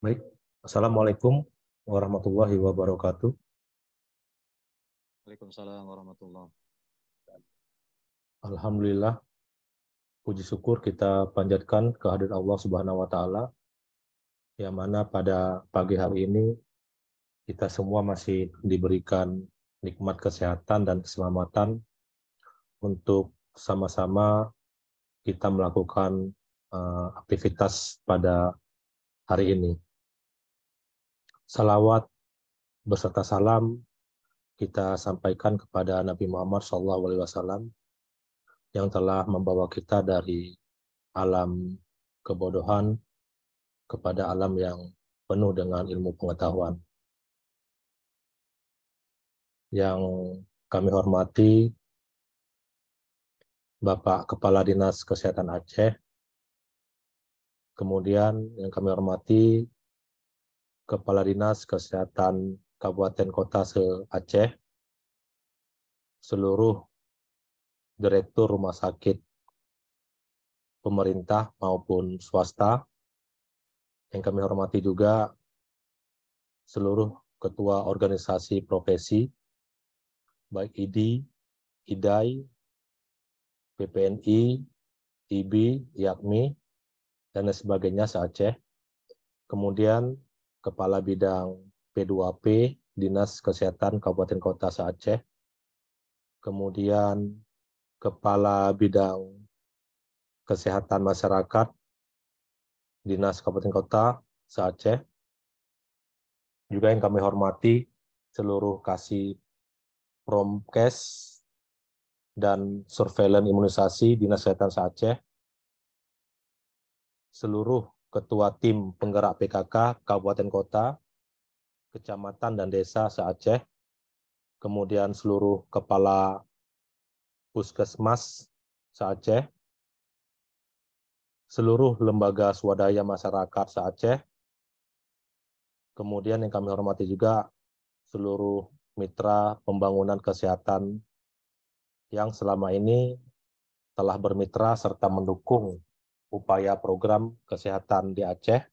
Baik, Assalamualaikum warahmatullahi wabarakatuh. Waalaikumsalam warahmatullahi Alhamdulillah, puji syukur kita panjatkan kehadirat Allah Subhanahu wa Ta'ala, yang mana pada pagi hari ini kita semua masih diberikan nikmat kesehatan dan keselamatan untuk sama-sama kita melakukan uh, aktivitas pada hari ini. Salawat beserta salam kita sampaikan kepada Nabi Muhammad SAW yang telah membawa kita dari alam kebodohan kepada alam yang penuh dengan ilmu pengetahuan. Yang kami hormati Bapak Kepala Dinas Kesehatan Aceh, Kemudian yang kami hormati Kepala Dinas Kesehatan Kabupaten Kota se-Aceh, seluruh Direktur Rumah Sakit pemerintah maupun swasta, yang kami hormati juga seluruh ketua organisasi profesi, baik IDI, IDAI, PPNI, IB, YAKMI, dan lain sebagainya se-Aceh. Kemudian Kepala Bidang P2P Dinas Kesehatan Kabupaten Kota se-Aceh. Kemudian Kepala Bidang Kesehatan Masyarakat Dinas Kabupaten Kota se-Aceh. Juga yang kami hormati seluruh kasih promkes dan surveillance imunisasi Dinas Kesehatan se-Aceh seluruh ketua tim penggerak PKK kabupaten kota, kecamatan dan desa se-Aceh, kemudian seluruh kepala puskesmas se-Aceh, seluruh lembaga swadaya masyarakat se-Aceh, kemudian yang kami hormati juga seluruh mitra pembangunan kesehatan yang selama ini telah bermitra serta mendukung upaya program kesehatan di Aceh.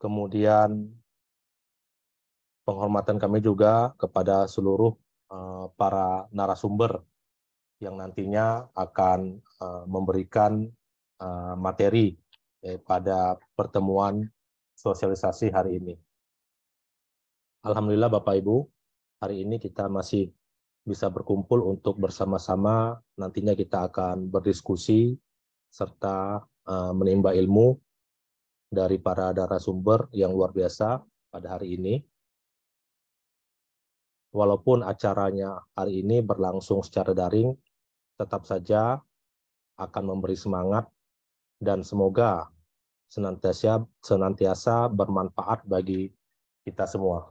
Kemudian penghormatan kami juga kepada seluruh eh, para narasumber yang nantinya akan eh, memberikan eh, materi pada pertemuan sosialisasi hari ini. Alhamdulillah Bapak Ibu, hari ini kita masih bisa berkumpul untuk bersama-sama nantinya kita akan berdiskusi serta uh, menimba ilmu dari para darah sumber yang luar biasa pada hari ini. Walaupun acaranya hari ini berlangsung secara daring, tetap saja akan memberi semangat dan semoga senantiasa senantiasa bermanfaat bagi kita semua.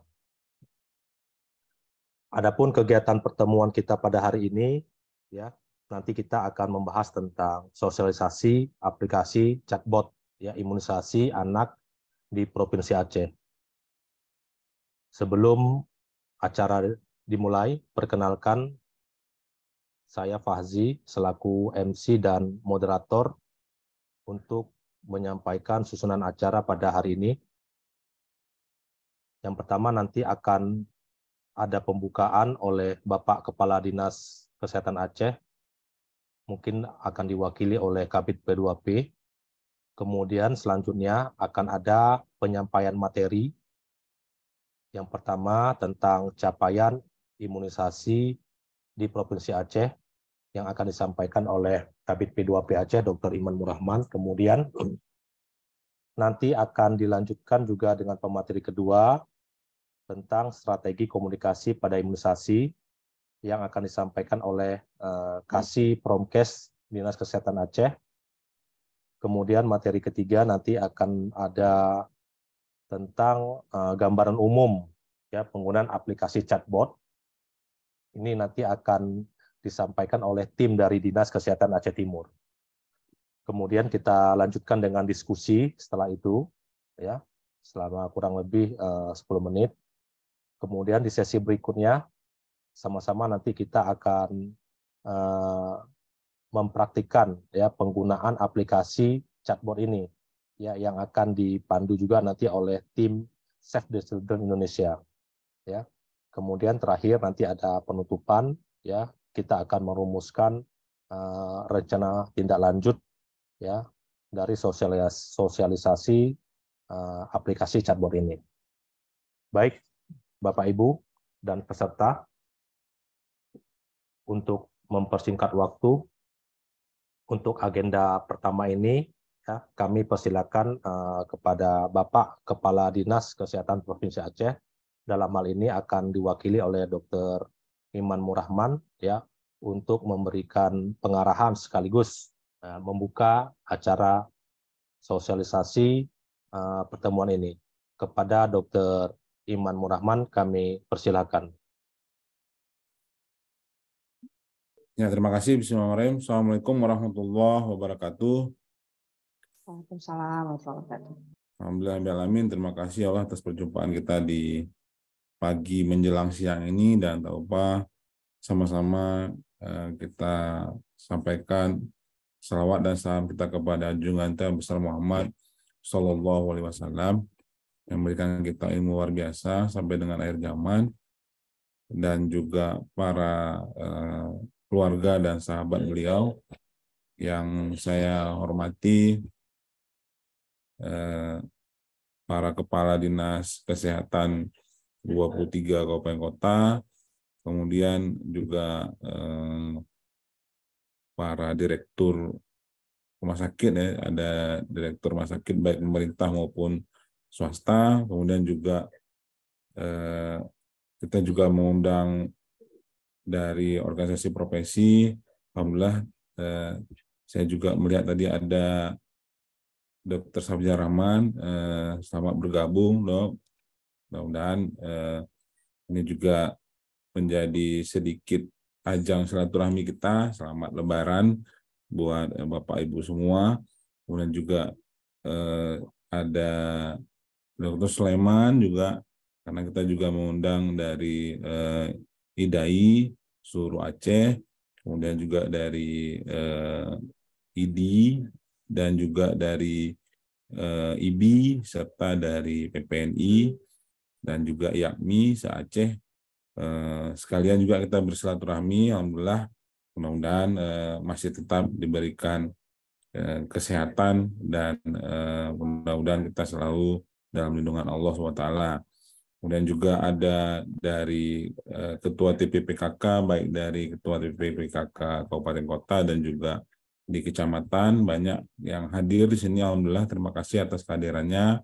Adapun kegiatan pertemuan kita pada hari ini ya nanti kita akan membahas tentang sosialisasi aplikasi chatbot ya imunisasi anak di Provinsi Aceh. Sebelum acara dimulai, perkenalkan saya Fahzi selaku MC dan moderator untuk menyampaikan susunan acara pada hari ini. Yang pertama nanti akan ada pembukaan oleh Bapak Kepala Dinas Kesehatan Aceh mungkin akan diwakili oleh Kabit P2P. Kemudian selanjutnya akan ada penyampaian materi. Yang pertama tentang capaian imunisasi di Provinsi Aceh yang akan disampaikan oleh Kabit P2P Aceh Dr. Iman Murahman. Kemudian nanti akan dilanjutkan juga dengan pemateri kedua tentang strategi komunikasi pada imunisasi yang akan disampaikan oleh uh, Kasih Promkes Dinas Kesehatan Aceh. Kemudian materi ketiga nanti akan ada tentang uh, gambaran umum ya penggunaan aplikasi chatbot. Ini nanti akan disampaikan oleh tim dari Dinas Kesehatan Aceh Timur. Kemudian kita lanjutkan dengan diskusi setelah itu ya selama kurang lebih eh, uh, 10 menit. Kemudian di sesi berikutnya sama-sama nanti kita akan uh, mempraktikkan ya penggunaan aplikasi chatbot ini ya yang akan dipandu juga nanti oleh tim Save the Children Indonesia ya kemudian terakhir nanti ada penutupan ya kita akan merumuskan uh, rencana tindak lanjut ya dari sosialis sosialisasi uh, aplikasi chatbot ini baik Bapak Ibu dan peserta untuk mempersingkat waktu untuk agenda pertama ini ya, kami persilakan uh, kepada Bapak Kepala Dinas Kesehatan Provinsi Aceh dalam hal ini akan diwakili oleh Dr. Iman Murahman ya untuk memberikan pengarahan sekaligus uh, membuka acara sosialisasi uh, pertemuan ini kepada Dr. Iman Murahman kami persilakan. Ya, terima kasih. Bismillahirrahmanirrahim. Assalamualaikum warahmatullahi wabarakatuh. Waalaikumsalam warahmatullahi wabarakatuh. Alhamdulillah, Terima kasih Allah atas perjumpaan kita di pagi menjelang siang ini dan tak lupa sama-sama eh, kita sampaikan salawat dan salam kita kepada junjungan kita besar Muhammad Sallallahu Alaihi Wasallam yang memberikan kita ilmu luar biasa sampai dengan akhir zaman dan juga para eh, keluarga dan sahabat hmm. beliau yang saya hormati eh, para kepala dinas kesehatan 23 kabupaten kota, kemudian juga eh, para direktur rumah sakit ya, ada direktur rumah sakit baik pemerintah maupun swasta, kemudian juga eh, kita juga mengundang dari organisasi profesi, alhamdulillah eh, saya juga melihat tadi ada Dr. Sabja Rahman, eh, selamat bergabung dok. Mudah-mudahan eh, ini juga menjadi sedikit ajang silaturahmi kita. Selamat Lebaran buat eh, Bapak Ibu semua. Kemudian juga eh, ada Dr. Sleman juga karena kita juga mengundang dari eh, IDAI seluruh Aceh, kemudian juga dari eh, IDI dan juga dari eh, IBI serta dari PPNI dan juga Yakmi se-Aceh. Eh, sekalian juga kita bersilaturahmi, alhamdulillah mudah-mudahan eh, masih tetap diberikan eh, kesehatan dan eh, mudah-mudahan kita selalu dalam lindungan Allah SWT. Kemudian juga ada dari eh, Ketua TPPKK, baik dari Ketua TPPKK Kabupaten Kota dan juga di Kecamatan, banyak yang hadir di sini. Alhamdulillah, terima kasih atas kehadirannya.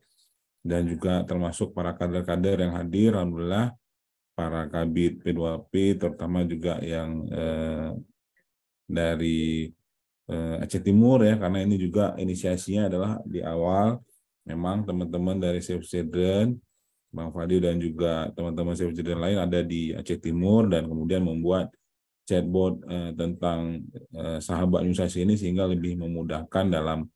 Dan juga termasuk para kader-kader yang hadir, Alhamdulillah, para kabit P2P, terutama juga yang eh, dari eh, Aceh Timur ya, karena ini juga inisiasinya adalah di awal, memang teman-teman dari Safe Children, Bang Fadil dan juga teman-teman saya CFCD lain ada di Aceh Timur dan kemudian membuat chatbot uh, tentang uh, sahabat imunisasi ini sehingga lebih memudahkan dalam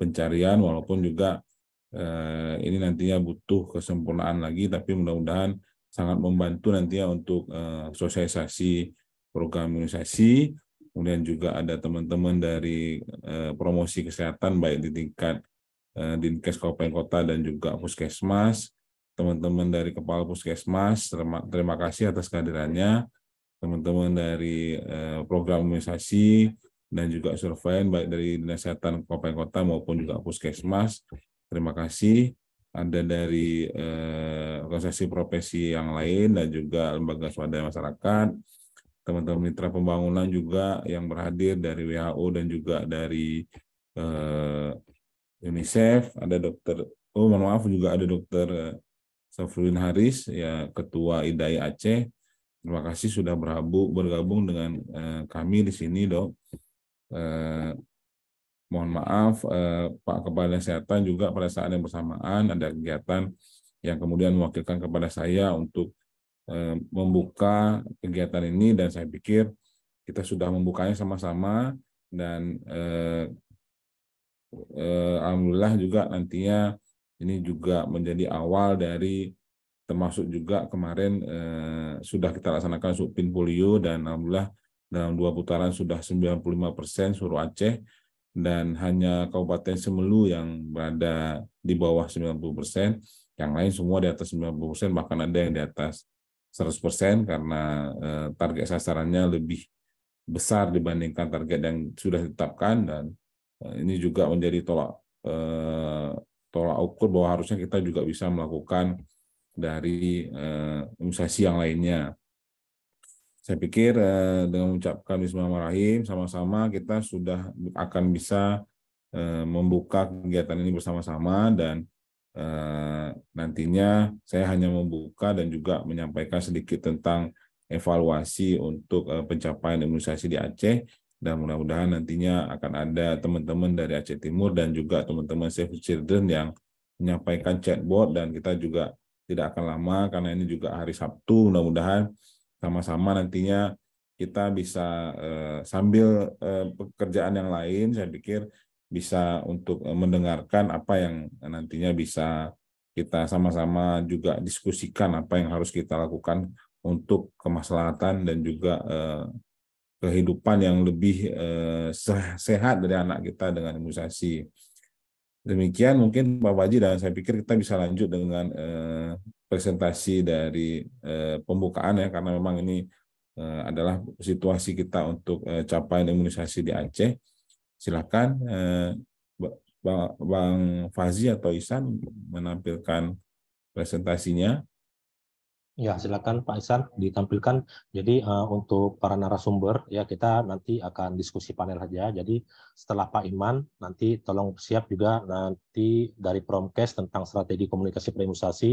pencarian walaupun juga uh, ini nantinya butuh kesempurnaan lagi tapi mudah-mudahan sangat membantu nantinya untuk uh, sosialisasi program imunisasi kemudian juga ada teman-teman dari uh, promosi kesehatan baik di tingkat uh, dinkes kabupaten kota dan juga puskesmas teman-teman dari Kepala Puskesmas, terima, terima kasih atas kehadirannya, teman-teman dari eh, program imunisasi dan juga survei baik dari Dinas Kesehatan Kabupaten Kota maupun juga Puskesmas. Terima kasih. Ada dari eh, organisasi profesi yang lain dan juga lembaga swadaya masyarakat, teman-teman mitra pembangunan juga yang berhadir dari WHO dan juga dari eh, UNICEF, ada dokter, oh mohon maaf juga ada dokter eh, Safruddin Haris, ya Ketua IDAI Aceh. Terima kasih sudah bergabung, bergabung dengan eh, kami di sini, dok. Eh, mohon maaf, eh, Pak Kepala Kesehatan juga pada saat yang bersamaan ada kegiatan yang kemudian mewakilkan kepada saya untuk eh, membuka kegiatan ini dan saya pikir kita sudah membukanya sama-sama dan eh, eh, alhamdulillah juga nantinya ini juga menjadi awal dari termasuk juga kemarin eh, sudah kita laksanakan supin polio dan alhamdulillah dalam dua putaran sudah 95 persen suruh Aceh dan hanya Kabupaten Semelu yang berada di bawah 90 persen, yang lain semua di atas 90 persen bahkan ada yang di atas 100 persen karena eh, target sasarannya lebih besar dibandingkan target yang sudah ditetapkan dan eh, ini juga menjadi tolak eh, tolak ukur bahwa harusnya kita juga bisa melakukan dari uh, eh, imunisasi yang lainnya. Saya pikir uh, dengan mengucapkan Bismillahirrahmanirrahim sama-sama kita sudah akan bisa uh, membuka kegiatan ini bersama-sama dan uh, nantinya saya hanya membuka dan juga menyampaikan sedikit tentang evaluasi untuk pencapaian imunisasi di Aceh dan mudah-mudahan nantinya akan ada teman-teman dari Aceh Timur dan juga teman-teman Save Children yang menyampaikan chatbot dan kita juga tidak akan lama karena ini juga hari Sabtu mudah-mudahan sama-sama nantinya kita bisa eh, sambil eh, pekerjaan yang lain saya pikir bisa untuk eh, mendengarkan apa yang nantinya bisa kita sama-sama juga diskusikan apa yang harus kita lakukan untuk kemaslahatan dan juga eh, kehidupan yang lebih uh, sehat dari anak kita dengan imunisasi. Demikian mungkin Pak Waji dan saya pikir kita bisa lanjut dengan uh, presentasi dari uh, pembukaan ya karena memang ini uh, adalah situasi kita untuk uh, capaian imunisasi di Aceh. Silakan uh, Bang Fazi atau Isan menampilkan presentasinya. Ya, silakan Pak Isan ditampilkan. Jadi uh, untuk para narasumber ya kita nanti akan diskusi panel saja. Jadi setelah Pak Iman nanti tolong siap juga nanti dari Promkes tentang strategi komunikasi premisasi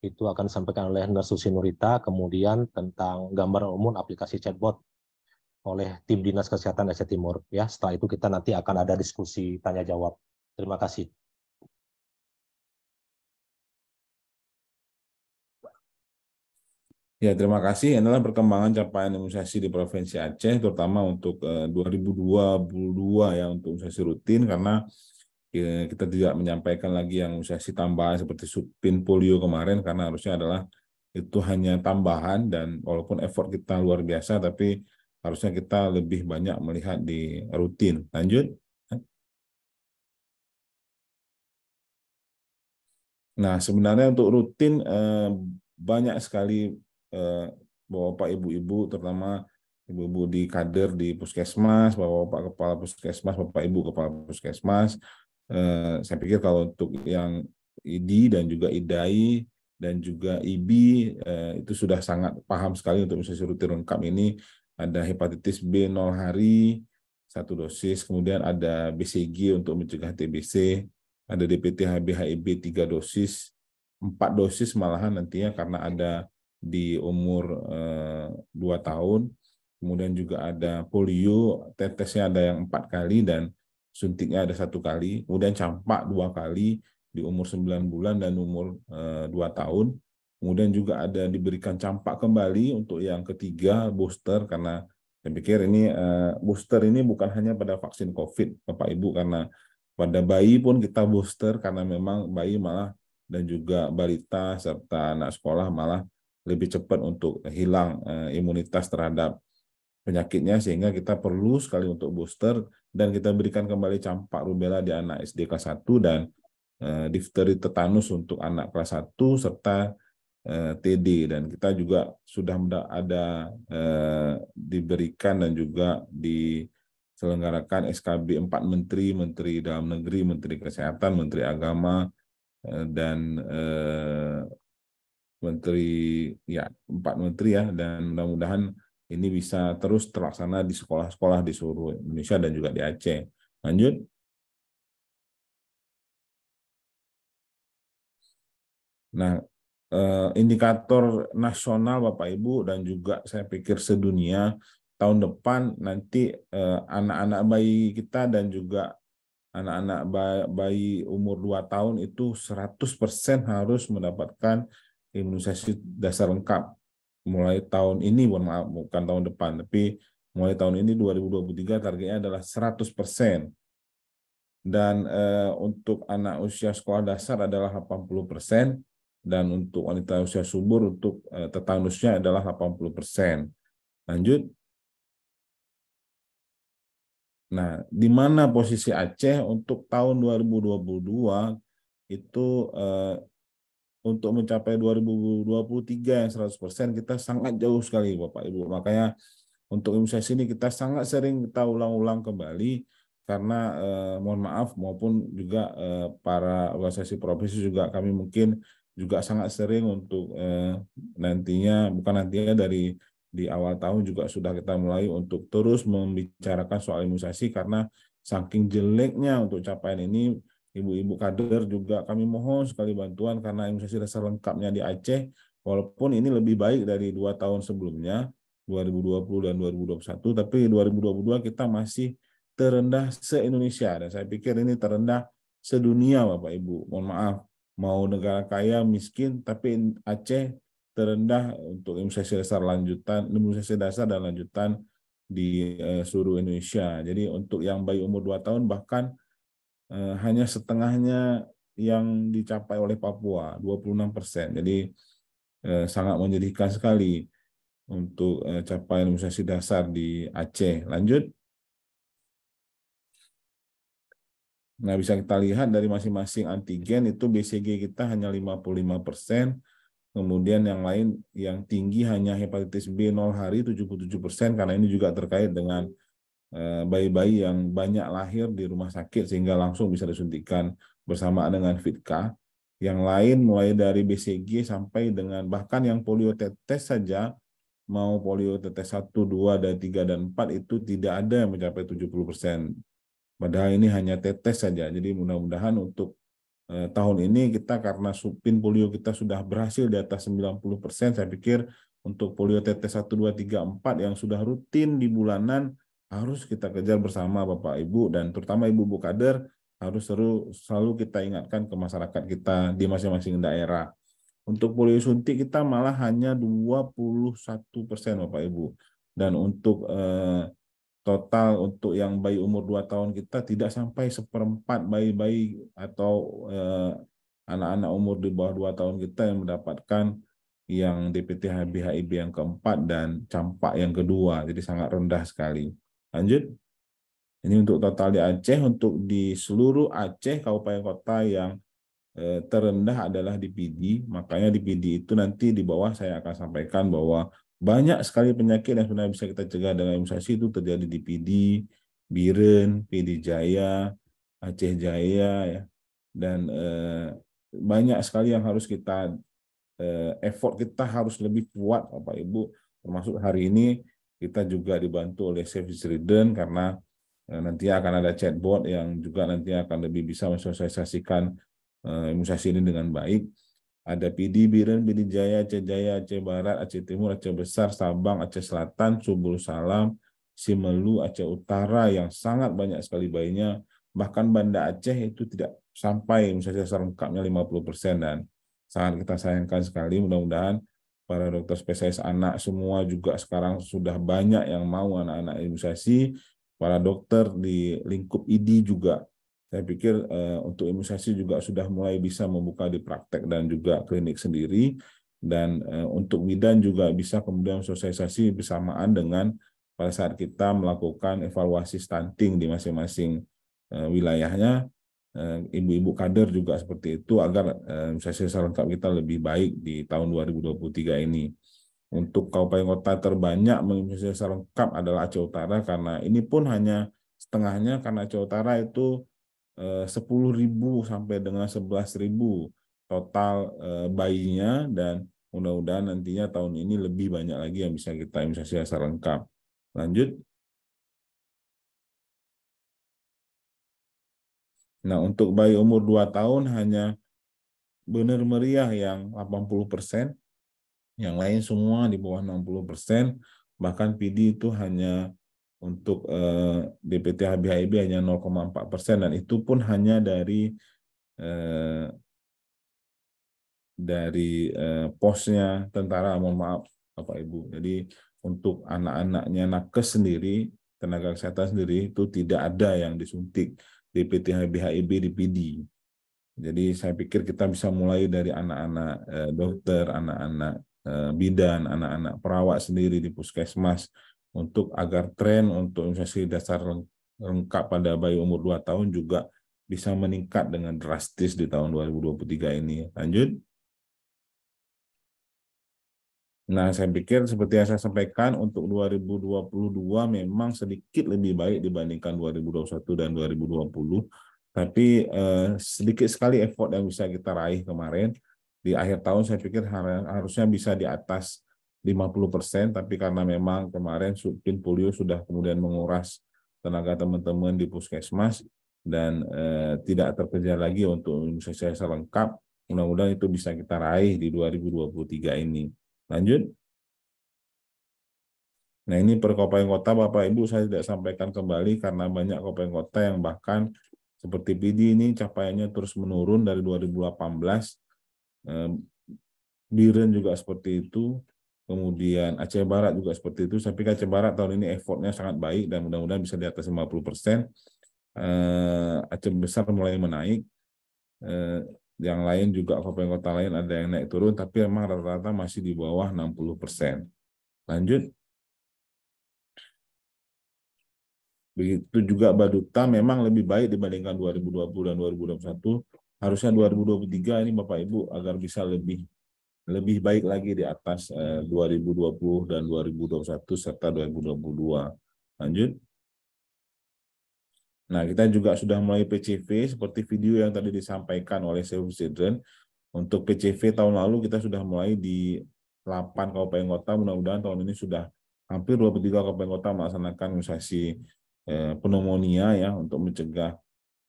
itu akan disampaikan oleh Hendar Nurita, kemudian tentang gambar umum aplikasi chatbot oleh tim Dinas Kesehatan Aceh Timur. Ya, setelah itu kita nanti akan ada diskusi tanya jawab. Terima kasih. Ya, terima kasih. Inilah perkembangan capaian imunisasi di Provinsi Aceh, terutama untuk eh, 2022 ya untuk imunisasi rutin karena ya, kita tidak menyampaikan lagi yang imunisasi tambahan seperti supin polio kemarin karena harusnya adalah itu hanya tambahan dan walaupun effort kita luar biasa tapi harusnya kita lebih banyak melihat di rutin. Lanjut. Nah, sebenarnya untuk rutin eh, banyak sekali Eh, bapak ibu-ibu terutama ibu-ibu di kader di puskesmas, bapak-bapak kepala puskesmas, bapak ibu kepala puskesmas. Eh, saya pikir kalau untuk yang idi dan juga IDAI dan juga IB eh, itu sudah sangat paham sekali untuk misalnya rutin lengkap ini ada hepatitis B 0 hari satu dosis, kemudian ada BCG untuk mencegah TBC, ada DPT HB HIB tiga dosis, empat dosis malahan nantinya karena ada di umur eh, dua eh, tahun. Kemudian juga ada polio, tetesnya ada yang empat kali dan suntiknya ada satu kali. Kemudian campak dua kali di umur sembilan bulan dan umur eh, dua eh, tahun. Kemudian juga ada diberikan campak kembali untuk yang ketiga booster karena saya pikir ini uh, booster ini bukan hanya pada vaksin COVID Bapak Ibu karena pada bayi pun kita booster karena memang bayi malah dan juga balita serta anak sekolah malah lebih cepat untuk hilang eh, imunitas terhadap penyakitnya sehingga kita perlu sekali untuk booster dan kita berikan kembali campak rubella di anak SD kelas 1 dan eh, difteri tetanus untuk anak kelas 1 serta eh, TD dan kita juga sudah ada diberikan dan juga diselenggarakan SKB 4 menteri, menteri dalam negeri, menteri kesehatan, menteri agama dan menteri ya empat menteri ya dan mudah-mudahan ini bisa terus terlaksana di sekolah-sekolah di seluruh Indonesia dan juga di Aceh. Lanjut. Nah, eh, indikator nasional Bapak Ibu dan juga saya pikir sedunia tahun depan nanti eh, anak-anak bayi kita dan juga anak-anak bayi umur 2 tahun itu 100% harus mendapatkan imunisasi dasar lengkap mulai tahun ini mohon maaf bukan tahun depan tapi mulai tahun ini 2023 targetnya adalah 100 dan e, untuk anak usia sekolah dasar adalah 80 dan untuk wanita usia subur untuk e, eh, tetanusnya adalah 80 lanjut nah di mana posisi Aceh untuk tahun 2022 itu eh, untuk mencapai 2023 100% kita sangat jauh sekali Bapak Ibu. Makanya untuk imunisasi ini kita sangat sering kita ulang-ulang kembali karena eh, mohon maaf maupun juga eh, para organisasi profesi juga kami mungkin juga sangat sering untuk eh, nantinya bukan nantinya dari di awal tahun juga sudah kita mulai untuk terus membicarakan soal imunisasi karena saking jeleknya untuk capaian ini ibu-ibu kader juga kami mohon sekali bantuan karena imunisasi dasar lengkapnya di Aceh walaupun ini lebih baik dari dua tahun sebelumnya 2020 dan 2021 tapi 2022 kita masih terendah se-Indonesia dan saya pikir ini terendah sedunia Bapak Ibu mohon maaf mau negara kaya miskin tapi Aceh terendah untuk imunisasi dasar lanjutan imunisasi dasar dan lanjutan di eh, seluruh Indonesia jadi untuk yang bayi umur 2 tahun bahkan Eh, hanya setengahnya yang dicapai oleh Papua, 26 persen. Jadi eh, sangat menjadikan sekali untuk eh, capaian imunisasi dasar di Aceh. Lanjut. Nah, bisa kita lihat dari masing-masing antigen itu BCG kita hanya 55 persen, kemudian yang lain yang tinggi hanya hepatitis B 0 hari 77 persen, karena ini juga terkait dengan Eh, bayi-bayi yang banyak lahir di rumah sakit sehingga langsung bisa disuntikan bersamaan dengan Fitka. Yang lain mulai dari BCG sampai dengan bahkan yang polio tetes saja mau polio tetes 1, 2, dan 3, dan 4 itu tidak ada yang mencapai 70%. Padahal ini hanya tetes saja. Jadi mudah-mudahan untuk eh, tahun ini kita karena supin polio kita sudah berhasil di atas 90%, saya pikir untuk polio tetes 1, 2, 3, 4 yang sudah rutin di bulanan harus kita kejar bersama Bapak Ibu dan terutama Ibu Bu Kader harus seru selalu kita ingatkan ke masyarakat kita di masing-masing daerah. Untuk polio suntik kita malah hanya 21 persen Bapak Ibu. Dan untuk eh, total untuk yang bayi umur 2 tahun kita tidak sampai seperempat bayi-bayi atau anak eh, anak-anak umur di bawah 2 tahun kita yang mendapatkan yang DPT BHIB yang keempat dan campak yang kedua. Jadi sangat rendah sekali. Lanjut. Ini untuk total di Aceh, untuk di seluruh Aceh kabupaten kota yang eh, terendah adalah di PD. Makanya di PD itu nanti di bawah saya akan sampaikan bahwa banyak sekali penyakit yang sebenarnya bisa kita cegah dengan imunisasi itu terjadi di PD, Biren, PD Jaya, Aceh Jaya ya. Dan eh, banyak sekali yang harus kita eh, effort kita harus lebih kuat Bapak Ibu termasuk hari ini kita juga dibantu oleh service Resident karena eh, nanti akan ada chatbot yang juga nanti akan lebih bisa mensosialisasikan eh, imunisasi ini dengan baik. Ada PD Biren, PD Jaya, Aceh Jaya, Aceh Barat, Aceh Timur, Aceh Besar, Sabang, Aceh Selatan, Subul Salam, Simelu, Aceh Utara yang sangat banyak sekali bayinya. Bahkan Banda Aceh itu tidak sampai imunisasi serengkapnya 50 50% dan sangat kita sayangkan sekali. Mudah-mudahan para dokter spesialis anak semua juga sekarang sudah banyak yang mau anak-anak imunisasi, para dokter di lingkup ID juga. Saya pikir eh, untuk imunisasi juga sudah mulai bisa membuka di praktek dan juga klinik sendiri dan eh, untuk bidan juga bisa kemudian sosialisasi bersamaan dengan pada saat kita melakukan evaluasi stunting di masing-masing eh, wilayahnya Eh, ibu-ibu kader juga seperti itu agar eh, sesi lengkap kita lebih baik di tahun 2023 ini. Untuk kabupaten kota terbanyak mengikuti lengkap adalah Aceh Utara karena ini pun hanya setengahnya karena Aceh Utara itu 10.000 eh, sampai dengan 11.000 total bayinya dan mudah-mudahan nantinya tahun ini lebih banyak lagi yang bisa kita imunisasi secara lengkap. Lanjut, Nah, untuk bayi umur 2 tahun hanya benar meriah yang 80%, yang lain semua di bawah 60%, bahkan PD itu hanya untuk eh, DPT HBHIB hanya 0,4 persen dan itu pun hanya dari eh, dari eh, posnya tentara mohon maaf bapak ibu jadi untuk anak-anaknya nakes sendiri tenaga kesehatan sendiri itu tidak ada yang disuntik DPT, HIB di PD. Jadi saya pikir kita bisa mulai dari anak-anak eh, dokter, anak-anak eh, bidan, anak-anak perawat sendiri di puskesmas untuk agar tren untuk imunisasi dasar lengkap pada bayi umur 2 tahun juga bisa meningkat dengan drastis di tahun 2023 ini. Lanjut. Nah, saya pikir seperti yang saya sampaikan untuk 2022 memang sedikit lebih baik dibandingkan 2021 dan 2020, tapi eh, sedikit sekali effort yang bisa kita raih kemarin. Di akhir tahun saya pikir harusnya bisa di atas 50%, persen tapi karena memang kemarin subpin Polio sudah kemudian menguras tenaga teman-teman di puskesmas dan eh, tidak terkejar lagi untuk saya-saya lengkap. Mudah-mudahan itu bisa kita raih di 2023 ini. Lanjut. Nah ini per kabupaten kota Bapak Ibu saya tidak sampaikan kembali karena banyak kabupaten kota yang bahkan seperti PD ini capaiannya terus menurun dari 2018. Biren juga seperti itu. Kemudian Aceh Barat juga seperti itu. tapi Aceh Barat tahun ini effortnya sangat baik dan mudah-mudahan bisa di atas 50 persen. Eh, Aceh Besar mulai menaik. Eh, yang lain juga kabupaten kota lain ada yang naik turun, tapi memang rata-rata masih di bawah 60 persen. Lanjut. Begitu juga baduta memang lebih baik dibandingkan 2020 dan 2021. Harusnya 2023 ini Bapak Ibu agar bisa lebih lebih baik lagi di atas eh, 2020 dan 2021 serta 2022. Lanjut. Nah, kita juga sudah mulai PCV seperti video yang tadi disampaikan oleh Save Children. Untuk PCV tahun lalu kita sudah mulai di 8 kabupaten kota, mudah-mudahan tahun ini sudah hampir 23 kabupaten kota melaksanakan imunisasi eh, pneumonia ya untuk mencegah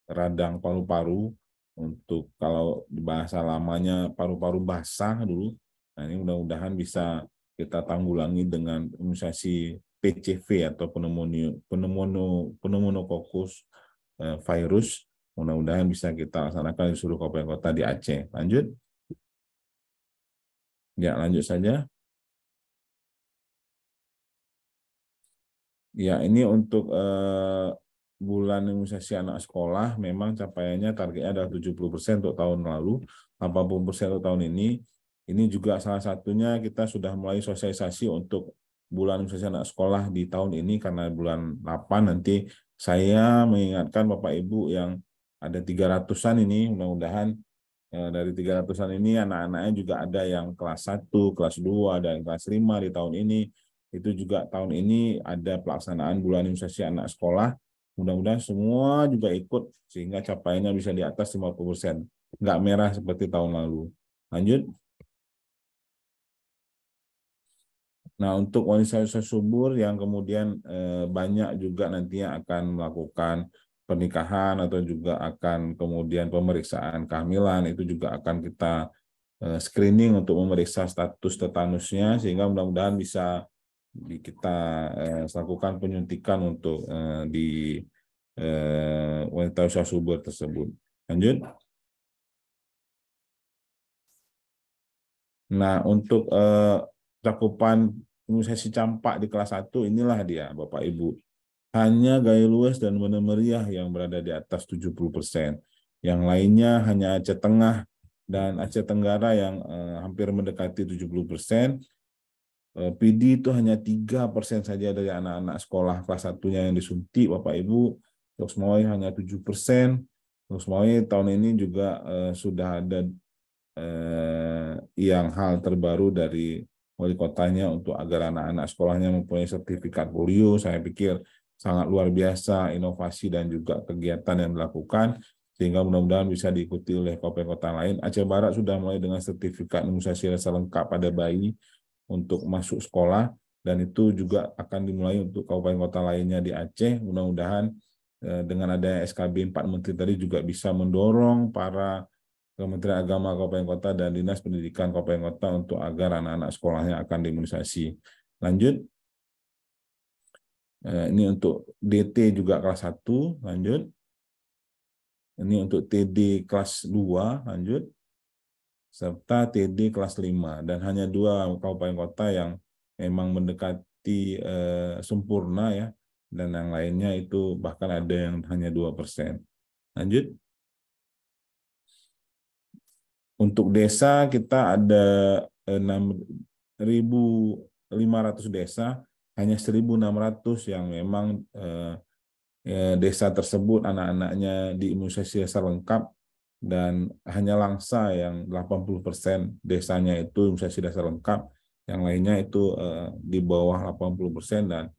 radang paru-paru untuk kalau bahasa lamanya paru-paru basah dulu. Nah, ini mudah-mudahan bisa kita tanggulangi dengan imunisasi PCV atau pneumonia pneumonia pneumonokokus Eh, virus. Mudah-mudahan bisa kita laksanakan di seluruh kabupaten kota di Aceh. Lanjut. Ya, lanjut saja. Ya, ini untuk eh, bulan imunisasi anak sekolah memang capaiannya targetnya adalah 70% untuk tahun lalu, 80% untuk tahun ini. Ini juga salah satunya kita sudah mulai sosialisasi untuk bulan imunisasi anak sekolah di tahun ini karena bulan 8 nanti saya mengingatkan Bapak Ibu yang ada 300-an ini, mudah-mudahan eh, dari 300-an ini anak-anaknya juga ada yang kelas 1, kelas 2, dan kelas 5 di tahun ini. Itu juga tahun ini ada pelaksanaan bulan imunisasi anak sekolah. Mudah-mudahan semua juga ikut sehingga capaiannya bisa di atas 50%. Nggak merah seperti tahun lalu. Lanjut. Nah, untuk wanita-wanita subur yang kemudian eh, banyak juga nantinya akan melakukan pernikahan atau juga akan kemudian pemeriksaan kehamilan itu juga akan kita eh, screening untuk memeriksa status tetanusnya sehingga mudah-mudahan bisa kita eh, lakukan penyuntikan untuk eh, di eh, wanita usia subur tersebut. Lanjut. Nah, untuk eh, cakupan imunisasi campak di kelas 1 inilah dia Bapak Ibu. Hanya gaya luas dan benar meriah yang berada di atas 70%. Yang lainnya hanya Aceh Tengah dan Aceh Tenggara yang eh, hampir mendekati 70%. Eh, PD itu hanya 3% saja dari anak-anak sekolah kelas 1 yang disuntik Bapak Ibu. Loksmawi hanya 7%. Loksmawi tahun ini juga eh, sudah ada eh, yang hal terbaru dari wali kotanya untuk agar anak-anak sekolahnya mempunyai sertifikat polio. Saya pikir sangat luar biasa inovasi dan juga kegiatan yang dilakukan sehingga mudah-mudahan bisa diikuti oleh kabupaten kota lain. Aceh Barat sudah mulai dengan sertifikat imunisasi rasa lengkap pada bayi untuk masuk sekolah dan itu juga akan dimulai untuk kabupaten kota lainnya di Aceh. Mudah-mudahan eh, dengan adanya SKB 4 Menteri tadi juga bisa mendorong para Kementerian Agama Kabupaten Kota dan Dinas Pendidikan Kabupaten Kota untuk agar anak-anak sekolahnya akan diimunisasi. Lanjut. Eh, ini untuk DT juga kelas 1, lanjut. Ini untuk TD kelas 2, lanjut. Serta TD kelas 5. Dan hanya dua kabupaten kota yang memang mendekati eh, sempurna ya. Dan yang lainnya itu bahkan ada yang hanya 2%. Lanjut. Untuk desa kita ada 6.500 eh, desa, hanya 1.600 yang memang eh, ya, desa tersebut anak-anaknya diimunisasi secara lengkap dan hanya Langsa yang 80% desanya itu imunisasi dasar lengkap, yang lainnya itu eh, di bawah 80% dan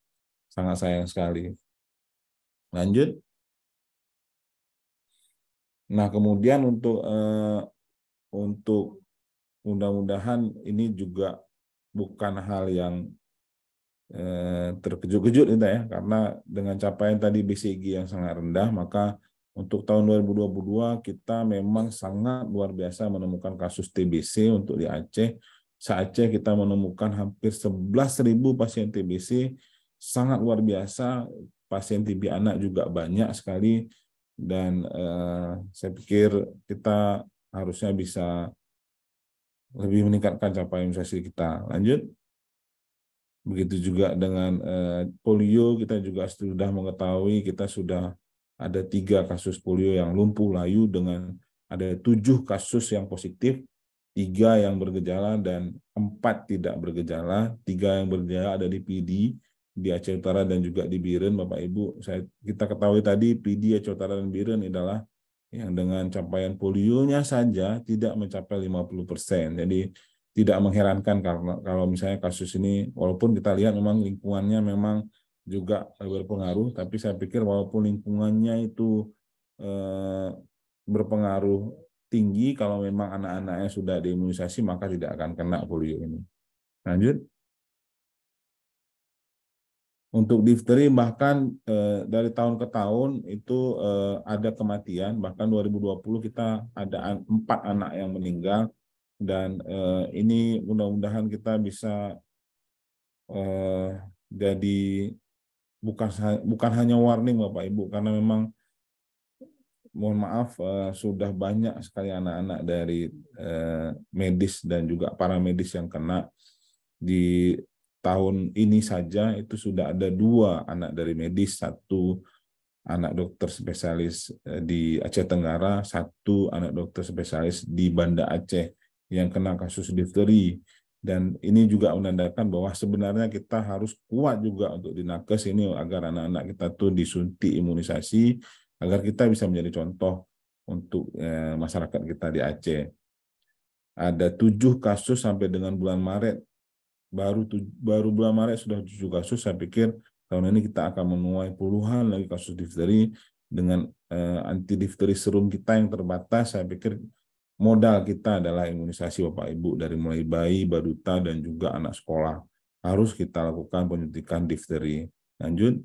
sangat sayang sekali. Lanjut. Nah, kemudian untuk untuk mudah-mudahan ini juga bukan hal yang eh, terkejut-kejut kita gitu ya karena dengan capaian tadi BCG yang sangat rendah maka untuk tahun 2022 kita memang sangat luar biasa menemukan kasus TBC untuk di Aceh. Saat aceh kita menemukan hampir 11.000 pasien TBC, sangat luar biasa. Pasien TB anak juga banyak sekali dan eh, saya pikir kita harusnya bisa lebih meningkatkan capaian imunisasi kita. Lanjut. Begitu juga dengan eh, polio, kita juga sudah mengetahui kita sudah ada tiga kasus polio yang lumpuh layu dengan ada tujuh kasus yang positif, tiga yang bergejala dan empat tidak bergejala. Tiga yang bergejala ada di PD, di Aceh Utara dan juga di Biren, Bapak Ibu. Saya kita ketahui tadi PD Aceh Utara dan Biren adalah yang dengan capaian polionya saja tidak mencapai 50%. Jadi tidak mengherankan karena kalau misalnya kasus ini walaupun kita lihat memang lingkungannya memang juga berpengaruh tapi saya pikir walaupun lingkungannya itu eh, berpengaruh tinggi kalau memang anak-anaknya sudah diimunisasi maka tidak akan kena polio ini. Lanjut. Untuk difteri bahkan eh, dari tahun ke tahun itu eh, ada kematian, bahkan 2020 kita ada empat anak yang meninggal dan eh, ini mudah-mudahan kita bisa eh, jadi bukan bukan hanya warning Bapak Ibu karena memang mohon maaf eh, sudah banyak sekali anak-anak dari eh, medis dan juga para medis yang kena di tahun ini saja itu sudah ada dua anak dari medis, satu anak dokter spesialis eh, di Aceh Tenggara, satu anak dokter spesialis di Banda Aceh yang kena kasus difteri. Dan ini juga menandakan bahwa sebenarnya kita harus kuat juga untuk di nakes ini agar anak-anak kita tuh disuntik imunisasi agar kita bisa menjadi contoh untuk eh, masyarakat kita di Aceh. Ada tujuh kasus sampai dengan bulan Maret baru baru bulan Maret sudah tujuh kasus. Saya pikir tahun ini kita akan menuai puluhan lagi kasus difteri dengan uh, anti difteri serum kita yang terbatas. Saya pikir modal kita adalah imunisasi Bapak Ibu dari mulai bayi, baduta dan juga anak sekolah. Harus kita lakukan penyuntikan difteri. Lanjut.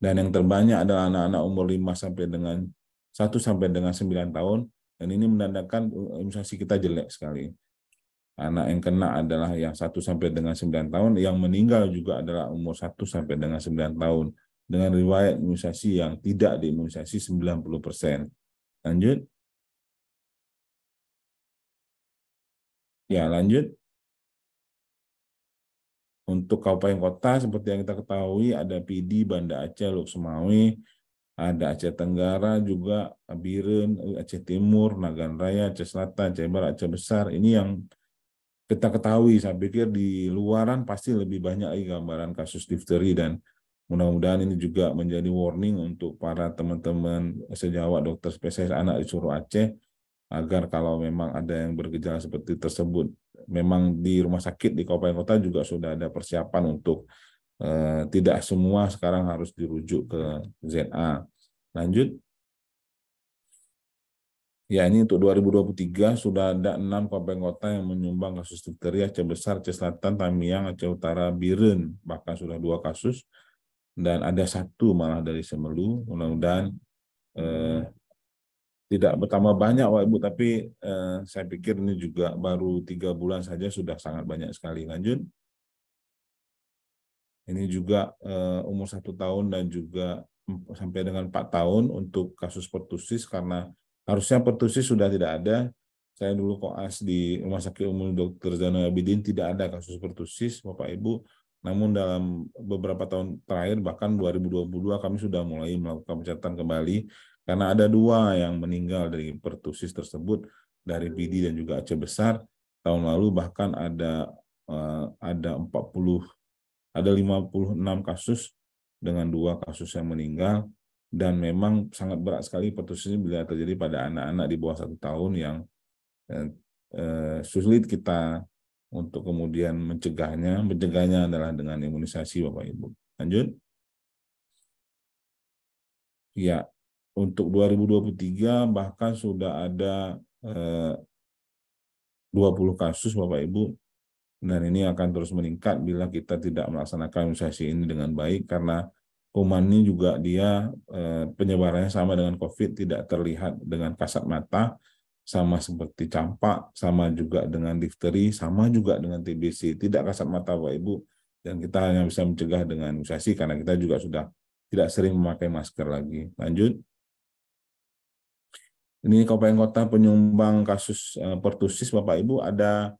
Dan yang terbanyak adalah anak-anak umur 5 sampai dengan 1 sampai dengan 9 tahun dan ini menandakan eh, imunisasi kita jelek sekali. Anak yang kena adalah yang 1 sampai dengan 9 tahun, yang meninggal juga adalah umur 1 sampai dengan 9 tahun dengan riwayat imunisasi yang tidak diimunisasi 90%. Lanjut. Ya, lanjut. Untuk kabupaten kota, seperti yang kita ketahui, ada PD, Banda Aceh, Luk Sumawe, ada Aceh Tenggara juga, Biren, Aceh Timur, Nagan Raya, Aceh Selatan, Aceh Barat, Aceh Besar. Ini yang kita ketahui. Saya pikir di luaran pasti lebih banyak lagi gambaran kasus difteri dan mudah-mudahan ini juga menjadi warning untuk para teman-teman sejawat dokter spesialis anak di Suruh Aceh agar kalau memang ada yang bergejala seperti tersebut memang di rumah sakit di kabupaten kota juga sudah ada persiapan untuk eh, tidak semua sekarang harus dirujuk ke ZA. Lanjut. Ya, ini untuk 2023 sudah ada enam kabupaten kota yang menyumbang kasus difteri Aceh Besar, Aceh Selatan, Tamiang, Aceh Utara, Biren, bahkan sudah dua kasus dan ada satu malah dari Semeru Mudah-mudahan eh, tidak bertambah banyak, Wak Ibu, tapi eh, saya pikir ini juga baru tiga bulan saja sudah sangat banyak sekali. Lanjut. Ini juga eh, umur satu tahun dan juga sampai dengan empat tahun untuk kasus pertusis karena Harusnya pertusis sudah tidak ada. Saya dulu koas di Rumah Sakit Umum Dr. Zainal Abidin tidak ada kasus pertusis, Bapak Ibu. Namun dalam beberapa tahun terakhir, bahkan 2022 kami sudah mulai melakukan pencatatan kembali karena ada dua yang meninggal dari pertusis tersebut dari Bidi dan juga Aceh Besar. Tahun lalu bahkan ada eh, ada 40 ada 56 kasus dengan dua kasus yang meninggal dan memang sangat berat sekali putusnya bila terjadi pada anak-anak di bawah satu tahun yang eh, eh, sulit kita untuk kemudian mencegahnya. Mencegahnya adalah dengan imunisasi, Bapak Ibu. Lanjut. Ya, untuk 2023 bahkan sudah ada eh, 20 kasus Bapak Ibu dan ini akan terus meningkat bila kita tidak melaksanakan imunisasi ini dengan baik karena Kuman ini juga dia eh, penyebarannya sama dengan COVID tidak terlihat dengan kasat mata sama seperti campak sama juga dengan difteri sama juga dengan TBC tidak kasat mata Bapak Ibu dan kita hanya bisa mencegah dengan imunisasi karena kita juga sudah tidak sering memakai masker lagi lanjut ini kabupaten kota penyumbang kasus eh, pertusis Bapak Ibu ada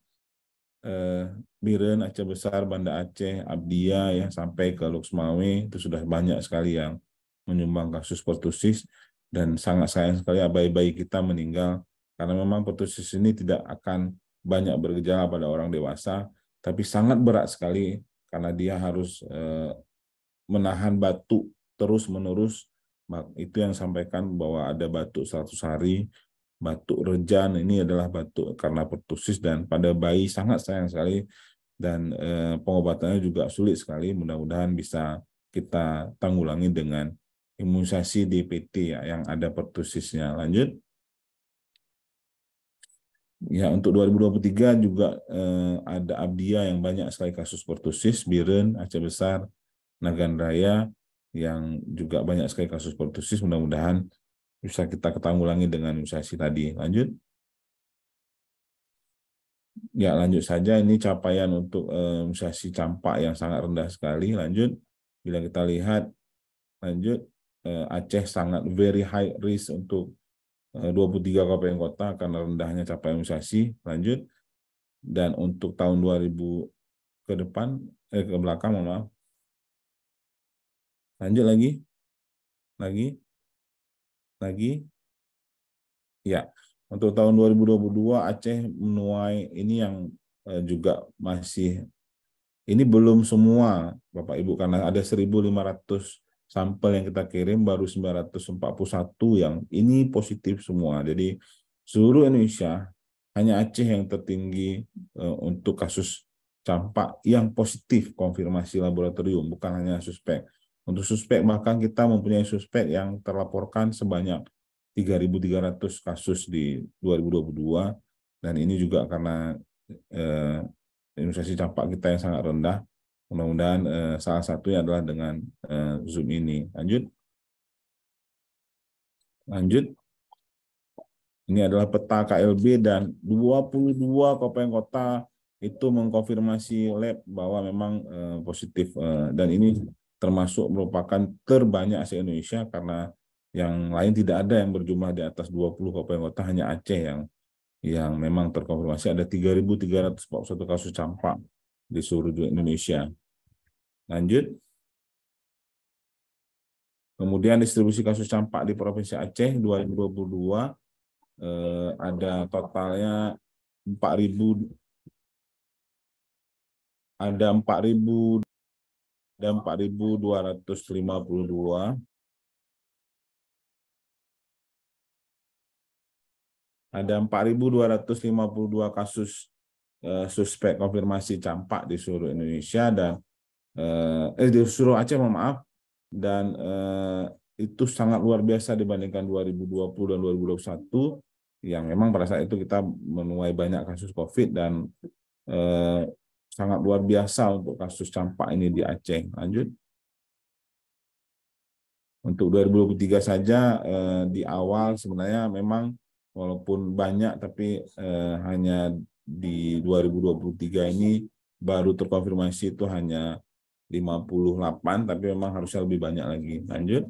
eh, Biren, Aceh Besar, Banda Aceh, Abdia ya sampai ke Luxmawi, itu sudah banyak sekali yang menyumbang kasus pertusis dan sangat sayang sekali abai-abai kita meninggal karena memang pertusis ini tidak akan banyak bergejala pada orang dewasa tapi sangat berat sekali karena dia harus eh, menahan batuk terus menerus itu yang sampaikan bahwa ada batuk 100 hari batuk rejan ini adalah batuk karena pertusis dan pada bayi sangat sayang sekali dan e, pengobatannya juga sulit sekali mudah-mudahan bisa kita tanggulangi dengan imunisasi DPT ya, yang ada pertusisnya lanjut ya untuk 2023 juga e, ada Abdia yang banyak sekali kasus pertusis Biren Aceh Besar Nagan Raya yang juga banyak sekali kasus pertusis mudah-mudahan bisa kita ketanggulangi dengan usasi tadi. Lanjut. Ya, lanjut saja. Ini capaian untuk usasi campak yang sangat rendah sekali. Lanjut. Bila kita lihat, lanjut. E, Aceh sangat very high risk untuk 23 e, kabupaten kota karena rendahnya capaian usasi Lanjut. Dan untuk tahun 2000 ke depan, eh, ke belakang, mohon maaf. Lanjut lagi. Lagi lagi. Ya, untuk tahun 2022 Aceh menuai ini yang eh, juga masih ini belum semua Bapak Ibu karena ada 1.500 sampel yang kita kirim baru 941 yang ini positif semua. Jadi seluruh Indonesia hanya Aceh yang tertinggi eh, untuk kasus campak yang positif konfirmasi laboratorium bukan hanya suspek. Untuk suspek bahkan kita mempunyai suspek yang terlaporkan sebanyak 3.300 kasus di 2022 dan ini juga karena eh, imunisasi campak kita yang sangat rendah. Mudah-mudahan eh, salah satunya adalah dengan eh, Zoom ini. Lanjut. Lanjut. Ini adalah peta KLB dan 22 kabupaten kota itu mengkonfirmasi lab bahwa memang eh, positif eh, dan ini termasuk merupakan terbanyak se Indonesia karena yang lain tidak ada yang berjumlah di atas 20 kabupaten kota hanya Aceh yang yang memang terkonfirmasi ada 3.341 kasus campak di seluruh Indonesia. Lanjut. Kemudian distribusi kasus campak di Provinsi Aceh 2022 eh, ada totalnya 4.000 ada 4.000 ada 4.252 ada 4.252 kasus eh, suspek konfirmasi campak di seluruh Indonesia dan eh, eh, di seluruh Aceh mohon maaf dan eh, itu sangat luar biasa dibandingkan 2020 dan 2021 yang memang pada saat itu kita menuai banyak kasus COVID dan eh, sangat luar biasa untuk kasus campak ini di Aceh. Lanjut. Untuk 2023 saja eh, di awal sebenarnya memang walaupun banyak tapi eh, hanya di 2023 ini baru terkonfirmasi itu hanya 58 tapi memang harusnya lebih banyak lagi. Lanjut.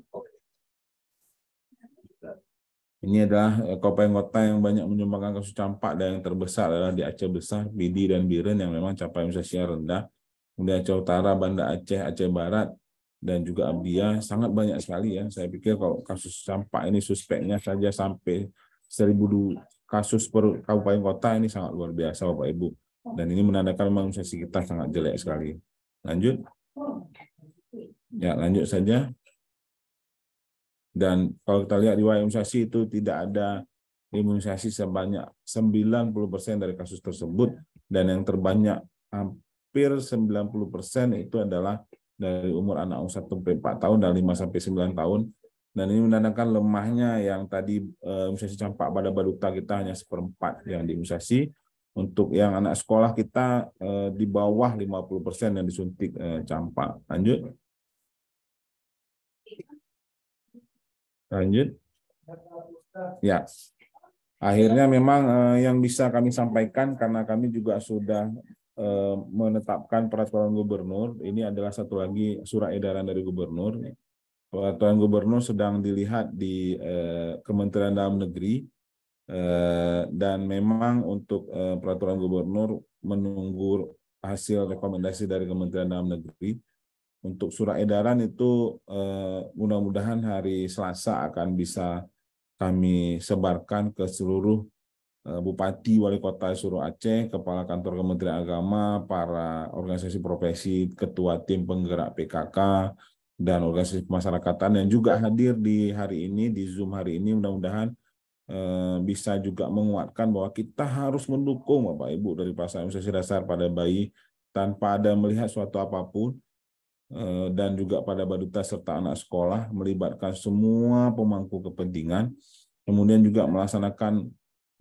Ini adalah kabupaten eh, kota yang banyak menyumbangkan kasus campak dan yang terbesar adalah di Aceh Besar, Bidi dan Biren yang memang capaian sosial rendah. Kemudian Aceh Utara, Banda Aceh, Aceh Barat, dan juga Abia sangat banyak sekali ya. Saya pikir kalau kasus campak ini suspeknya saja sampai 1000 kasus per kabupaten kota ini sangat luar biasa Bapak Ibu. Dan ini menandakan memang imunisasi kita sangat jelek sekali. Lanjut. Ya, lanjut saja. Dan kalau kita lihat di imunisasi itu tidak ada imunisasi sebanyak 90% dari kasus tersebut dan yang terbanyak hampir 90% itu adalah dari umur anak umur 1 sampai 4 tahun dan 5 sampai 9 tahun dan ini menandakan lemahnya yang tadi eh, imunisasi campak pada baduta kita hanya seperempat yang diimunisasi untuk yang anak sekolah kita eh, di bawah 50% yang disuntik eh, campak lanjut Lanjut. Ya. Akhirnya memang eh, yang bisa kami sampaikan karena kami juga sudah eh, menetapkan peraturan gubernur. Ini adalah satu lagi surat edaran dari gubernur. Peraturan gubernur sedang dilihat di eh, Kementerian Dalam Negeri eh, dan memang untuk eh, peraturan gubernur menunggu hasil rekomendasi dari Kementerian Dalam Negeri untuk surat edaran itu eh, mudah-mudahan hari Selasa akan bisa kami sebarkan ke seluruh eh, bupati, wali kota Suruh Aceh, kepala kantor Kementerian Agama, para organisasi profesi, ketua tim penggerak PKK dan organisasi masyarakatan yang juga hadir di hari ini di Zoom hari ini mudah-mudahan eh, bisa juga menguatkan bahwa kita harus mendukung Bapak Ibu dari pasangan usia dasar pada bayi tanpa ada melihat suatu apapun Eh, dan juga pada Baduta serta anak sekolah melibatkan semua pemangku kepentingan kemudian juga melaksanakan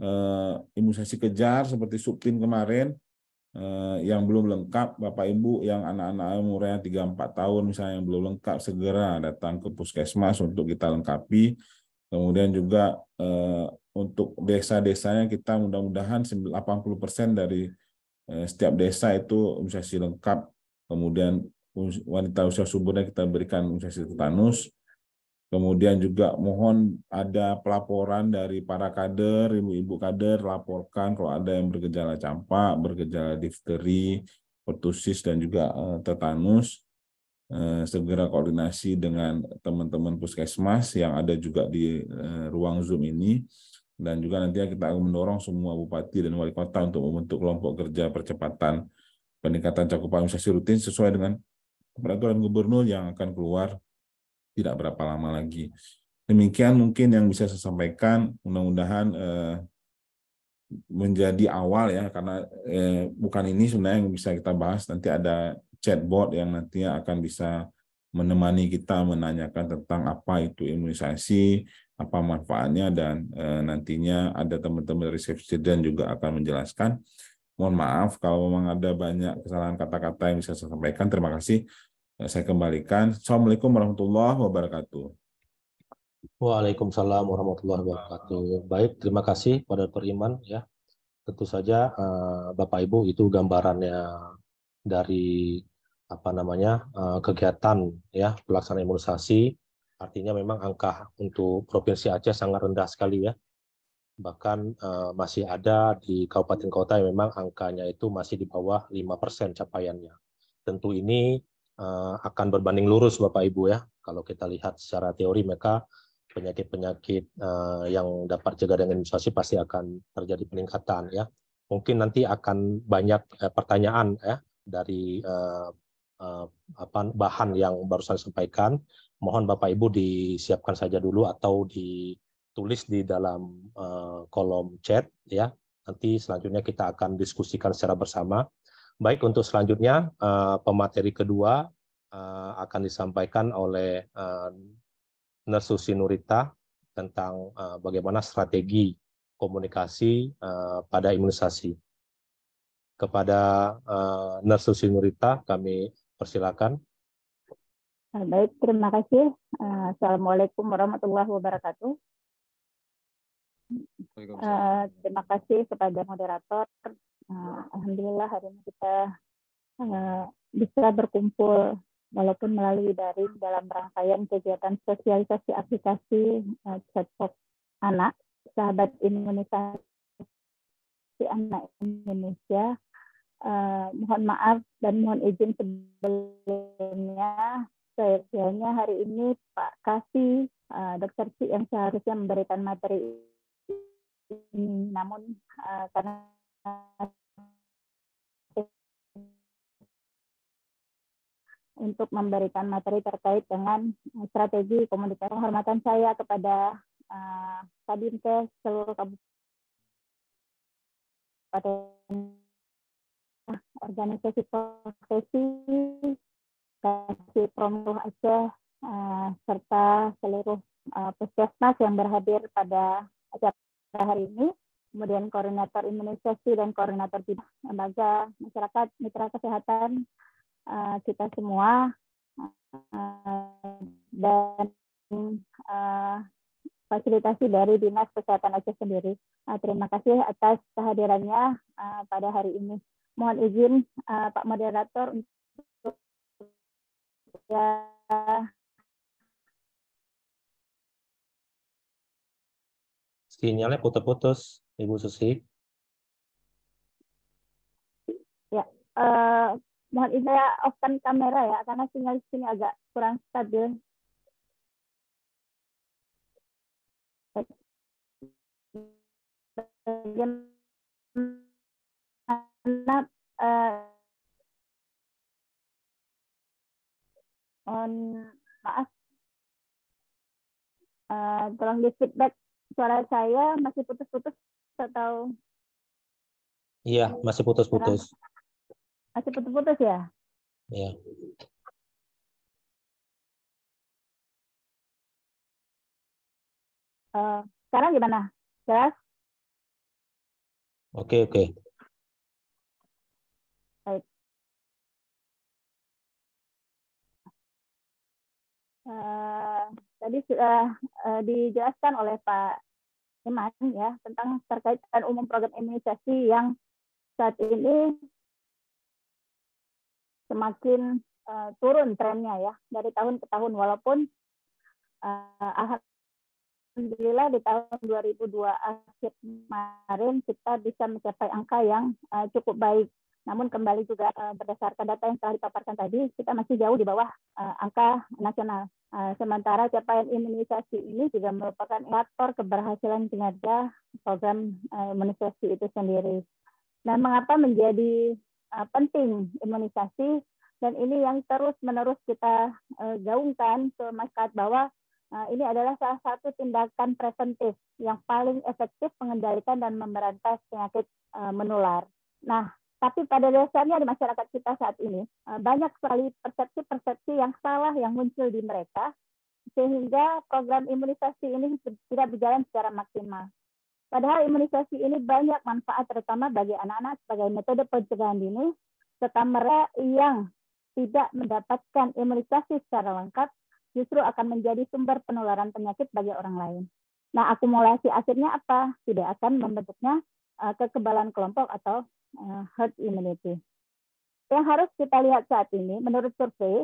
eh, imunisasi kejar seperti subtim kemarin eh, yang belum lengkap Bapak Ibu yang anak-anak umurnya 3 4 tahun misalnya yang belum lengkap segera datang ke puskesmas untuk kita lengkapi kemudian juga untuk desa-desanya kita mudah-mudahan 80% dari setiap desa itu imunisasi lengkap kemudian wanita usia suburnya kita berikan usia tetanus. Kemudian juga mohon ada pelaporan dari para kader, ibu-ibu kader, laporkan kalau ada yang bergejala campak, bergejala difteri, pertusis, dan juga eh, tetanus. Eh, segera koordinasi dengan teman-teman puskesmas yang ada juga di eh, ruang Zoom ini. Dan juga nanti kita akan mendorong semua bupati dan wali kota untuk membentuk kelompok kerja percepatan peningkatan cakupan imunisasi rutin sesuai dengan peraturan gubernur yang akan keluar tidak berapa lama lagi. Demikian mungkin yang bisa saya sampaikan. Mudah-mudahan eh, menjadi awal ya, karena eh, bukan ini sebenarnya yang bisa kita bahas. Nanti ada chatbot yang nantinya akan bisa menemani kita menanyakan tentang apa itu imunisasi, apa manfaatnya, dan eh, nantinya ada teman-teman dari dan juga akan menjelaskan. Mohon maaf kalau memang ada banyak kesalahan kata-kata yang bisa saya sampaikan. Terima kasih. Eh, saya kembalikan. Assalamualaikum warahmatullahi wabarakatuh. Waalaikumsalam warahmatullahi wabarakatuh. Baik, terima kasih pada Periman ya. Tentu saja eh, Bapak Ibu itu gambarannya dari apa namanya eh, kegiatan ya pelaksanaan imunisasi artinya memang angka untuk provinsi Aceh sangat rendah sekali ya bahkan uh, masih ada di kabupaten kota yang memang angkanya itu masih di bawah 5% capaiannya. Tentu ini uh, akan berbanding lurus Bapak Ibu ya. Kalau kita lihat secara teori mereka penyakit-penyakit uh, yang dapat jaga dengan imunisasi pasti akan terjadi peningkatan ya. Mungkin nanti akan banyak eh, pertanyaan ya dari eh, eh, apa bahan yang barusan sampaikan. Mohon Bapak Ibu disiapkan saja dulu atau di tulis di dalam uh, kolom chat ya. Nanti selanjutnya kita akan diskusikan secara bersama. Baik untuk selanjutnya uh, pemateri kedua uh, akan disampaikan oleh uh, Nersusi Nurita tentang uh, bagaimana strategi komunikasi uh, pada imunisasi. Kepada uh, Nersusi Nurita kami persilakan. Baik, terima kasih. Assalamualaikum warahmatullahi wabarakatuh. Uh, terima kasih kepada moderator. Uh, Alhamdulillah hari ini kita uh, bisa berkumpul walaupun melalui daring dalam rangkaian kegiatan sosialisasi aplikasi uh, chatbot anak sahabat Imunisasi anak Indonesia. Uh, mohon maaf dan mohon izin sebelumnya saya hari ini Pak Kasih uh, dokter si yang seharusnya memberikan materi namun uh, karena untuk memberikan materi terkait dengan strategi komunikasi penghormatan saya kepada uh, ke seluruh kabupaten organisasi profesi kasih promo Aceh uh, serta seluruh uh, puskesmas yang berhadir pada acara hari ini, kemudian koordinator imunisasi dan koordinator bidang lembaga masyarakat mitra kesehatan eh, kita semua eh, dan eh, fasilitasi dari dinas kesehatan Aceh sendiri. terima kasih atas kehadirannya pada hari ini. Mohon izin Pak moderator untuk ya, sinyalnya putus-putus, Ibu Susi. Ya, uh, mohon izin ya offkan kamera ya, karena sinyal di sini agak kurang stabil. Bagaimana uh, eh, on maaf uh, tolong di feedback suara saya masih putus-putus atau? Iya, masih putus-putus. Masih putus-putus ya? Iya. Uh, sekarang gimana? Jelas? Oke, oke. Uh, tadi sudah uh, dijelaskan oleh Pak Iman ya tentang terkait dengan umum program imunisasi yang saat ini semakin uh, turun trennya ya dari tahun ke tahun walaupun uh, alhamdulillah di tahun 2002 akhir kemarin kita bisa mencapai angka yang uh, cukup baik namun kembali juga eh, berdasarkan data yang telah dipaparkan tadi, kita masih jauh di bawah eh, angka nasional. Eh, sementara capaian imunisasi ini juga merupakan faktor keberhasilan kinerja program imunisasi itu sendiri. Nah, mengapa menjadi penting imunisasi? Dan ini yang terus-menerus kita gaungkan ke masyarakat bahwa ini adalah salah satu tindakan preventif yang paling efektif mengendalikan dan memberantas penyakit menular. Nah, tapi pada dasarnya di masyarakat kita saat ini eh, banyak sekali persepsi-persepsi yang salah yang muncul di mereka sehingga program imunisasi ini tidak berjalan secara maksimal. Padahal imunisasi ini banyak manfaat terutama bagi anak-anak sebagai metode pencegahan dini serta mereka yang tidak mendapatkan imunisasi secara lengkap justru akan menjadi sumber penularan penyakit bagi orang lain. Nah, akumulasi akhirnya apa? Tidak akan membentuknya eh, kekebalan kelompok atau Eh, herd immunity. Yang harus kita lihat saat ini, menurut survei,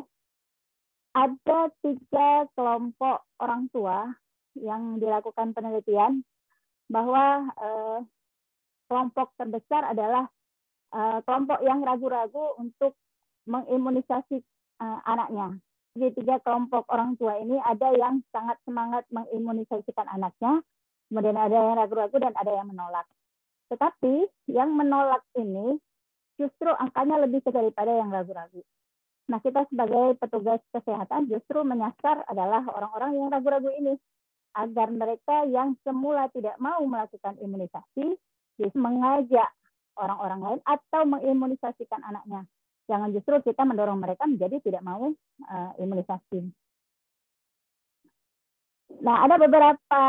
ada tiga kelompok orang tua yang dilakukan penelitian bahwa uh, kelompok terbesar adalah uh, kelompok yang ragu-ragu untuk mengimunisasi uh, anaknya. Di tiga kelompok orang tua ini ada yang sangat semangat mengimunisasikan anaknya, kemudian ada yang ragu-ragu dan ada yang menolak. Tetapi yang menolak ini justru angkanya lebih daripada yang ragu-ragu. Nah, kita sebagai petugas kesehatan justru menyasar adalah orang-orang yang ragu-ragu ini agar mereka yang semula tidak mau melakukan imunisasi mengajak orang-orang lain atau mengimunisasikan anaknya. Jangan justru kita mendorong mereka menjadi tidak mau uh, imunisasi. Nah, ada beberapa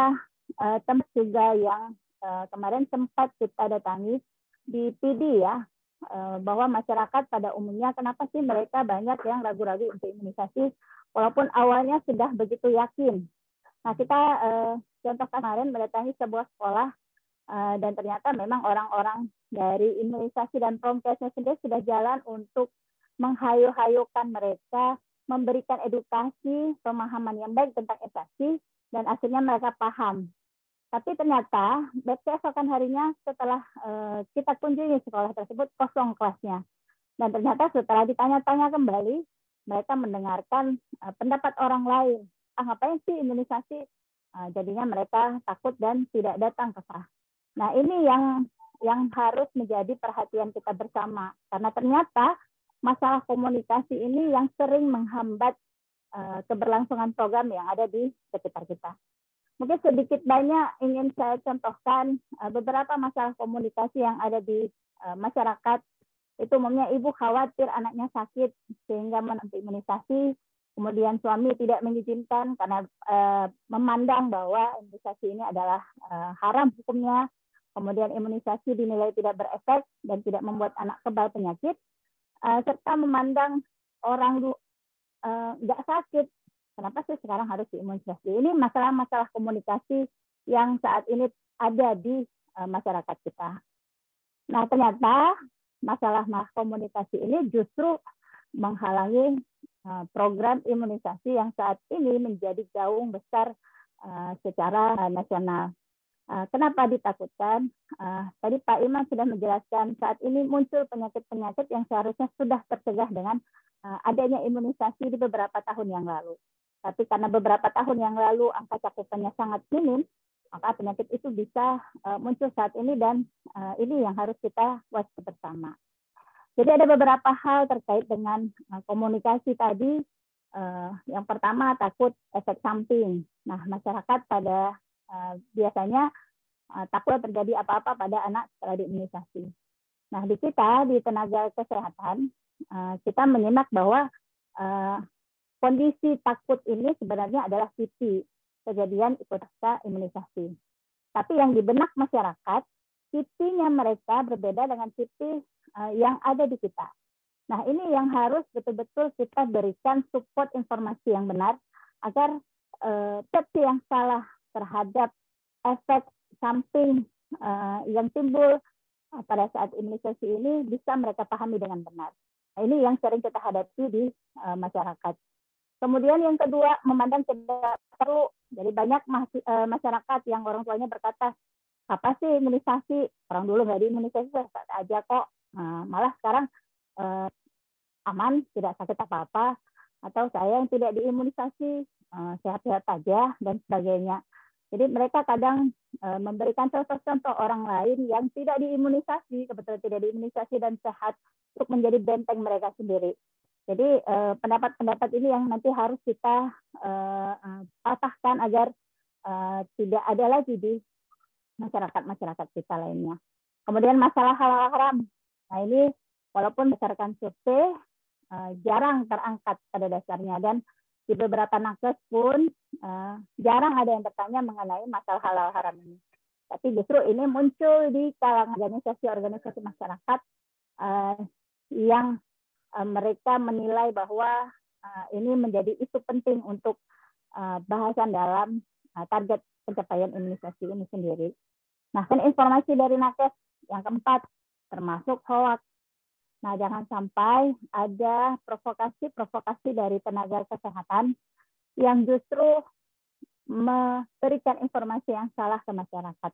uh, tempat juga yang Eh, kemarin sempat kita datangi di PD ya eh, bahwa masyarakat pada umumnya kenapa sih mereka banyak yang ragu-ragu untuk imunisasi walaupun awalnya sudah begitu yakin. Nah kita eh, contoh kemarin mendatangi sebuah sekolah dan ternyata memang orang-orang dari imunisasi dan promkesnya sendiri sudah jalan untuk menghayu-hayukan mereka memberikan edukasi pemahaman yang baik tentang infeksi dan akhirnya mereka paham tapi ternyata keesokan harinya setelah uh, kita kunjungi sekolah tersebut kosong kelasnya. Dan ternyata setelah ditanya-tanya kembali, mereka mendengarkan uh, pendapat orang lain. Ah ngapain sih imunisasi? Uh, ah, jadinya mereka takut dan tidak datang ke sah. Nah ini yang yang harus menjadi perhatian kita bersama karena ternyata masalah komunikasi ini yang sering menghambat eh, keberlangsungan program yang ada di sekitar kita. Mungkin sedikit banyak ingin saya contohkan eh, beberapa masalah komunikasi yang ada di eh, masyarakat. Itu umumnya ibu khawatir anaknya sakit sehingga menempuh imunisasi, kemudian suami tidak mengizinkan karena eh, memandang bahwa imunisasi ini adalah haram hukumnya, kemudian imunisasi dinilai tidak berefek dan tidak membuat anak kebal penyakit, serta memandang orang nggak sakit kenapa sih sekarang harus diimunisasi? Ini masalah-masalah komunikasi yang saat ini ada di eh, masyarakat kita. Nah, ternyata masalah masalah komunikasi ini justru menghalangi eh, program imunisasi yang saat ini menjadi gaung besar eh, secara nasional. kenapa ditakutkan? tadi Pak Iman sudah menjelaskan saat ini muncul penyakit-penyakit yang seharusnya sudah tercegah dengan adanya imunisasi di beberapa tahun yang lalu. Tapi karena beberapa tahun yang lalu angka cakupannya sangat minim, maka penyakit itu bisa eh, muncul saat ini dan eh, ini yang harus kita waspada bersama. Jadi ada beberapa hal terkait dengan eh, komunikasi tadi. yang pertama takut efek samping. Nah masyarakat pada biasanya uh, takut terjadi apa-apa pada anak setelah diimunisasi. Nah di kita di tenaga kesehatan kita menyimak bahwa Kondisi takut ini sebenarnya adalah CP, kejadian ikut imunisasi. Tapi yang di benak masyarakat, cp mereka berbeda dengan CP eh, yang ada di kita. Nah, ini yang harus betul-betul kita berikan support informasi yang benar agar eh, yang salah terhadap efek samping eh, yang timbul eh, pada saat imunisasi ini bisa mereka pahami dengan benar. Nah, ini yang sering kita hadapi di masyarakat. Kemudian yang kedua, memandang tidak perlu. Jadi banyak e, masyarakat yang orang tuanya berkata, apa sih imunisasi? Orang dulu nggak diimunisasi, aja kok. Nah, malah sekarang eh, aman, tidak sakit apa-apa. Atau saya yang tidak diimunisasi, e, sehat-sehat aja, dan sebagainya. Jadi mereka kadang eh, memberikan contoh-contoh orang lain yang tidak diimunisasi, kebetulan tidak diimunisasi dan sehat, untuk menjadi benteng mereka sendiri. Jadi eh, pendapat-pendapat ini yang nanti harus kita eh, eh, patahkan agar tidak ada lagi di masyarakat-masyarakat kita lainnya. Kemudian masalah halal haram. Nah ini walaupun berdasarkan survei jarang terangkat pada dasarnya dan di beberapa nakes pun jarang ada yang bertanya mengenai masalah halal haram ini. Tapi justru ini muncul di kalangan organisasi-organisasi masyarakat yang Eh, mereka menilai bahwa eh, ini menjadi isu penting untuk eh, bahasan dalam target pencapaian imunisasi ini sendiri. Nah, kan informasi dari nakes yang keempat termasuk hoax. Nah, jangan sampai ada provokasi-provokasi dari tenaga kesehatan yang justru memberikan informasi yang salah ke masyarakat.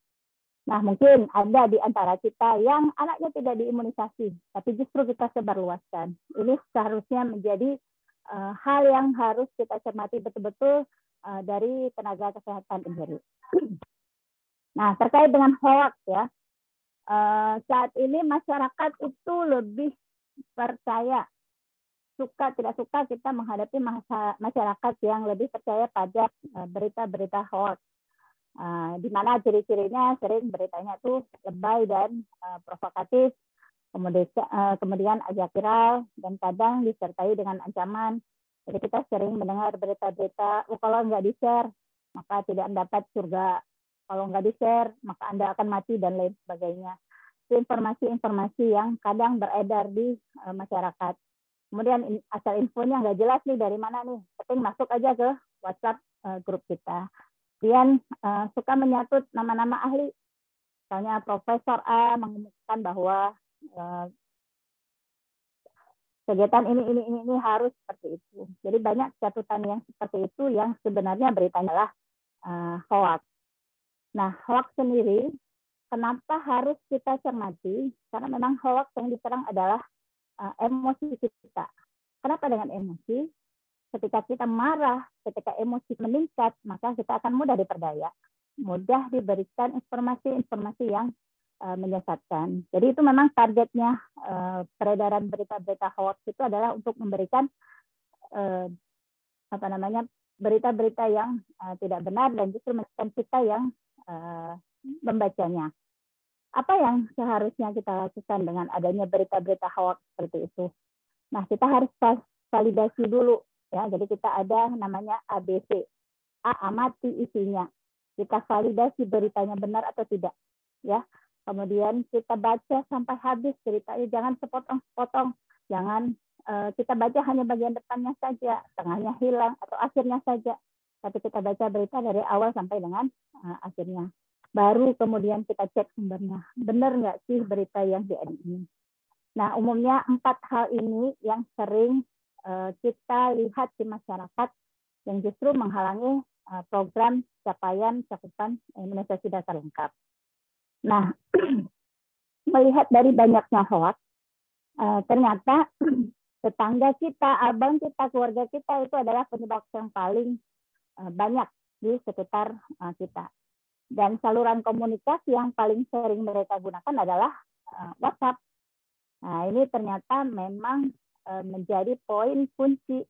Nah, mungkin ada di antara kita yang anaknya tidak diimunisasi, tapi justru kita sebarluaskan. Ini seharusnya menjadi uh, hal yang harus kita cermati betul-betul uh, dari tenaga kesehatan sendiri. Nah, terkait dengan hoax ya, uh, saat ini masyarakat itu lebih percaya suka tidak suka kita menghadapi masyarakat yang lebih percaya pada berita-berita hoax Uh, di mana ciri-cirinya sering beritanya tuh lebay dan uh, provokatif, kemudian, uh, kemudian agak viral dan kadang disertai dengan ancaman. Jadi kita sering mendengar berita-berita, oh, kalau nggak di-share maka tidak mendapat surga, kalau nggak di-share maka Anda akan mati dan lain sebagainya. Itu informasi-informasi yang kadang beredar di uh, masyarakat. Kemudian asal infonya nggak jelas nih dari mana nih, penting masuk aja ke WhatsApp uh, grup kita. Kemudian uh, suka menyatut nama-nama ahli. Misalnya Profesor A mengumumkan bahwa uh, kegiatan ini, ini, ini, ini harus seperti itu. Jadi banyak catatan yang seperti itu yang sebenarnya beritanya lah uh, eh, hoax. Nah, hoax sendiri kenapa harus kita cermati? Karena memang hoax yang diserang adalah uh, emosi kita. Kenapa dengan emosi? ketika kita marah, ketika emosi meningkat, maka kita akan mudah diperdaya, mudah diberikan informasi-informasi yang uh, menyesatkan. Jadi itu memang targetnya uh, peredaran berita-berita hoax itu adalah untuk memberikan uh, apa namanya berita-berita yang uh, tidak benar dan justru menyesatkan kita yang uh, membacanya. Apa yang seharusnya kita lakukan dengan adanya berita-berita hoax seperti itu? Nah, kita harus validasi dulu Ya, jadi kita ada namanya ABC. A amati isinya. Kita validasi beritanya benar atau tidak. Ya. Kemudian kita baca sampai habis ceritanya, jangan sepotong-sepotong. Jangan uh, kita baca hanya bagian depannya saja, tengahnya hilang atau akhirnya saja. Tapi kita baca berita dari awal sampai dengan uh, akhirnya. Baru kemudian kita cek sumbernya. Benar nggak sih berita yang di ini? Nah, umumnya empat hal ini yang sering Eh, kita lihat di masyarakat yang justru menghalangi eh, program capaian cakupan imunisasi dasar lengkap. Nah, melihat dari banyaknya hoax, eh, ternyata tetangga kita, abang kita, keluarga kita itu adalah penyebab yang paling banyak di sekitar kita. Dan saluran komunikasi yang paling sering mereka gunakan adalah WhatsApp. Nah, ini ternyata memang Eh, menjadi poin kunci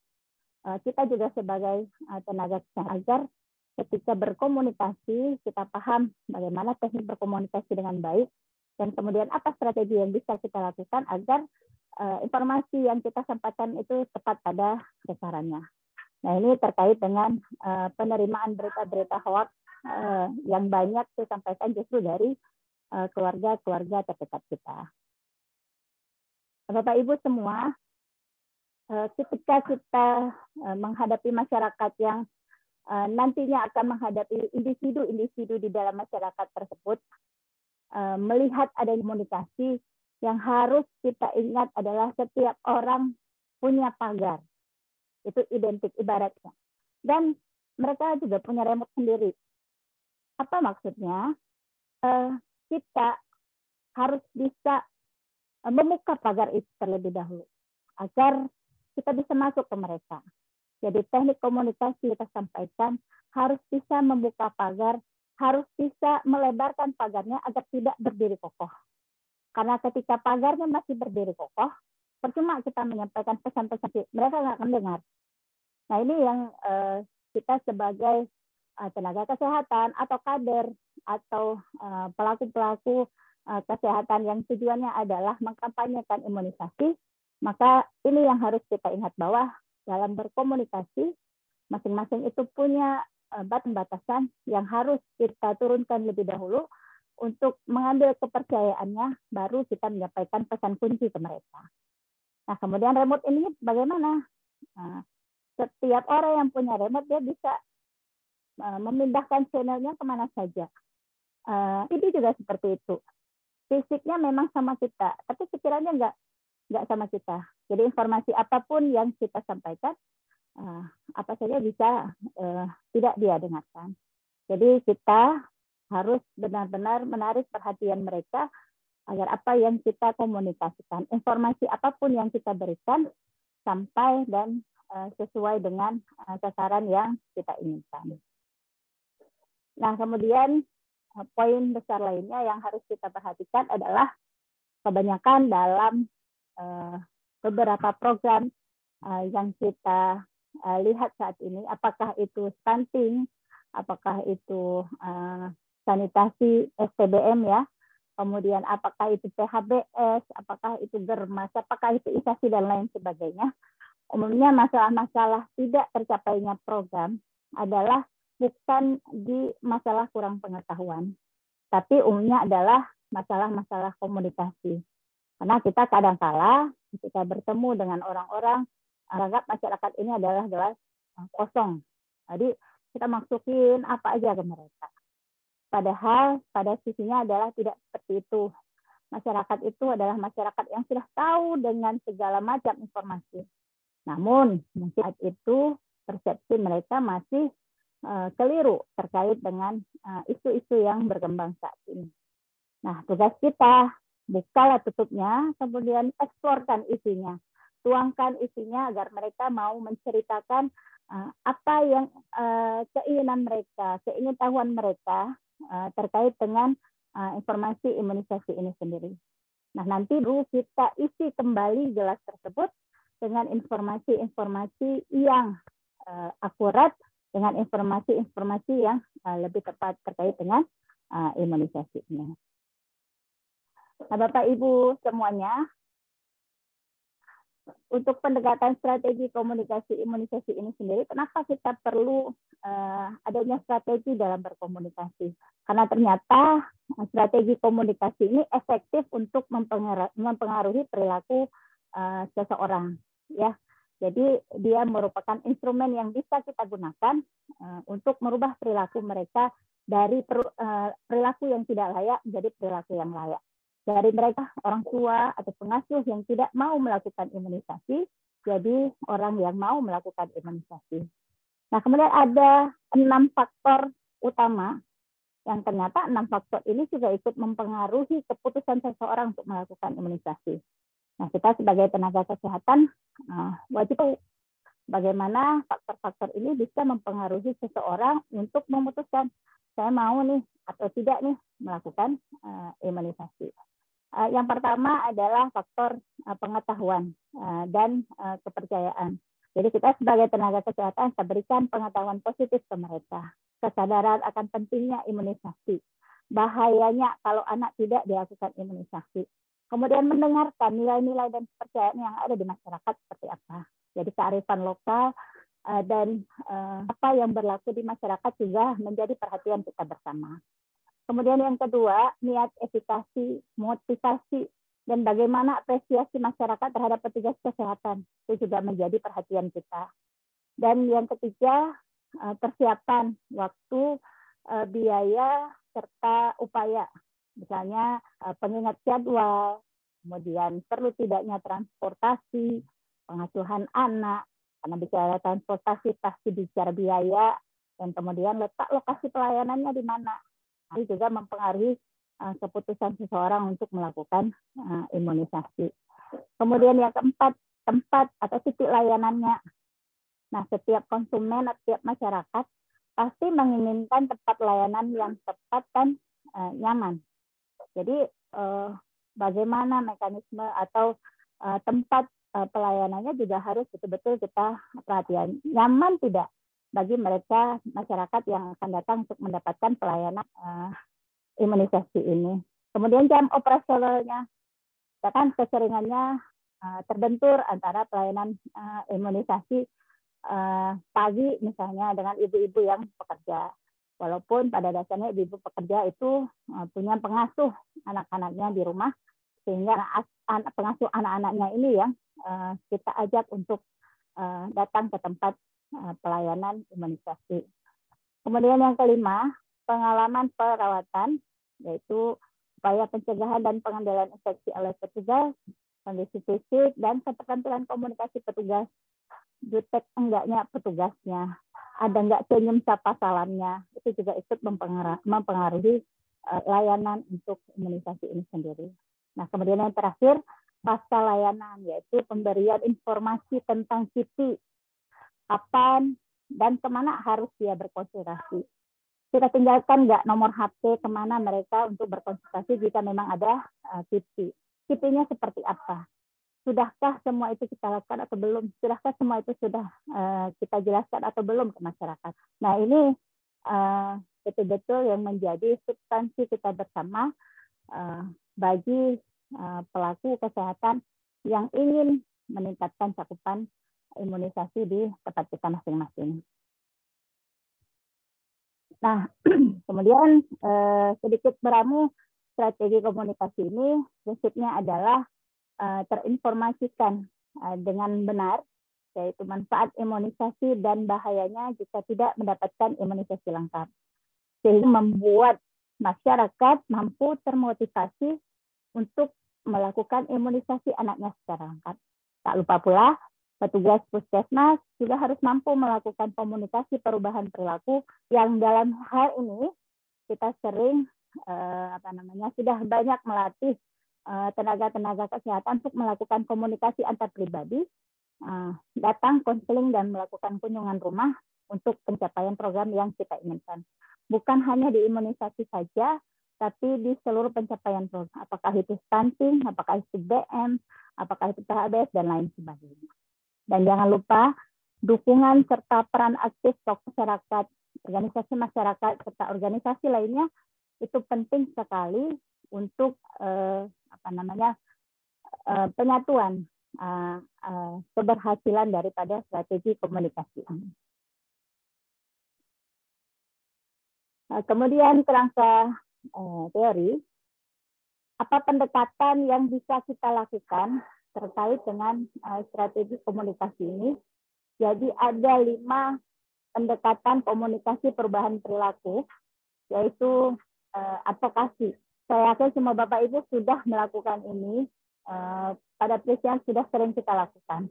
eh, kita juga sebagai eh, tenaga kesehatan agar ketika berkomunikasi kita paham bagaimana teknik berkomunikasi dengan baik dan kemudian apa strategi yang bisa kita lakukan agar informasi yang kita sampaikan itu tepat pada sasarannya. Nah ini terkait dengan penerimaan berita-berita hoax yang banyak disampaikan justru dari keluarga-keluarga terdekat kita. Bapak Ibu semua, Eh, ketika kita eh, menghadapi masyarakat yang eh, nantinya akan menghadapi individu-individu di dalam masyarakat tersebut, melihat ada komunikasi yang harus kita ingat adalah setiap orang punya pagar. Itu identik ibaratnya. Dan mereka juga punya remote sendiri. Apa maksudnya? Kita harus bisa membuka pagar itu terlebih dahulu agar kita bisa masuk ke mereka. Jadi teknik komunikasi kita sampaikan harus bisa membuka pagar, harus bisa melebarkan pagarnya agar tidak berdiri kokoh. Karena ketika pagarnya masih berdiri kokoh, percuma kita menyampaikan pesan-pesan mereka nggak akan dengar. Nah ini yang eh, kita sebagai eh, tenaga kesehatan atau kader atau eh, pelaku-pelaku eh, kesehatan yang tujuannya adalah mengkampanyekan imunisasi, maka ini yang harus kita ingat bahwa dalam berkomunikasi masing-masing itu punya eh, batasan-batasan yang harus kita turunkan lebih dahulu untuk mengambil kepercayaannya baru kita menyampaikan pesan kunci ke mereka. Nah, kemudian remote ini bagaimana? Nah, setiap orang yang punya remote dia bisa eh, memindahkan channelnya kemana saja. Eh, ini juga seperti itu. Fisiknya memang sama kita, tapi pikirannya nggak nggak sama kita. Jadi informasi apapun yang kita sampaikan, eh, apa saja bisa eh, tidak dia dengarkan. Jadi kita harus benar-benar menarik perhatian mereka agar apa yang kita komunikasikan, informasi apapun yang kita berikan sampai dan eh, sesuai dengan sasaran yang kita inginkan. Nah, kemudian poin besar lainnya yang harus kita perhatikan adalah kebanyakan dalam Eh, beberapa program eh, yang kita eh, lihat saat ini, apakah itu stunting, apakah itu sanitasi STBM ya, kemudian apakah itu PHBS, apakah itu germas, apakah itu isasi dan lain sebagainya. Umumnya masalah-masalah tidak tercapainya program adalah bukan di masalah kurang pengetahuan, tapi umumnya adalah masalah-masalah komunikasi. Karena kita kadang salah, kita bertemu dengan orang-orang anggap masyarakat ini adalah gelas eh, kosong. Jadi kita masukin apa aja ke mereka. Padahal pada sisinya adalah tidak seperti itu. Masyarakat itu adalah masyarakat yang sudah tahu dengan segala macam informasi. Namun mungkin saat itu persepsi mereka masih uh, keliru terkait dengan eh, isu-isu uh, yang berkembang saat ini. Nah tugas kita bukalah tutupnya, kemudian eksplorkan isinya, tuangkan isinya agar mereka mau menceritakan eh, apa yang eh, keinginan mereka, keingintahuan mereka eh, terkait dengan informasi imunisasi ini sendiri. Nah, nanti dulu kita isi kembali gelas tersebut dengan informasi-informasi yang akurat, dengan informasi-informasi yang lebih tepat terkait dengan uh, imunisasi ini. Nah, Bapak Ibu semuanya, untuk pendekatan strategi komunikasi imunisasi ini sendiri, kenapa kita perlu uh, adanya strategi dalam berkomunikasi? Karena ternyata eh, strategi komunikasi ini efektif untuk mempengaruhi perilaku uh, seseorang, ya. Jadi dia merupakan instrumen yang bisa kita gunakan uh, untuk merubah perilaku mereka dari per, uh, perilaku yang tidak layak menjadi perilaku yang layak dari mereka orang tua atau pengasuh yang tidak mau melakukan imunisasi jadi orang yang mau melakukan imunisasi. Nah, kemudian ada enam faktor utama yang ternyata enam faktor ini juga ikut mempengaruhi keputusan seseorang untuk melakukan imunisasi. Nah, kita sebagai tenaga kesehatan eh, wajib bagaimana faktor-faktor ini bisa mempengaruhi seseorang untuk memutuskan saya mau nih atau tidak nih melakukan eh, imunisasi. Uh, yang pertama adalah faktor uh, pengetahuan uh, dan uh, kepercayaan. Jadi kita sebagai tenaga kesehatan kita berikan pengetahuan positif ke mereka, kesadaran akan pentingnya imunisasi, bahayanya kalau anak tidak dilakukan imunisasi. Kemudian mendengarkan nilai-nilai dan kepercayaan yang ada di masyarakat seperti apa. Jadi kearifan lokal uh, dan uh, apa yang berlaku di masyarakat juga menjadi perhatian kita bersama. Kemudian yang kedua, niat efikasi, motivasi, dan bagaimana apresiasi masyarakat terhadap petugas kesehatan. Itu juga menjadi perhatian kita. Dan yang ketiga, eh, persiapan waktu, eh, biaya, serta upaya. Misalnya eh, pengingat jadwal, kemudian perlu tidaknya transportasi, pengasuhan anak, karena bicara transportasi pasti bicara biaya, dan kemudian letak lokasi pelayanannya di mana ini juga mempengaruhi eh, keputusan seseorang untuk melakukan eh, imunisasi. Kemudian yang keempat, tempat atau titik layanannya. Nah, setiap konsumen atau setiap masyarakat pasti menginginkan tempat layanan yang tepat dan eh, nyaman. Jadi, bagaimana mekanisme atau tempat pelayanannya juga harus betul-betul kita perhatian. Nyaman tidak? bagi mereka masyarakat yang akan datang untuk mendapatkan pelayanan uh, imunisasi ini. Kemudian jam operasionalnya, bahkan ya keseringannya uh, eh, terbentur antara pelayanan uh, imunisasi uh, pagi misalnya dengan ibu-ibu yang pekerja. Walaupun pada dasarnya ibu-ibu pekerja itu uh, punya pengasuh anak-anaknya di rumah, sehingga pengasuh anak-anaknya ini yang uh, kita ajak untuk uh, datang ke tempat Nah, pelayanan imunisasi. Kemudian yang kelima, pengalaman perawatan, yaitu upaya pencegahan dan pengendalian infeksi oleh petugas, kondisi fisik, dan keterampilan komunikasi petugas, jutek enggaknya petugasnya, ada enggak senyum siapa salamnya, itu juga ikut mempengaruhi eh, layanan untuk imunisasi ini sendiri. Nah, kemudian yang terakhir, pasca layanan, yaitu pemberian informasi tentang CP kapan, dan kemana harus dia berkonsultasi. Kita tinggalkan nggak nomor HP kemana mereka untuk berkonsultasi jika memang ada uh, KIPI. kipi seperti apa? Sudahkah semua itu kita lakukan atau belum? Sudahkah semua itu sudah uh, kita jelaskan atau belum ke masyarakat? Nah ini betul eh, betul-betul yang menjadi substansi kita bersama uh, bagi uh, pelaku kesehatan yang ingin meningkatkan cakupan imunisasi di tempat kita masing-masing. Nah, kemudian eh, sedikit beramu strategi komunikasi ini, prinsipnya adalah eh, terinformasikan eh, dengan benar, yaitu manfaat imunisasi dan bahayanya jika tidak mendapatkan imunisasi lengkap. Sehingga membuat masyarakat mampu termotivasi untuk melakukan imunisasi anaknya secara lengkap. Tak lupa pula Petugas puskesmas juga harus mampu melakukan komunikasi perubahan perilaku yang dalam hal ini kita sering eh, apa namanya sudah banyak melatih eh, tenaga-tenaga eh, kesehatan untuk melakukan komunikasi antar pribadi, eh, datang konseling dan melakukan kunjungan rumah untuk pencapaian program yang kita inginkan. Bukan hanya di imunisasi saja, tapi di seluruh pencapaian program, apakah itu stunting, apakah itu BM, apakah itu THBS, dan lain sebagainya. Dan jangan lupa dukungan serta peran aktif tokoh masyarakat, organisasi masyarakat serta organisasi lainnya itu penting sekali untuk eh, apa namanya eh, penyatuan eh, eh, keberhasilan daripada strategi komunikasi Nah, kemudian kerangka eh, teori, apa pendekatan yang bisa kita lakukan terkait dengan eh, strategi komunikasi ini. Jadi ada lima pendekatan komunikasi perubahan perilaku, yaitu uh, advokasi. Saya yakin semua Bapak Ibu sudah melakukan ini, uh, pada peristiwa sudah sering kita lakukan.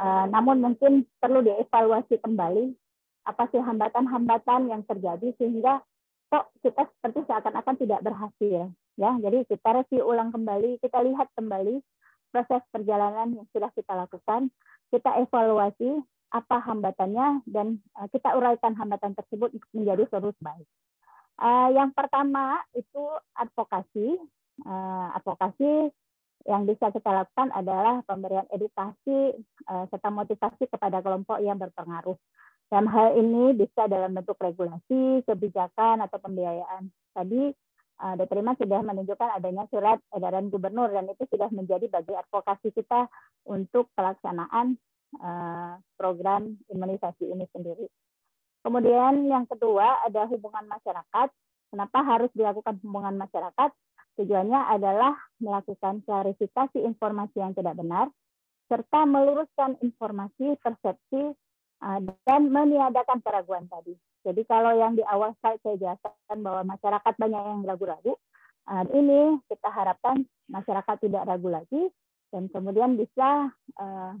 Uh, namun mungkin perlu dievaluasi kembali apa sih hambatan-hambatan yang terjadi sehingga kok kita seperti seakan-akan tidak berhasil ya jadi kita review ulang kembali kita lihat kembali proses perjalanan yang sudah kita lakukan, kita evaluasi apa hambatannya dan eh, kita uraikan hambatan tersebut menjadi solusi baik. Eh, yang pertama itu advokasi. Eh, advokasi yang bisa kita lakukan adalah pemberian edukasi serta motivasi kepada kelompok yang berpengaruh. Dalam hal ini bisa dalam bentuk regulasi, kebijakan, atau pembiayaan. Tadi Eh, diterima sudah menunjukkan adanya surat edaran gubernur dan itu sudah menjadi bagian advokasi kita untuk pelaksanaan eh, program imunisasi ini sendiri. Kemudian yang kedua ada hubungan masyarakat. Kenapa harus dilakukan hubungan masyarakat? Tujuannya adalah melakukan klarifikasi informasi yang tidak benar, serta meluruskan informasi, persepsi, eh, dan meniadakan keraguan tadi. Jadi kalau yang di awal saya, saya jelaskan bahwa masyarakat banyak yang ragu-ragu, ah, ini kita harapkan masyarakat tidak ragu lagi dan kemudian bisa uh,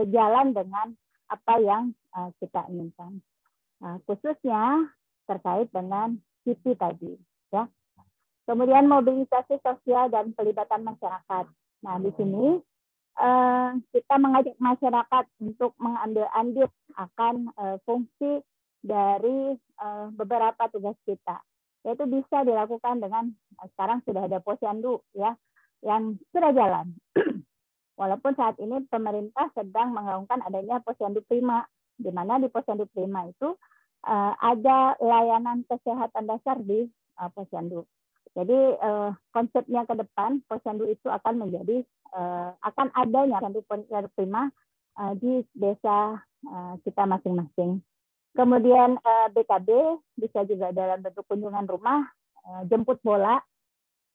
sejalan dengan apa yang uh, kita inginkan. Uh, khususnya terkait dengan CP tadi, ya. Kemudian mobilisasi sosial dan pelibatan masyarakat. Nah, di sini uh, kita mengajak masyarakat untuk mengambil andil akan uh, fungsi dari uh, beberapa tugas kita. Yaitu bisa dilakukan dengan eh, sekarang sudah ada posyandu ya yang sudah jalan. Walaupun saat ini pemerintah sedang menggaungkan adanya posyandu prima, di mana di posyandu prima itu uh, ada layanan kesehatan dasar di uh, posyandu. Jadi uh, konsepnya ke depan posyandu itu akan menjadi uh, akan adanya posyandu prima uh, di desa uh, kita masing-masing. Kemudian uh, eh, BKB bisa juga dalam bentuk kunjungan rumah, uh, jemput bola,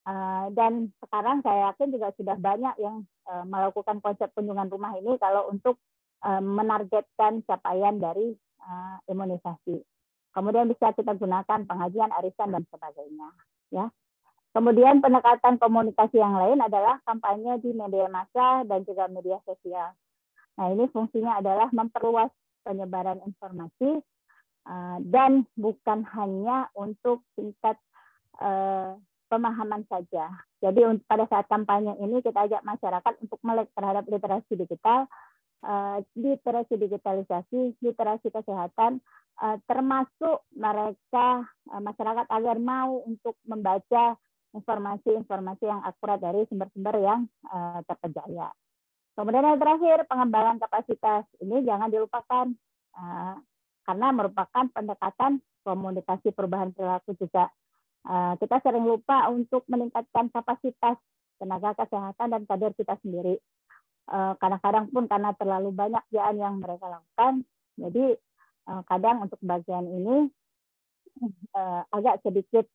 uh, dan sekarang saya yakin juga sudah banyak yang uh, melakukan konsep kunjungan rumah ini kalau untuk uh, menargetkan capaian dari uh, imunisasi. Kemudian bisa kita gunakan pengajian, arisan dan sebagainya. Ya. Kemudian pendekatan komunikasi yang lain adalah kampanye di media massa dan juga media sosial. Nah, ini fungsinya adalah memperluas penyebaran informasi uh, dan bukan hanya untuk tingkat uh, pemahaman saja. Jadi pada saat kampanye ini kita ajak masyarakat untuk melek terhadap literasi digital, uh, literasi digitalisasi, literasi kesehatan, uh, termasuk mereka uh, masyarakat agar mau untuk membaca informasi-informasi yang akurat dari sumber-sumber yang uh, terpercaya. Kemudian yang terakhir, pengembangan kapasitas. Ini jangan dilupakan, eh, karena merupakan pendekatan komunikasi perubahan perilaku juga. Eh, kita sering lupa untuk meningkatkan kapasitas tenaga kesehatan dan kader kita sendiri. Eh, kadang-kadang pun karena terlalu banyak kerjaan yang mereka lakukan, jadi kadang untuk bagian ini agak sedikit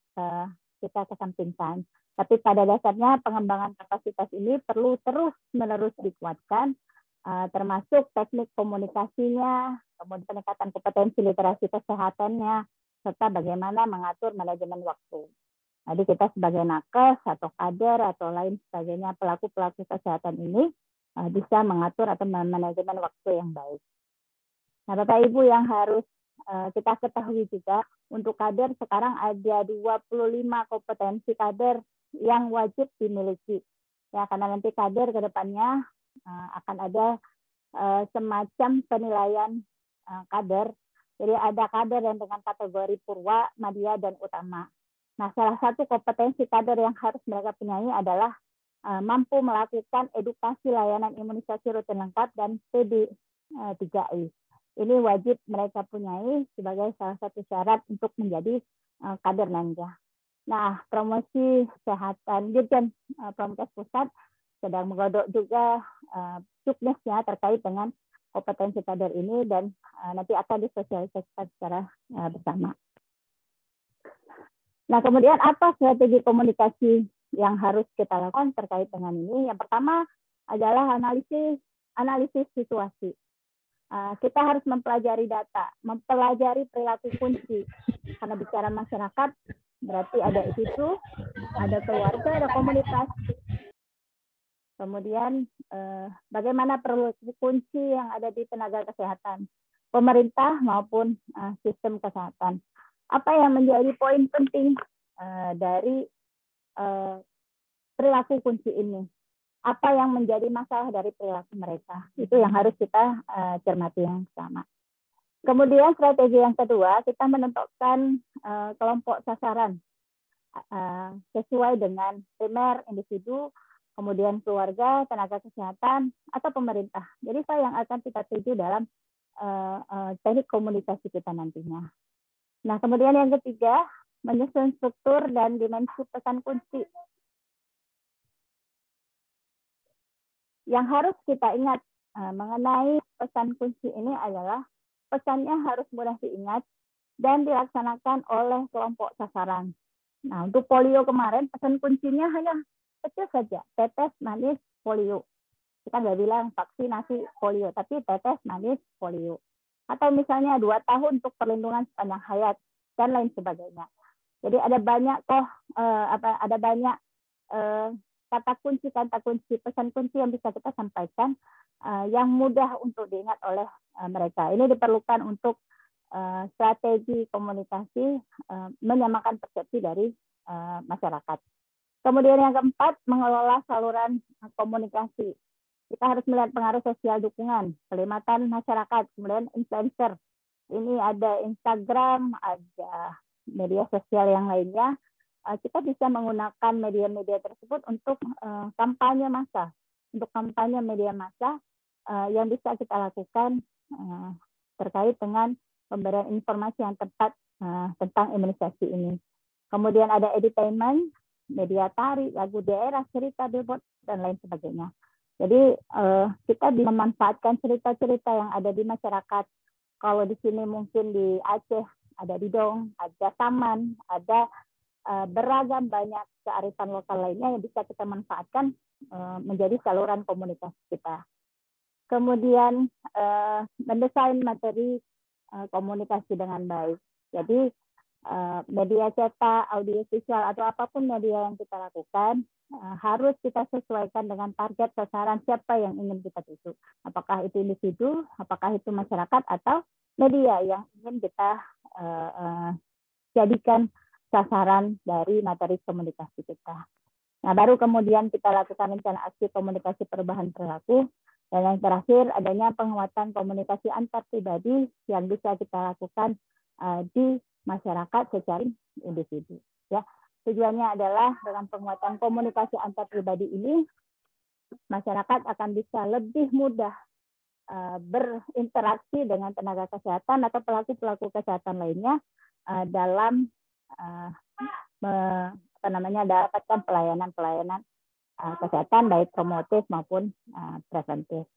kita kesampingkan. Tapi pada dasarnya pengembangan kapasitas ini perlu terus menerus dikuatkan, eh, termasuk teknik komunikasinya, kemudian peningkatan kompetensi literasi kesehatannya, serta bagaimana mengatur manajemen waktu. Jadi kita sebagai nakes atau kader atau lain sebagainya pelaku-pelaku kesehatan ini eh, bisa mengatur atau manajemen waktu yang baik. Nah, Bapak Ibu yang harus eh, kita ketahui juga untuk kader sekarang ada 25 kompetensi kader yang wajib dimiliki. Ya, karena nanti kader ke depannya uh, akan ada uh, semacam penilaian uh, kader. Jadi ada kader yang dengan kategori purwa, madya, dan utama. Nah, salah satu kompetensi kader yang harus mereka punyai adalah uh, mampu melakukan edukasi layanan imunisasi rutin lengkap dan PD uh, 3I. Ini wajib mereka punyai sebagai salah satu syarat untuk menjadi uh, kader nanti. Nah, promosi kesehatan Dirjen eh, Promkes Pusat sedang menggodok juga eh, juknis uh, ya terkait dengan kompetensi kader ini dan uh, nanti akan disosialisasikan secara uh, bersama. Nah, kemudian apa strategi komunikasi yang harus kita lakukan terkait dengan ini? Yang pertama adalah analisis analisis situasi. kita harus mempelajari data, mempelajari perilaku kunci. Karena bicara masyarakat, Berarti ada itu, ada keluarga, ada komunitas. Kemudian eh, bagaimana perlu kunci yang ada di tenaga kesehatan, pemerintah maupun eh, sistem kesehatan. Apa yang menjadi poin penting eh, dari eh, perilaku kunci ini? Apa yang menjadi masalah dari perilaku mereka? Itu yang harus kita eh, cermati yang sama. Kemudian strategi yang kedua, kita menentukan uh, kelompok sasaran uh, sesuai dengan primer individu, kemudian keluarga, tenaga kesehatan, atau pemerintah. Jadi apa yang akan kita tuju dalam uh, uh, teknik komunikasi kita nantinya. Nah, kemudian yang ketiga, menyusun struktur dan dimensi pesan kunci. Yang harus kita ingat uh, mengenai pesan kunci ini adalah pesannya harus mudah diingat dan dilaksanakan oleh kelompok sasaran. Nah, untuk polio kemarin pesan kuncinya hanya kecil saja, tetes manis polio. Kita nggak bilang vaksinasi polio, tapi tetes manis polio. Atau misalnya dua tahun untuk perlindungan sepanjang hayat dan lain sebagainya. Jadi ada banyak kok, eh, apa ada banyak eh, kata kunci kata kunci pesan kunci yang bisa kita sampaikan uh, yang mudah untuk diingat oleh uh, mereka ini diperlukan untuk uh, strategi komunikasi uh, menyamakan persepsi dari uh, masyarakat kemudian yang keempat mengelola saluran komunikasi kita harus melihat pengaruh sosial dukungan kelimatan masyarakat kemudian influencer ini ada Instagram ada media sosial yang lainnya Eh, kita bisa menggunakan media-media tersebut untuk eh, kampanye massa, untuk kampanye media massa eh, yang bisa kita lakukan terkait dengan pemberian informasi yang tepat tentang imunisasi ini. Kemudian ada entertainment, media tari, lagu daerah, cerita billboard dan lain sebagainya. Jadi kita bisa memanfaatkan cerita-cerita yang ada di masyarakat. Kalau di sini mungkin di Aceh ada di Dong, ada taman, ada Eh, beragam banyak kearifan lokal lainnya yang bisa kita manfaatkan eh, menjadi saluran komunikasi kita. Kemudian eh, mendesain materi komunikasi dengan baik. Jadi media cetak, audio visual atau apapun media yang kita lakukan harus kita sesuaikan dengan target sasaran siapa yang ingin kita tuju. Apakah itu individu, apakah itu masyarakat atau media yang ingin kita jadikan sasaran dari materi komunikasi kita. Nah, baru kemudian kita lakukan rencana aksi komunikasi perubahan perilaku dan yang terakhir adanya penguatan komunikasi antar pribadi yang bisa kita lakukan uh, di masyarakat secara individu. Ya, tujuannya adalah dalam penguatan komunikasi antar pribadi ini masyarakat akan bisa lebih mudah uh, berinteraksi dengan tenaga kesehatan atau pelaku-pelaku kesehatan lainnya uh, dalam uh, apa namanya dapatkan pelayanan-pelayanan uh, kesehatan baik promotif maupun uh, preventif.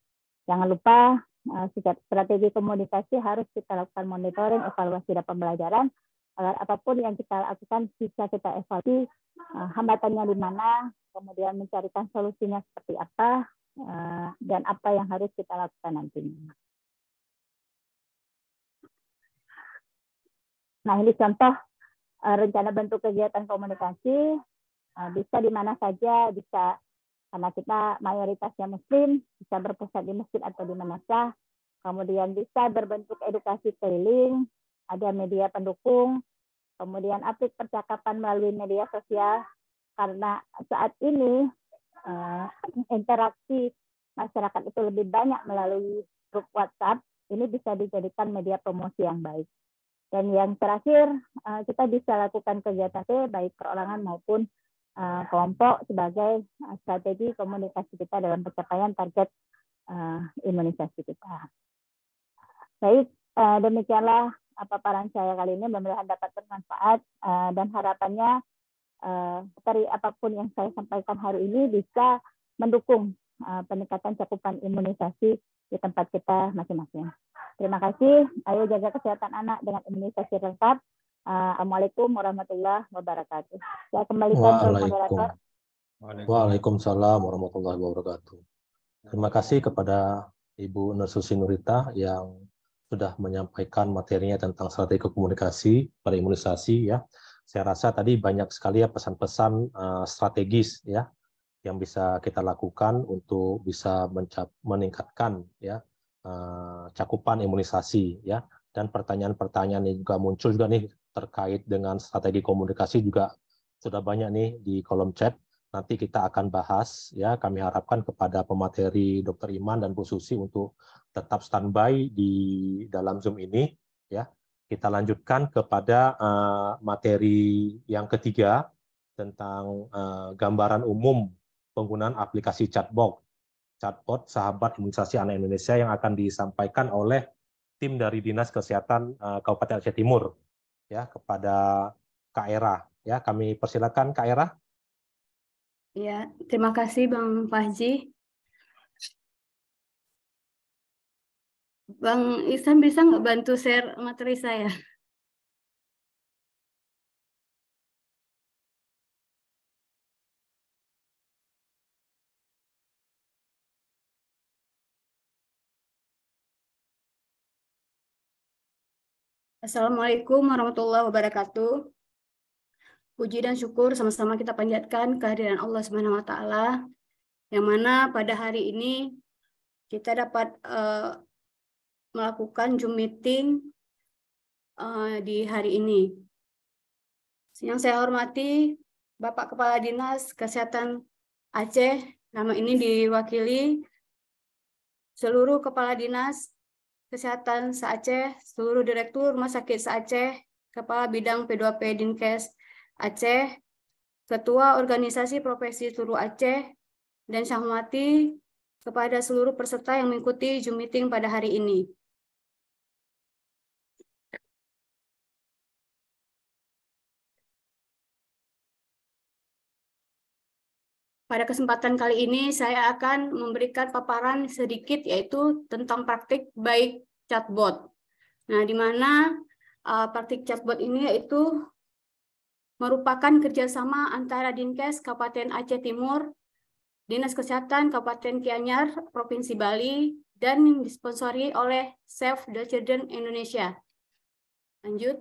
Jangan lupa uh, strategi komunikasi harus kita lakukan monitoring, evaluasi dan pembelajaran agar apapun yang kita lakukan bisa kita evaluasi uh, hambatannya di mana, kemudian mencarikan solusinya seperti apa uh, dan apa yang harus kita lakukan nantinya. Nah ini contoh Eh, rencana bentuk kegiatan komunikasi eh, bisa di mana saja, bisa karena kita mayoritasnya muslim, bisa berpusat di masjid atau di manasah, kemudian bisa berbentuk edukasi keliling, ada media pendukung, kemudian aplik percakapan melalui media sosial, karena saat ini eh, interaksi masyarakat itu lebih banyak melalui grup WhatsApp, ini bisa dijadikan media promosi yang baik. Dan yang terakhir, eh, kita bisa lakukan kegiatan baik perorangan maupun eh, kelompok sebagai eh, strategi komunikasi kita dalam pencapaian target imunisasi kita. Baik, demikianlah paparan saya kali ini. memberikan dapat bermanfaat dan harapannya dari apapun yang saya sampaikan hari ini bisa mendukung peningkatan cakupan imunisasi di tempat kita masing-masing. Terima kasih. Ayo jaga kesehatan anak dengan imunisasi lengkap. Uh, Assalamualaikum warahmatullahi wabarakatuh. Saya kembalikan ke Waalaikumsalam warahmatullahi wabarakatuh. Terima kasih kepada Ibu Nersusi Nurita yang sudah menyampaikan materinya tentang strategi komunikasi pada imunisasi ya. Saya rasa tadi banyak sekali ya pesan-pesan uh, strategis ya yang bisa kita lakukan untuk bisa mencap, meningkatkan ya eh, cakupan imunisasi ya dan pertanyaan-pertanyaan ini juga muncul juga nih terkait dengan strategi komunikasi juga sudah banyak nih di kolom chat nanti kita akan bahas ya kami harapkan kepada pemateri Dr. Iman dan Bu Susi untuk tetap standby di dalam Zoom ini ya kita lanjutkan kepada uh, materi yang ketiga tentang uh, gambaran umum penggunaan aplikasi chatbot. Chatbot sahabat imunisasi anak Indonesia yang akan disampaikan oleh tim dari Dinas Kesehatan eh, Kabupaten Aceh Timur ya kepada Kak Era. Ya, kami persilakan Kak Era. Ya, terima kasih Bang Fahji. Bang Ihsan bisa nggak bantu share materi saya? Assalamualaikum warahmatullahi wabarakatuh. Puji dan syukur sama-sama kita panjatkan kehadiran Allah Subhanahu wa taala yang mana pada hari ini kita dapat uh, melakukan Zoom meeting uh, di hari ini. Yang saya hormati Bapak Kepala Dinas Kesehatan Aceh, nama ini diwakili seluruh kepala dinas Kesehatan se-Aceh, seluruh Direktur Rumah Sakit se-Aceh, Kepala Bidang P2P Dinkes Aceh, Ketua Organisasi Profesi Seluruh Aceh, dan Syahmati kepada seluruh peserta yang mengikuti Zoom meeting pada hari ini. Pada kesempatan kali ini saya akan memberikan paparan sedikit yaitu tentang praktik baik chatbot. Nah, di mana uh, praktik chatbot ini yaitu merupakan kerjasama antara Dinkes Kabupaten Aceh Timur, Dinas Kesehatan Kabupaten Kianyar, Provinsi Bali, dan disponsori oleh Save the Children Indonesia. Lanjut.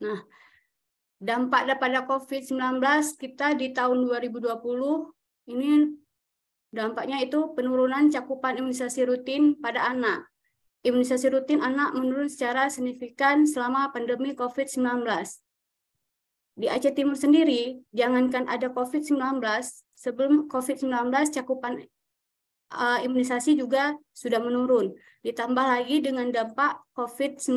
Nah, dampak daripada COVID-19 kita di tahun 2020 ini dampaknya itu penurunan cakupan imunisasi rutin pada anak. Imunisasi rutin anak menurun secara signifikan selama pandemi COVID-19. Di Aceh Timur sendiri, jangankan ada COVID-19, sebelum COVID-19 cakupan uh, imunisasi juga sudah menurun, ditambah lagi dengan dampak COVID-19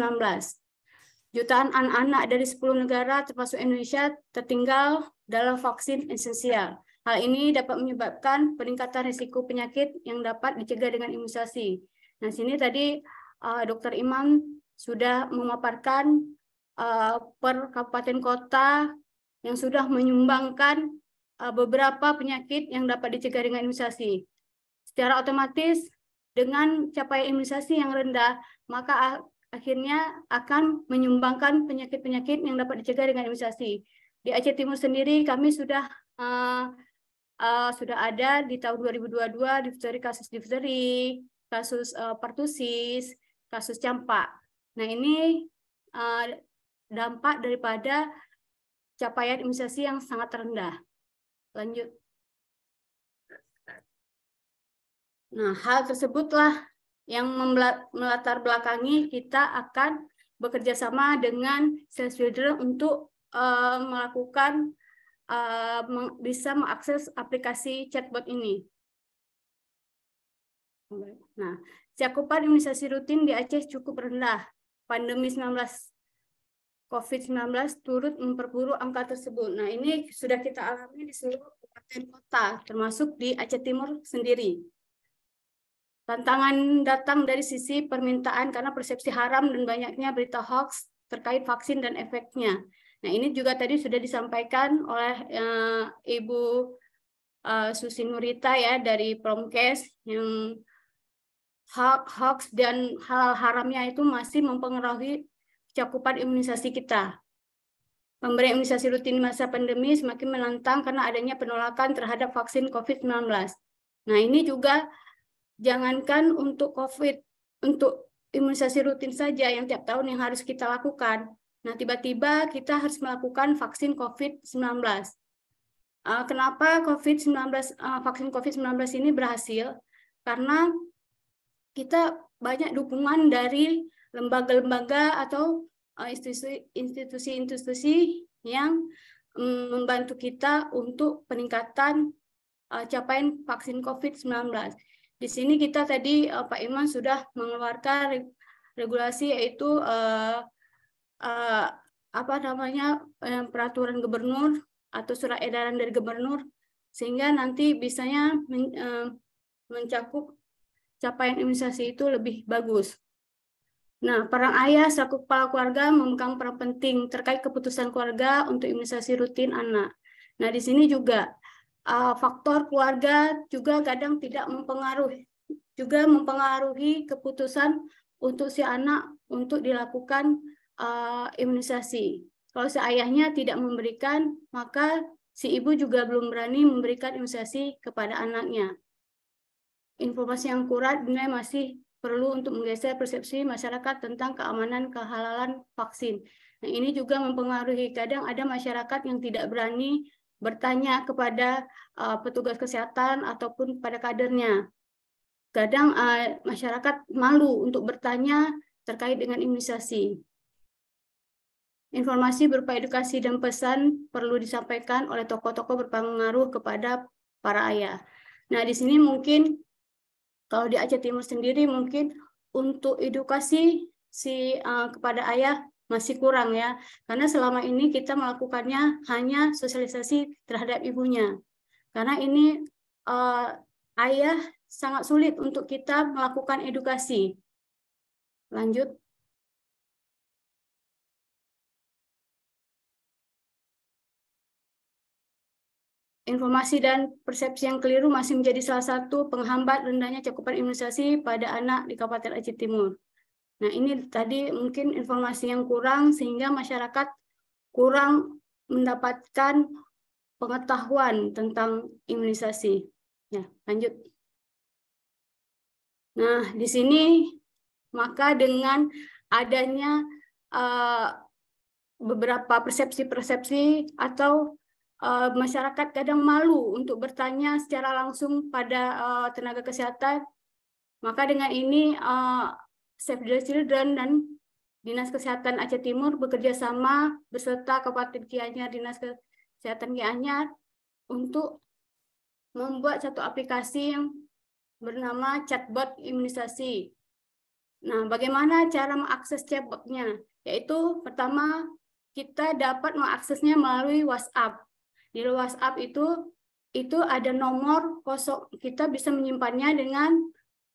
Jutaan anak-anak dari 10 negara termasuk Indonesia tertinggal dalam vaksin esensial. Hal ini dapat menyebabkan peningkatan risiko penyakit yang dapat dicegah dengan imunisasi. Nah, sini tadi uh, Dr. Imam sudah memaparkan uh, per kabupaten kota yang sudah menyumbangkan uh, beberapa penyakit yang dapat dicegah dengan imunisasi. Secara otomatis dengan capaian imunisasi yang rendah, maka akhirnya akan menyumbangkan penyakit-penyakit yang dapat dicegah dengan imunisasi. Di Aceh Timur sendiri kami sudah uh, uh, sudah ada di tahun 2022 difteri kasus difteri, kasus uh, pertusis, kasus campak. Nah, ini uh, dampak daripada capaian imunisasi yang sangat rendah. Lanjut. Nah, hal tersebutlah yang melatar belakangi kita akan bekerja sama dengan sales builder untuk uh, melakukan uh, bisa mengakses aplikasi chatbot ini. Nah, cakupan imunisasi rutin di Aceh cukup rendah. Pandemi 19 COVID-19 turut memperburuk angka tersebut. Nah, ini sudah kita alami di seluruh kabupaten kota, termasuk di Aceh Timur sendiri. Tantangan datang dari sisi permintaan karena persepsi haram dan banyaknya berita hoax terkait vaksin dan efeknya. Nah, ini juga tadi sudah disampaikan oleh uh, Ibu uh, Susi Nurita ya dari Promkes yang hoax, hoax dan hal haramnya itu masih mempengaruhi cakupan imunisasi kita. Pemberian imunisasi rutin masa pandemi semakin menantang karena adanya penolakan terhadap vaksin COVID-19. Nah, ini juga jangankan untuk COVID, untuk imunisasi rutin saja yang tiap tahun yang harus kita lakukan. Nah, tiba-tiba kita harus melakukan vaksin COVID-19. Eh, kenapa COVID-19 eh, vaksin COVID-19 ini berhasil? Karena kita banyak dukungan dari lembaga-lembaga atau eh, institusi-institusi yang mm, membantu kita untuk peningkatan capaian vaksin COVID-19. Di sini kita tadi eh, Pak Iman sudah mengeluarkan regulasi yaitu uh, uh, apa namanya peraturan gubernur atau surat edaran dari gubernur sehingga nanti bisanya men, uh, mencakup capaian imunisasi itu lebih bagus. Nah, peran ayah selaku kepala keluarga memegang peran penting terkait keputusan keluarga untuk imunisasi rutin anak. Nah, di sini juga uh, faktor keluarga juga kadang tidak mempengaruhi juga mempengaruhi keputusan untuk si anak untuk dilakukan uh, imunisasi. Kalau si ayahnya tidak memberikan, maka si ibu juga belum berani memberikan imunisasi kepada anaknya. Informasi yang kurat dinilai masih perlu untuk menggeser persepsi masyarakat tentang keamanan kehalalan vaksin. Nah, ini juga mempengaruhi kadang ada masyarakat yang tidak berani bertanya kepada uh, petugas kesehatan ataupun pada kadernya. Kadang uh, masyarakat malu untuk bertanya terkait dengan imunisasi. Informasi berupa edukasi dan pesan perlu disampaikan oleh tokoh-tokoh berpengaruh kepada para ayah. Nah, di sini mungkin kalau di Aceh Timur sendiri mungkin untuk edukasi si uh, kepada ayah masih kurang ya karena selama ini kita melakukannya hanya sosialisasi terhadap ibunya karena ini uh, ayah sangat sulit untuk kita melakukan edukasi lanjut Informasi dan persepsi yang keliru masih menjadi salah satu penghambat rendahnya cakupan imunisasi pada anak di Kabupaten Aceh Timur. Nah, ini tadi mungkin informasi yang kurang sehingga masyarakat kurang mendapatkan pengetahuan tentang imunisasi. Ya, lanjut. Nah, di sini maka dengan adanya uh, beberapa persepsi-persepsi atau uh, masyarakat kadang malu untuk bertanya secara langsung pada uh, tenaga kesehatan, maka dengan ini uh, Save the Children dan Dinas Kesehatan Aceh Timur bekerja sama beserta Kabupaten Kianyar Dinas Kesehatan Kianyar untuk membuat satu aplikasi yang bernama chatbot imunisasi. Nah, bagaimana cara mengakses chatbotnya? Yaitu pertama kita dapat mengaksesnya melalui WhatsApp. Di WhatsApp itu itu ada nomor kosong. Kita bisa menyimpannya dengan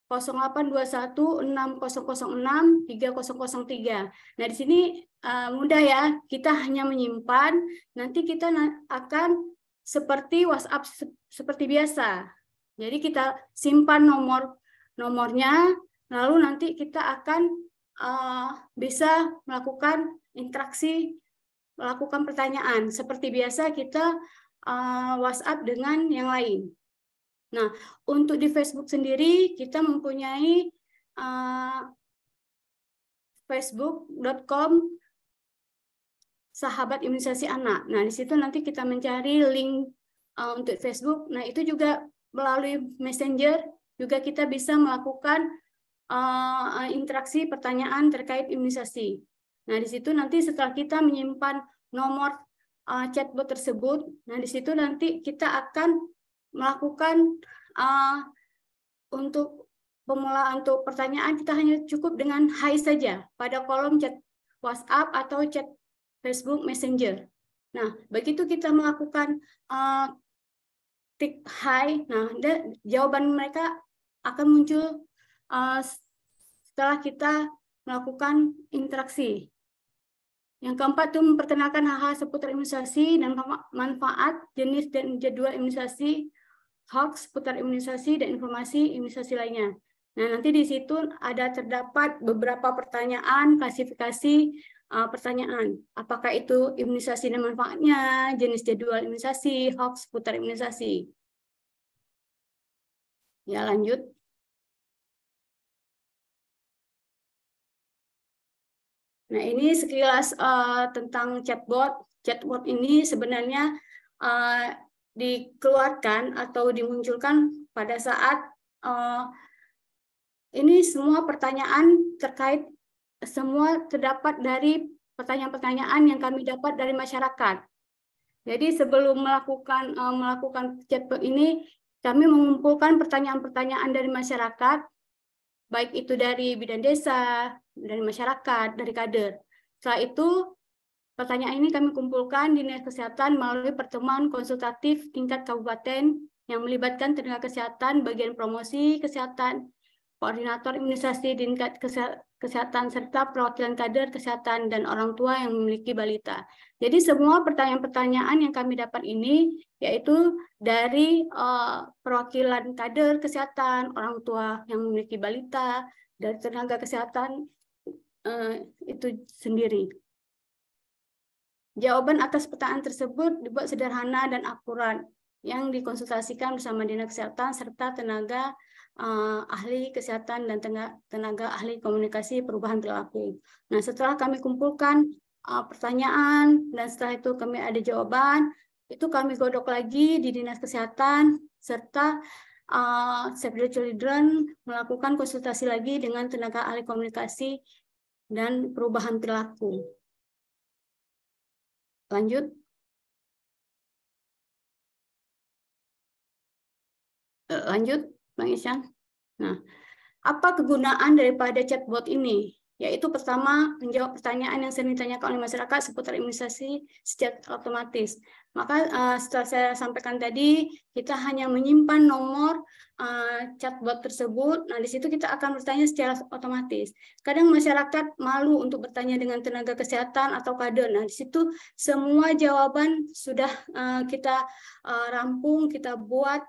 0821 6006 3003. Nah, di sini eh, mudah ya, kita hanya menyimpan, nanti kita akan seperti WhatsApp seperti biasa. Jadi kita simpan nomor nomornya, lalu nanti kita akan uh, bisa melakukan interaksi, melakukan pertanyaan. Seperti biasa kita uh, WhatsApp dengan yang lain. Nah, untuk di Facebook sendiri kita mempunyai uh, eh, facebook.com sahabat imunisasi anak. Nah, di situ nanti kita mencari link uh, untuk Facebook. Nah, itu juga melalui Messenger juga kita bisa melakukan uh, interaksi pertanyaan terkait imunisasi. Nah, di situ nanti setelah kita menyimpan nomor uh, chatbot tersebut, nah di situ nanti kita akan melakukan uh, untuk pemula untuk pertanyaan kita hanya cukup dengan hai saja pada kolom chat WhatsApp atau chat Facebook Messenger. Nah, begitu kita melakukan uh, tik hai, nah jawaban mereka akan muncul uh, setelah kita melakukan interaksi. Yang keempat itu memperkenalkan hal-hal seputar imunisasi dan manfaat jenis dan jadwal imunisasi hoax seputar imunisasi dan informasi imunisasi lainnya. Nah, nanti di situ ada terdapat beberapa pertanyaan, klasifikasi uh, pertanyaan. Apakah itu imunisasi dan manfaatnya, jenis jadwal imunisasi, hoax seputar imunisasi. Ya, lanjut. Nah, ini sekilas uh, tentang chatbot. Chatbot ini sebenarnya uh, dikeluarkan atau dimunculkan pada saat uh, ini semua pertanyaan terkait semua terdapat dari pertanyaan-pertanyaan yang kami dapat dari masyarakat. Jadi sebelum melakukan uh, melakukan chatbot ini kami mengumpulkan pertanyaan-pertanyaan dari masyarakat baik itu dari bidan desa, dari masyarakat, dari kader. Setelah itu Pertanyaan ini kami kumpulkan di Dinas Kesehatan melalui pertemuan konsultatif tingkat kabupaten yang melibatkan tenaga kesehatan bagian promosi kesehatan, koordinator imunisasi di tingkat kesehatan, serta perwakilan kader kesehatan dan orang tua yang memiliki balita. Jadi semua pertanyaan-pertanyaan yang kami dapat ini yaitu dari uh, perwakilan kader kesehatan, orang tua yang memiliki balita, dan tenaga kesehatan uh, itu sendiri. Jawaban atas pertanyaan tersebut dibuat sederhana dan akurat yang dikonsultasikan bersama Dinas Kesehatan serta tenaga uh, ahli kesehatan dan tenaga, tenaga ahli komunikasi perubahan perilaku. Nah, setelah kami kumpulkan uh, pertanyaan dan setelah itu kami ada jawaban, itu kami godok lagi di Dinas Kesehatan serta uh, eh, Save Children melakukan konsultasi lagi dengan tenaga ahli komunikasi dan perubahan perilaku. Lanjut. Eh, lanjut, Bang Isyan. Nah, apa kegunaan daripada chatbot ini? yaitu pertama menjawab pertanyaan yang sering ditanyakan oleh masyarakat seputar imunisasi secara otomatis. Maka uh, setelah saya sampaikan tadi, kita hanya menyimpan nomor uh, eh, chatbot tersebut. Nah, di situ kita akan bertanya secara otomatis. Kadang masyarakat malu untuk bertanya dengan tenaga kesehatan atau kader. Nah, di situ semua jawaban sudah uh, kita uh, rampung, kita buat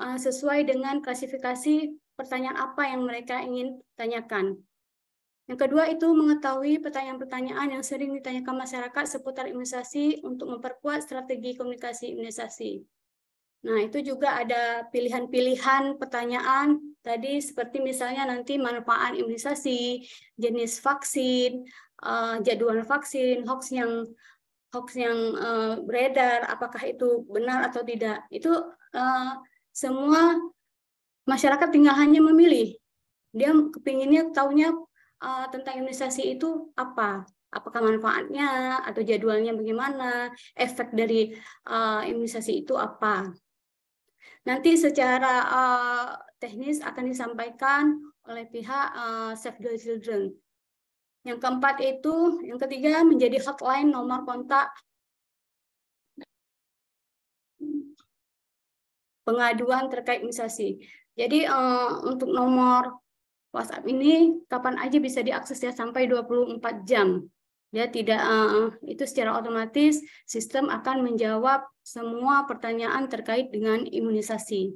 uh, sesuai dengan klasifikasi pertanyaan apa yang mereka ingin tanyakan. Yang kedua itu mengetahui pertanyaan-pertanyaan yang sering ditanyakan masyarakat seputar imunisasi untuk memperkuat strategi komunikasi imunisasi. Nah, itu juga ada pilihan-pilihan pertanyaan tadi seperti misalnya nanti manfaat imunisasi, jenis vaksin, eh, jadwal vaksin, hoax yang hoax yang eh, beredar, apakah itu benar atau tidak. Itu eh, semua masyarakat tinggal hanya memilih. Dia kepinginnya taunya uh, tentang imunisasi itu apa? Apakah manfaatnya atau jadwalnya bagaimana? Efek dari uh, imunisasi itu apa? Nanti secara uh, teknis akan disampaikan oleh pihak uh, Save the Children. Yang keempat itu, yang ketiga menjadi hotline nomor kontak pengaduan terkait imunisasi. Jadi uh, untuk nomor WhatsApp ini kapan aja bisa diakses ya sampai 24 jam. Ya, tidak uh, itu secara otomatis sistem akan menjawab semua pertanyaan terkait dengan imunisasi.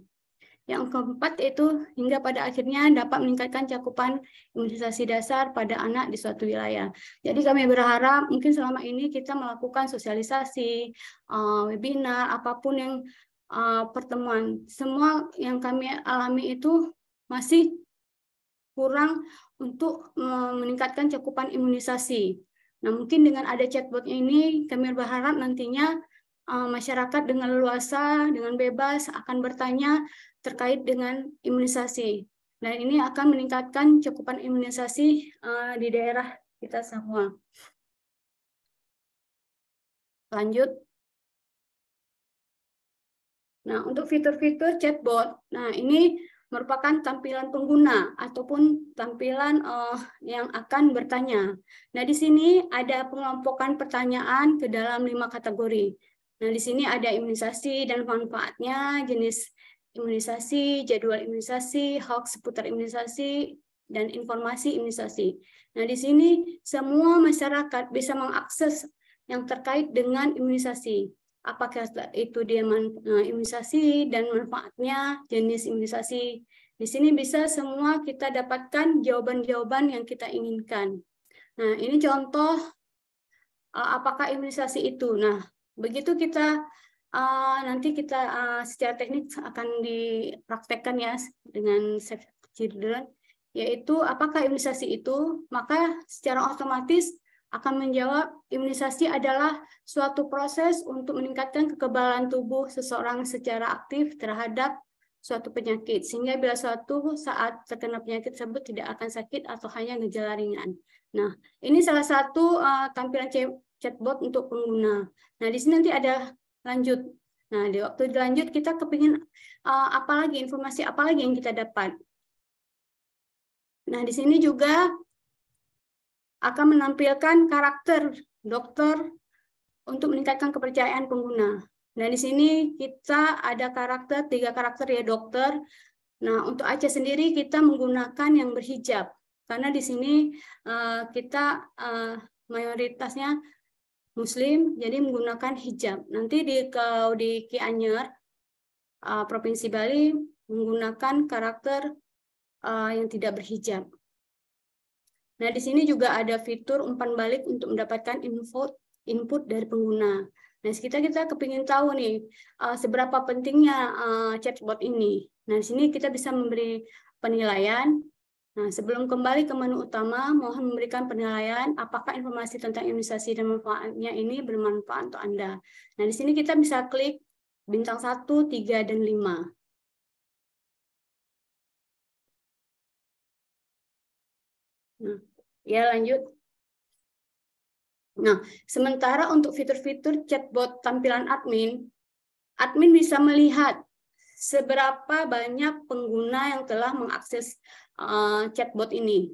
Yang keempat itu hingga pada akhirnya dapat meningkatkan cakupan imunisasi dasar pada anak di suatu wilayah. Jadi kami berharap mungkin selama ini kita melakukan sosialisasi, uh, webinar, apapun yang uh, pertemuan. Semua yang kami alami itu masih kurang untuk eh, meningkatkan cakupan imunisasi. Nah, mungkin dengan ada chatbot ini, kami berharap nantinya eh, masyarakat dengan leluasa, dengan bebas akan bertanya terkait dengan imunisasi. Dan ini akan meningkatkan cakupan imunisasi eh, di daerah kita semua. Lanjut. Nah, untuk fitur-fitur chatbot. Nah, ini merupakan tampilan pengguna ataupun tampilan uh, yang akan bertanya. Nah, di sini ada pengelompokan pertanyaan ke dalam lima kategori. Nah, di sini ada imunisasi dan manfaatnya, jenis imunisasi, jadwal imunisasi, hoax seputar imunisasi, dan informasi imunisasi. Nah, di sini semua masyarakat bisa mengakses yang terkait dengan imunisasi apakah itu dia e, imunisasi dan manfaatnya jenis imunisasi. Di sini bisa semua kita dapatkan jawaban-jawaban yang kita inginkan. Nah, ini contoh e, apakah imunisasi itu. Nah, begitu kita e, nanti kita secara teknik akan dipraktekkan ya dengan Save Children, yaitu apakah imunisasi itu, maka secara otomatis akan menjawab imunisasi adalah suatu proses untuk meningkatkan kekebalan tubuh seseorang secara aktif terhadap suatu penyakit sehingga bila suatu saat terkena penyakit tersebut tidak akan sakit atau hanya gejala ringan. Nah, ini salah satu uh, tampilan chatbot untuk pengguna. Nah, di sini nanti ada lanjut. Nah, di waktu lanjut kita kepingin uh, apa lagi informasi apa lagi yang kita dapat. Nah, di sini juga akan menampilkan karakter dokter untuk meningkatkan kepercayaan pengguna. Nah, di sini kita ada karakter, tiga karakter ya dokter. Nah, untuk Aceh sendiri kita menggunakan yang berhijab. Karena di sini eh, kita eh, mayoritasnya muslim, jadi menggunakan hijab. Nanti di kalau di Kianyar, uh, eh, Provinsi Bali menggunakan karakter yang tidak berhijab. Nah, di sini juga ada fitur umpan balik untuk mendapatkan info input dari pengguna. Nah, sekitar kita kepingin tahu nih uh, seberapa pentingnya uh, chatbot ini. Nah, di sini kita bisa memberi penilaian. Nah, sebelum kembali ke menu utama, mohon memberikan penilaian apakah informasi tentang imunisasi dan manfaatnya ini bermanfaat untuk Anda. Nah, di sini kita bisa klik bintang 1, 3, dan 5. Ya, lanjut. Nah, sementara untuk fitur-fitur chatbot tampilan admin, admin bisa melihat seberapa banyak pengguna yang telah mengakses uh, chatbot ini.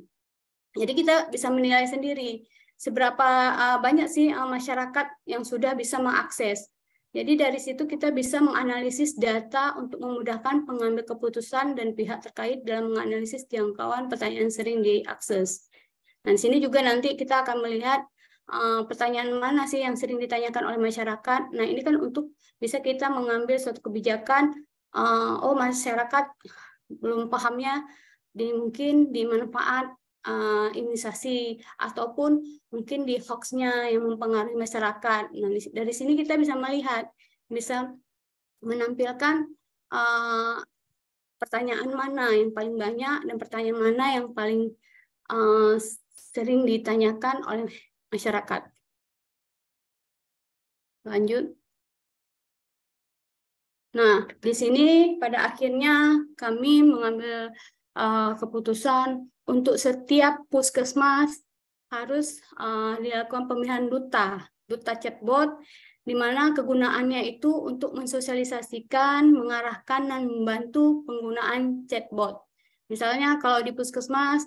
Jadi kita bisa menilai sendiri seberapa uh, banyak sih uh, masyarakat yang sudah bisa mengakses. Jadi dari situ kita bisa menganalisis data untuk memudahkan pengambil keputusan dan pihak terkait dalam menganalisis jangkauan pertanyaan sering diakses. Nah, di sini juga nanti kita akan melihat uh, pertanyaan mana sih yang sering ditanyakan oleh masyarakat. Nah, ini kan untuk bisa kita mengambil suatu kebijakan, uh, oh masyarakat belum pahamnya di mungkin di manfaat uh, imunisasi ataupun mungkin di hoaxnya yang mempengaruhi masyarakat. Nah, dari sini kita bisa melihat, bisa menampilkan uh, pertanyaan mana yang paling banyak dan pertanyaan mana yang paling uh, sering ditanyakan oleh masyarakat. Lanjut. Nah, di sini pada akhirnya kami mengambil uh, keputusan untuk setiap puskesmas harus uh, dilakukan pemilihan duta, duta chatbot, di mana kegunaannya itu untuk mensosialisasikan, mengarahkan, dan membantu penggunaan chatbot. Misalnya kalau di puskesmas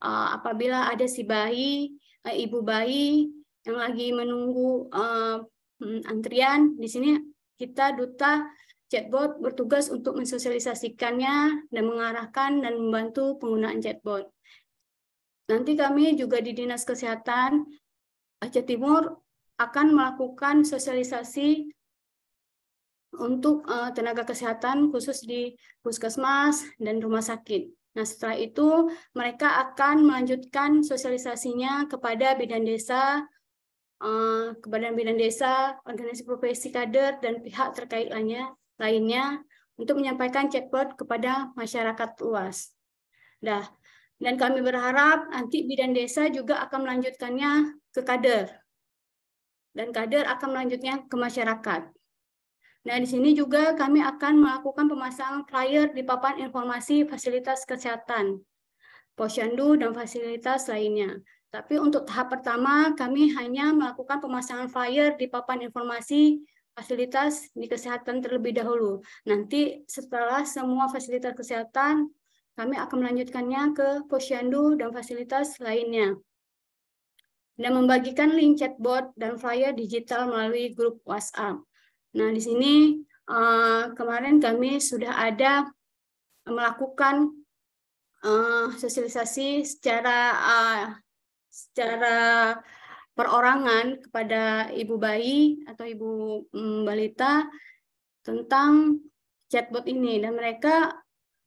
Eh, apabila ada si bayi, eh, ibu bayi yang lagi menunggu eh, mm, antrian di sini kita duta chatbot bertugas untuk mensosialisasikannya dan mengarahkan dan membantu penggunaan chatbot. Nanti kami juga di Dinas Kesehatan Aceh Timur akan melakukan sosialisasi untuk tenaga kesehatan khusus di puskesmas dan rumah sakit. Nah, setelah itu mereka akan melanjutkan sosialisasinya kepada bidan desa, eh, kepada bidan desa, organisasi profesi kader, dan pihak terkait lainnya, lainnya untuk menyampaikan chatbot kepada masyarakat luas. Nah Dan kami berharap nanti bidan desa juga akan melanjutkannya ke kader. Dan kader akan melanjutnya ke masyarakat. Nah, di sini juga kami akan melakukan pemasangan flyer di papan informasi fasilitas kesehatan, posyandu, dan fasilitas lainnya. Tapi untuk tahap pertama, kami hanya melakukan pemasangan flyer di papan informasi fasilitas di kesehatan terlebih dahulu. Nanti setelah semua fasilitas kesehatan, kami akan melanjutkannya ke posyandu dan fasilitas lainnya dan membagikan link chatbot dan flyer digital melalui grup WhatsApp. Nah, di sini eh, kemarin kami sudah ada melakukan eh, sosialisasi secara eh, secara perorangan kepada ibu bayi atau ibu um, balita tentang chatbot ini dan mereka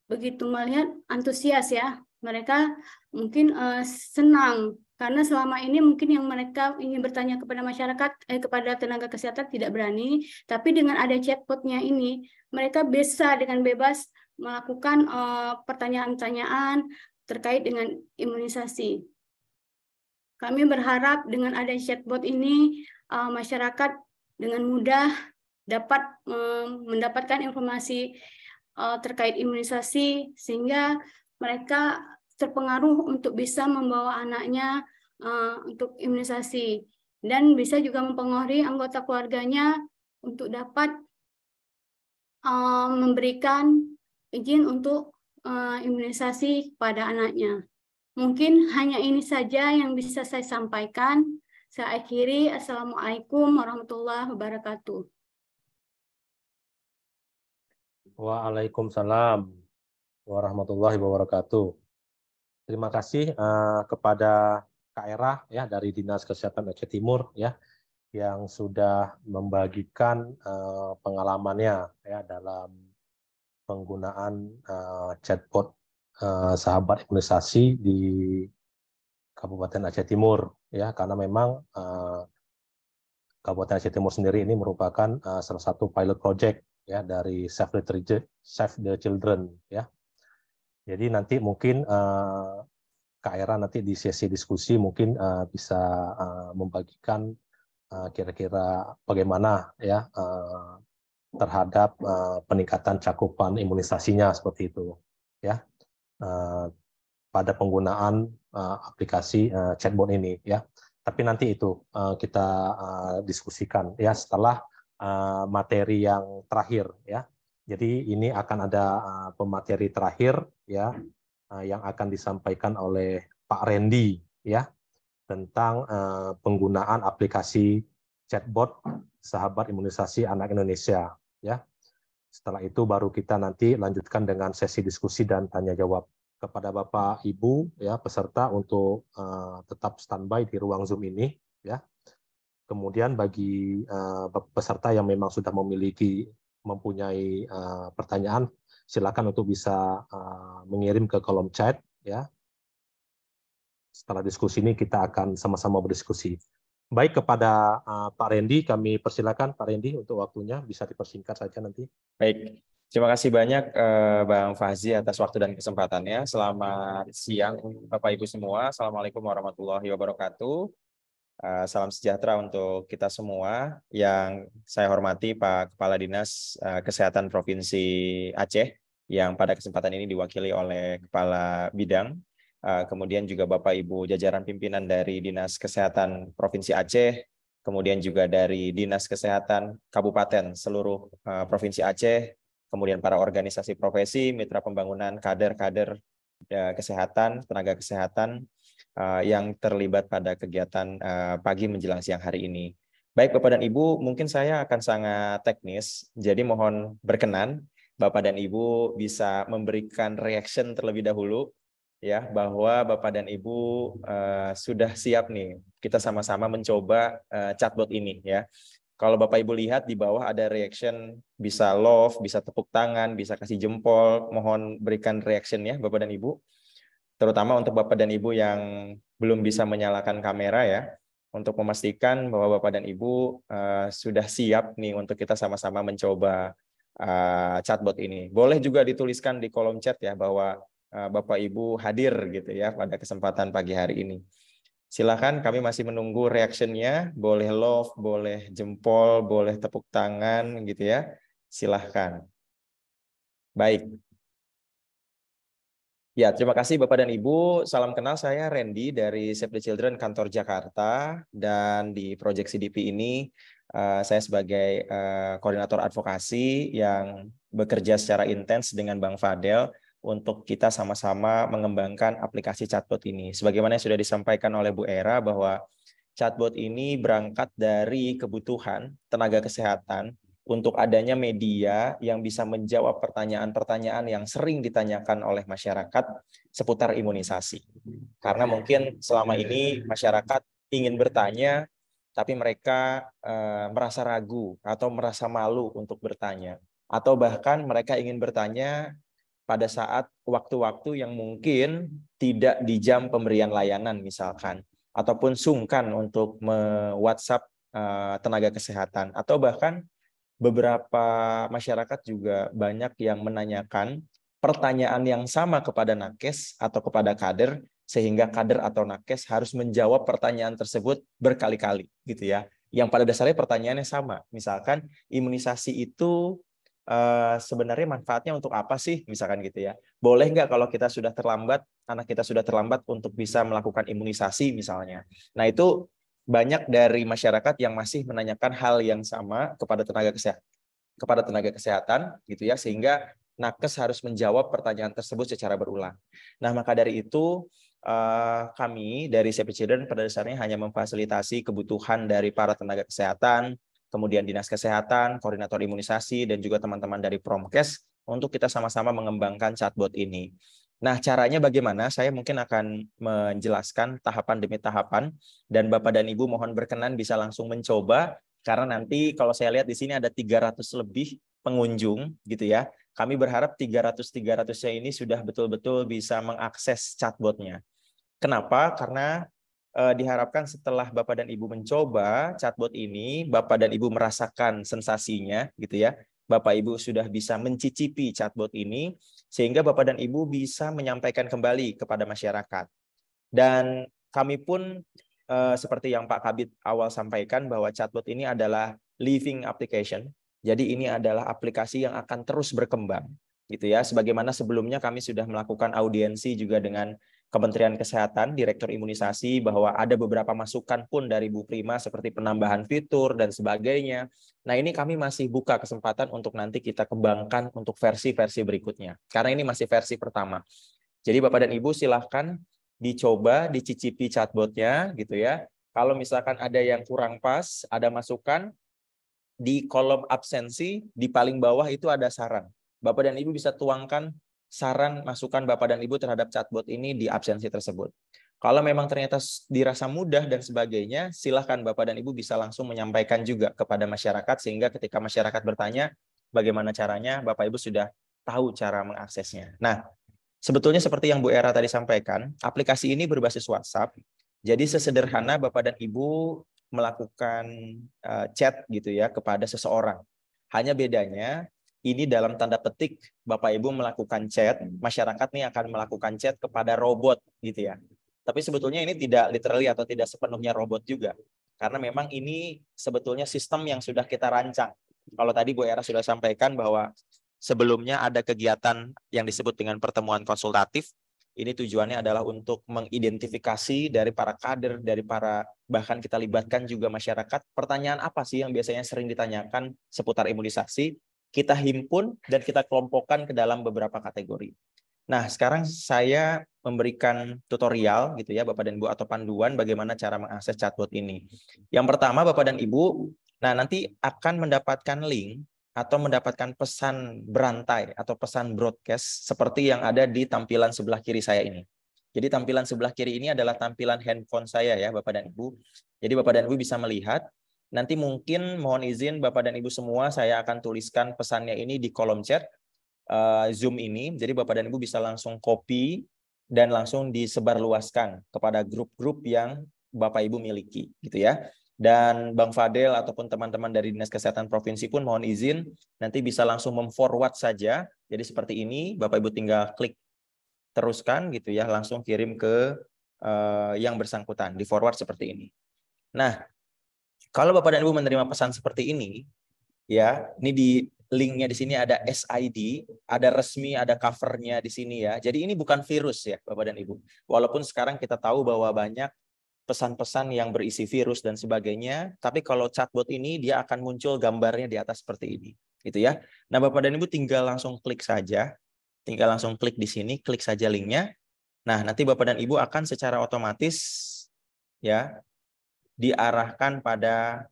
begitu melihat antusias ya mereka mungkin uh, senang karena selama ini mungkin yang mereka ingin bertanya kepada masyarakat eh, kepada tenaga kesehatan tidak berani tapi dengan ada chatbotnya ini mereka bisa dengan bebas melakukan eh, pertanyaan-pertanyaan eh, terkait dengan imunisasi kami berharap dengan ada chatbot ini eh, masyarakat dengan mudah dapat eh, mendapatkan informasi eh, terkait imunisasi sehingga mereka terpengaruh untuk bisa membawa anaknya uh, untuk imunisasi dan bisa juga mempengaruhi anggota keluarganya untuk dapat uh, memberikan izin untuk uh, imunisasi kepada anaknya. Mungkin hanya ini saja yang bisa saya sampaikan. Saya akhiri. Assalamualaikum warahmatullahi wabarakatuh. Waalaikumsalam warahmatullahi wabarakatuh terima kasih uh, kepada Kak Era ya dari Dinas Kesehatan Aceh Timur ya yang sudah membagikan uh, pengalamannya ya dalam penggunaan uh, chatbot uh, sahabat imunisasi di Kabupaten Aceh Timur ya karena memang uh, Kabupaten Aceh Timur sendiri ini merupakan uh, salah satu pilot project ya dari Save the, Save the Children ya jadi nanti mungkin uh, Kak Era nanti di sesi diskusi mungkin uh, bisa uh, membagikan kira-kira uh, bagaimana ya uh, terhadap uh, peningkatan cakupan imunisasinya seperti itu ya uh, pada penggunaan uh, aplikasi uh, chatbot ini ya. Tapi nanti itu uh, kita uh, diskusikan ya setelah uh, materi yang terakhir ya jadi ini akan ada eh, pemateri terakhir ya eh, yang akan disampaikan oleh Pak Randy ya tentang eh, penggunaan aplikasi chatbot Sahabat Imunisasi Anak Indonesia ya. Setelah itu baru kita nanti lanjutkan dengan sesi diskusi dan tanya jawab kepada Bapak Ibu ya peserta untuk tetap standby di ruang Zoom ini ya. Kemudian bagi peserta yang memang sudah memiliki mempunyai uh, pertanyaan, silakan untuk bisa uh, mengirim ke kolom chat ya. Setelah diskusi ini kita akan sama-sama berdiskusi. Baik kepada uh, Pak Rendi kami persilakan Pak Rendi untuk waktunya bisa dipersingkat saja nanti. Baik. Terima kasih banyak uh, Bang Fazi atas waktu dan kesempatannya. Selamat siang Bapak Ibu semua. Assalamualaikum warahmatullahi wabarakatuh. Eh, salam sejahtera untuk kita semua yang saya hormati Pak Kepala Dinas eh, Kesehatan Provinsi Aceh yang pada kesempatan ini diwakili oleh Kepala Bidang, eh, kemudian juga Bapak Ibu jajaran pimpinan dari Dinas Kesehatan Provinsi Aceh, kemudian juga dari Dinas Kesehatan Kabupaten seluruh Provinsi Aceh, kemudian para organisasi profesi, mitra pembangunan, kader-kader kesehatan, tenaga kesehatan, uh, yang terlibat pada kegiatan uh, pagi menjelang siang hari ini. Baik Bapak dan Ibu, mungkin saya akan sangat teknis, jadi mohon berkenan Bapak dan Ibu bisa memberikan reaction terlebih dahulu ya bahwa Bapak dan Ibu uh, sudah siap nih kita sama-sama mencoba uh, chatbot ini ya. Kalau Bapak Ibu lihat di bawah ada reaction bisa love, bisa tepuk tangan, bisa kasih jempol, mohon berikan reaction ya Bapak dan Ibu terutama untuk Bapak dan Ibu yang belum bisa menyalakan kamera ya, untuk memastikan bahwa Bapak dan Ibu uh, sudah siap nih untuk kita sama-sama mencoba uh, chatbot ini. Boleh juga dituliskan di kolom chat ya bahwa uh, Bapak Ibu hadir gitu ya pada kesempatan pagi hari ini. silahkan kami masih menunggu reaksinya boleh love, boleh jempol, boleh tepuk tangan gitu ya. Silahkan. Baik, Ya, terima kasih Bapak dan Ibu. Salam kenal saya Randy dari Save the Children Kantor Jakarta dan di Project CDP ini eh, saya sebagai eh, koordinator advokasi yang bekerja secara intens dengan Bang Fadel untuk kita sama-sama mengembangkan aplikasi chatbot ini. Sebagaimana yang sudah disampaikan oleh Bu Era bahwa chatbot ini berangkat dari kebutuhan tenaga kesehatan untuk adanya media yang bisa menjawab pertanyaan-pertanyaan yang sering ditanyakan oleh masyarakat seputar imunisasi. Karena mungkin selama ini masyarakat ingin bertanya, tapi mereka eh, merasa ragu atau merasa malu untuk bertanya, atau bahkan mereka ingin bertanya pada saat waktu-waktu yang mungkin tidak di jam pemberian layanan, misalkan, ataupun sungkan untuk me-WhatsApp eh, tenaga kesehatan, atau bahkan beberapa masyarakat juga banyak yang menanyakan pertanyaan yang sama kepada nakes atau kepada kader sehingga kader atau nakes harus menjawab pertanyaan tersebut berkali-kali gitu ya. Yang pada dasarnya pertanyaannya sama. Misalkan imunisasi itu Uh, sebenarnya manfaatnya untuk apa sih misalkan gitu ya boleh nggak kalau kita sudah terlambat anak kita sudah terlambat untuk bisa melakukan imunisasi misalnya nah itu banyak dari masyarakat yang masih menanyakan hal yang sama kepada tenaga kesehatan kepada tenaga kesehatan gitu ya sehingga nakes harus menjawab pertanyaan tersebut secara berulang. Nah, maka dari itu eh, kami dari Safety Children pada dasarnya hanya memfasilitasi kebutuhan dari para tenaga kesehatan, kemudian dinas kesehatan, koordinator imunisasi dan juga teman-teman dari Promkes untuk kita sama-sama mengembangkan chatbot ini. Nah, caranya bagaimana? Saya mungkin akan menjelaskan tahapan demi tahapan dan Bapak dan Ibu mohon berkenan bisa langsung mencoba karena nanti kalau saya lihat di sini ada 300 lebih pengunjung gitu ya. Kami berharap 300 300-nya ini sudah betul-betul bisa mengakses chatbotnya. Kenapa? Karena eh, diharapkan setelah Bapak dan Ibu mencoba chatbot ini, Bapak dan Ibu merasakan sensasinya gitu ya. Bapak Ibu sudah bisa mencicipi chatbot ini sehingga Bapak dan Ibu bisa menyampaikan kembali kepada masyarakat. Dan kami pun eh, seperti yang Pak Kabit awal sampaikan bahwa chatbot ini adalah living application. Jadi ini adalah aplikasi yang akan terus berkembang gitu ya. Sebagaimana sebelumnya kami sudah melakukan audiensi juga dengan Kementerian Kesehatan, Direktur Imunisasi, bahwa ada beberapa masukan pun dari Bu Prima seperti penambahan fitur dan sebagainya. Nah ini kami masih buka kesempatan untuk nanti kita kembangkan untuk versi-versi berikutnya. Karena ini masih versi pertama. Jadi Bapak dan Ibu silahkan dicoba, dicicipi chatbotnya gitu ya. Kalau misalkan ada yang kurang pas, ada masukan, di kolom absensi, di paling bawah itu ada saran. Bapak dan Ibu bisa tuangkan saran masukan Bapak dan Ibu terhadap chatbot ini di absensi tersebut. Kalau memang ternyata dirasa mudah dan sebagainya, silahkan Bapak dan Ibu bisa langsung menyampaikan juga kepada masyarakat, sehingga ketika masyarakat bertanya bagaimana caranya, Bapak Ibu sudah tahu cara mengaksesnya. Nah, sebetulnya seperti yang Bu Era tadi sampaikan, aplikasi ini berbasis WhatsApp, jadi sesederhana Bapak dan Ibu melakukan eh, chat gitu ya kepada seseorang. Hanya bedanya ini dalam tanda petik Bapak Ibu melakukan chat, masyarakat nih akan melakukan chat kepada robot gitu ya. Tapi sebetulnya ini tidak literally atau tidak sepenuhnya robot juga. Karena memang ini sebetulnya sistem yang sudah kita rancang. Kalau tadi Bu Era sudah sampaikan bahwa sebelumnya ada kegiatan yang disebut dengan pertemuan konsultatif, ini tujuannya adalah untuk mengidentifikasi dari para kader, dari para bahkan kita libatkan juga masyarakat. Pertanyaan apa sih yang biasanya sering ditanyakan seputar imunisasi? kita himpun dan kita kelompokkan ke dalam beberapa kategori. Nah, sekarang saya memberikan tutorial gitu ya Bapak dan Ibu atau panduan bagaimana cara mengakses chatbot ini. Yang pertama Bapak dan Ibu, nah nanti akan mendapatkan link atau mendapatkan pesan berantai atau pesan broadcast seperti yang ada di tampilan sebelah kiri saya ini. Jadi tampilan sebelah kiri ini adalah tampilan handphone saya ya Bapak dan Ibu. Jadi Bapak dan Ibu bisa melihat Nanti mungkin mohon izin Bapak dan Ibu semua saya akan tuliskan pesannya ini di kolom chat eh, Zoom ini. Jadi Bapak dan Ibu bisa langsung copy dan langsung disebarluaskan kepada grup-grup yang Bapak Ibu miliki gitu ya. Dan Bang Fadel ataupun teman-teman dari Dinas Kesehatan Provinsi pun mohon izin nanti bisa langsung memforward saja. Jadi seperti ini Bapak Ibu tinggal klik teruskan gitu ya langsung kirim ke uh, yang bersangkutan di forward seperti ini. Nah, kalau Bapak dan Ibu menerima pesan seperti ini, ya, ini di linknya di sini ada SID, ada resmi, ada covernya di sini ya. Jadi ini bukan virus ya, Bapak dan Ibu. Walaupun sekarang kita tahu bahwa banyak pesan-pesan yang berisi virus dan sebagainya, tapi kalau chatbot ini dia akan muncul gambarnya di atas seperti ini, gitu ya. Nah, Bapak dan Ibu tinggal langsung klik saja, tinggal langsung klik di sini, klik saja linknya. Nah, nanti Bapak dan Ibu akan secara otomatis ya diarahkan pada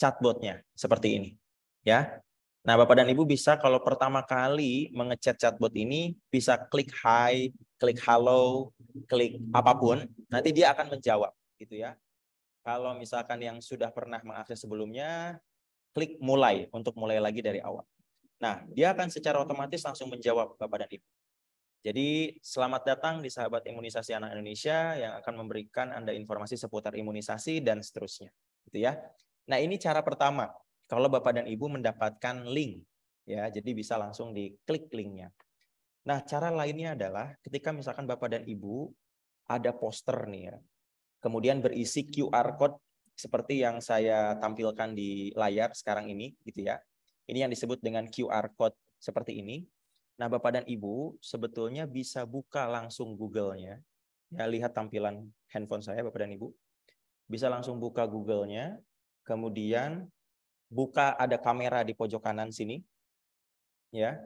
chatbotnya seperti ini. Ya. Nah, Bapak dan Ibu bisa kalau pertama kali mengechat chatbot ini bisa klik hi, klik halo, klik apapun, nanti dia akan menjawab gitu ya. Kalau misalkan yang sudah pernah mengakses sebelumnya, klik mulai untuk mulai lagi dari awal. Nah, dia akan secara otomatis langsung menjawab Bapak dan Ibu. Jadi selamat datang di sahabat imunisasi anak Indonesia yang akan memberikan Anda informasi seputar imunisasi dan seterusnya. Gitu ya. Nah, ini cara pertama. Kalau Bapak dan Ibu mendapatkan link ya, jadi bisa langsung diklik linknya. Nah, cara lainnya adalah ketika misalkan Bapak dan Ibu ada poster nih ya. Kemudian berisi QR code seperti yang saya tampilkan di layar sekarang ini gitu ya. Ini yang disebut dengan QR code seperti ini. Nah, Bapak dan Ibu sebetulnya bisa buka langsung Google-nya. Ya, lihat tampilan handphone saya, Bapak dan Ibu. Bisa langsung buka Google-nya, kemudian buka ada kamera di pojok kanan sini. Ya.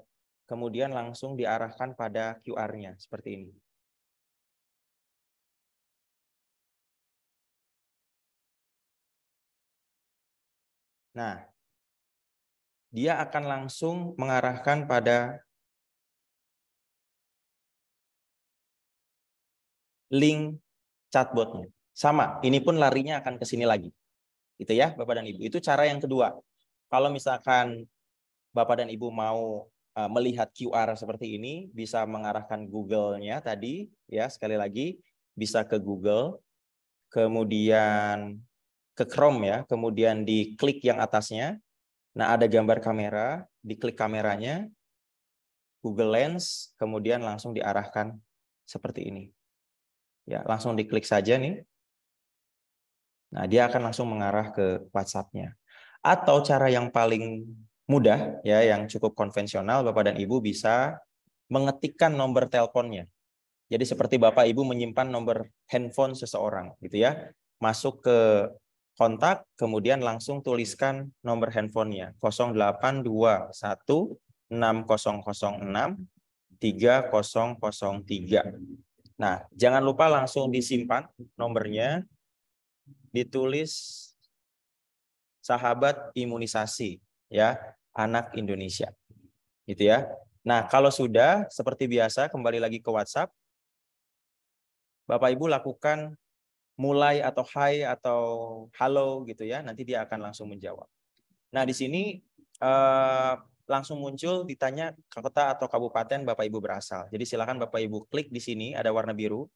Kemudian langsung diarahkan pada QR-nya seperti ini. Nah, dia akan langsung mengarahkan pada link chatbotnya. Sama, ini pun larinya akan ke sini lagi. Gitu ya, Bapak dan Ibu. Itu cara yang kedua. Kalau misalkan Bapak dan Ibu mau e, melihat QR seperti ini, bisa mengarahkan Google-nya tadi, ya sekali lagi, bisa ke Google, kemudian ke Chrome ya, kemudian di klik yang atasnya. Nah, ada gambar kamera, diklik kameranya, Google Lens, kemudian langsung diarahkan seperti ini. Ya, langsung diklik saja nih. Nah, dia akan langsung mengarah ke WhatsApp-nya. Atau cara yang paling mudah ya yang cukup konvensional Bapak dan Ibu bisa mengetikkan nomor teleponnya. Jadi seperti Bapak Ibu menyimpan nomor handphone seseorang gitu ya. Masuk ke kontak kemudian langsung tuliskan nomor handphonenya 0821 6006 3003. Nah, jangan lupa langsung disimpan nomornya, ditulis sahabat imunisasi ya anak Indonesia. Gitu ya. Nah, kalau sudah seperti biasa kembali lagi ke WhatsApp. Bapak Ibu lakukan mulai atau hai atau halo gitu ya, nanti dia akan langsung menjawab. Nah, di sini eh, langsung muncul ditanya kota atau kabupaten Bapak Ibu berasal. Jadi silakan Bapak Ibu klik di sini ada warna biru.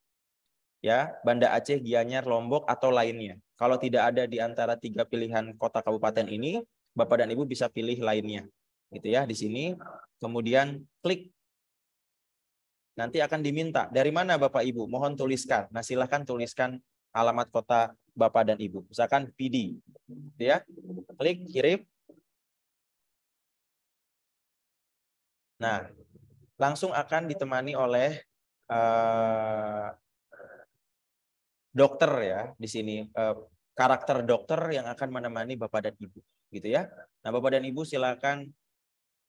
Ya, Banda Aceh, Gianyar, Lombok atau lainnya. Kalau tidak ada di antara tiga pilihan kota kabupaten ini, Bapak dan Ibu bisa pilih lainnya. Gitu ya di sini. Kemudian klik Nanti akan diminta, dari mana Bapak Ibu? Mohon tuliskan. Nah, silakan tuliskan alamat kota Bapak dan Ibu. Misalkan PD. Gitu ya. Klik, kirim. Nah, langsung akan ditemani oleh uh, dokter ya di sini uh, karakter dokter yang akan menemani bapak dan ibu gitu ya. Nah, bapak dan ibu silakan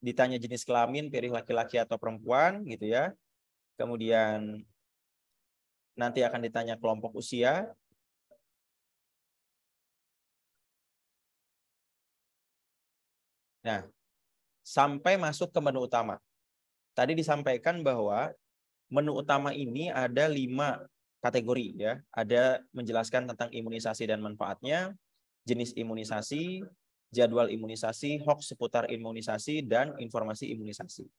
ditanya jenis kelamin, pilih laki-laki atau perempuan gitu ya. Kemudian nanti akan ditanya kelompok usia, Nah, sampai masuk ke menu utama. Tadi disampaikan bahwa menu utama ini ada lima kategori ya. Ada menjelaskan tentang imunisasi dan manfaatnya, jenis imunisasi, jadwal imunisasi, hoax seputar imunisasi, dan informasi imunisasi.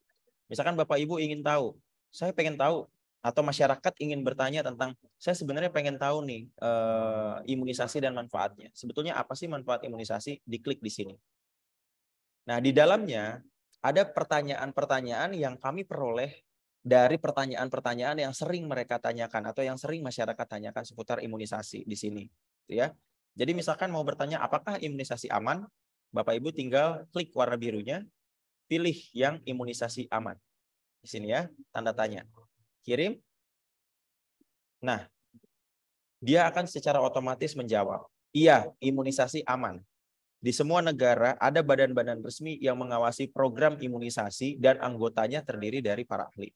Misalkan Bapak Ibu ingin tahu, saya pengen tahu atau masyarakat ingin bertanya tentang saya sebenarnya pengen tahu nih uh, imunisasi dan manfaatnya. Sebetulnya apa sih manfaat imunisasi? Diklik di sini. Nah, di dalamnya ada pertanyaan-pertanyaan yang kami peroleh dari pertanyaan-pertanyaan yang sering mereka tanyakan atau yang sering masyarakat tanyakan seputar imunisasi di sini, gitu ya. Jadi misalkan mau bertanya apakah imunisasi aman, Bapak Ibu tinggal klik warna birunya, pilih yang imunisasi aman. Di sini ya, tanda tanya. Kirim. Nah, dia akan secara otomatis menjawab, iya, imunisasi aman di semua negara ada badan-badan resmi yang mengawasi program imunisasi dan anggotanya terdiri dari para ahli.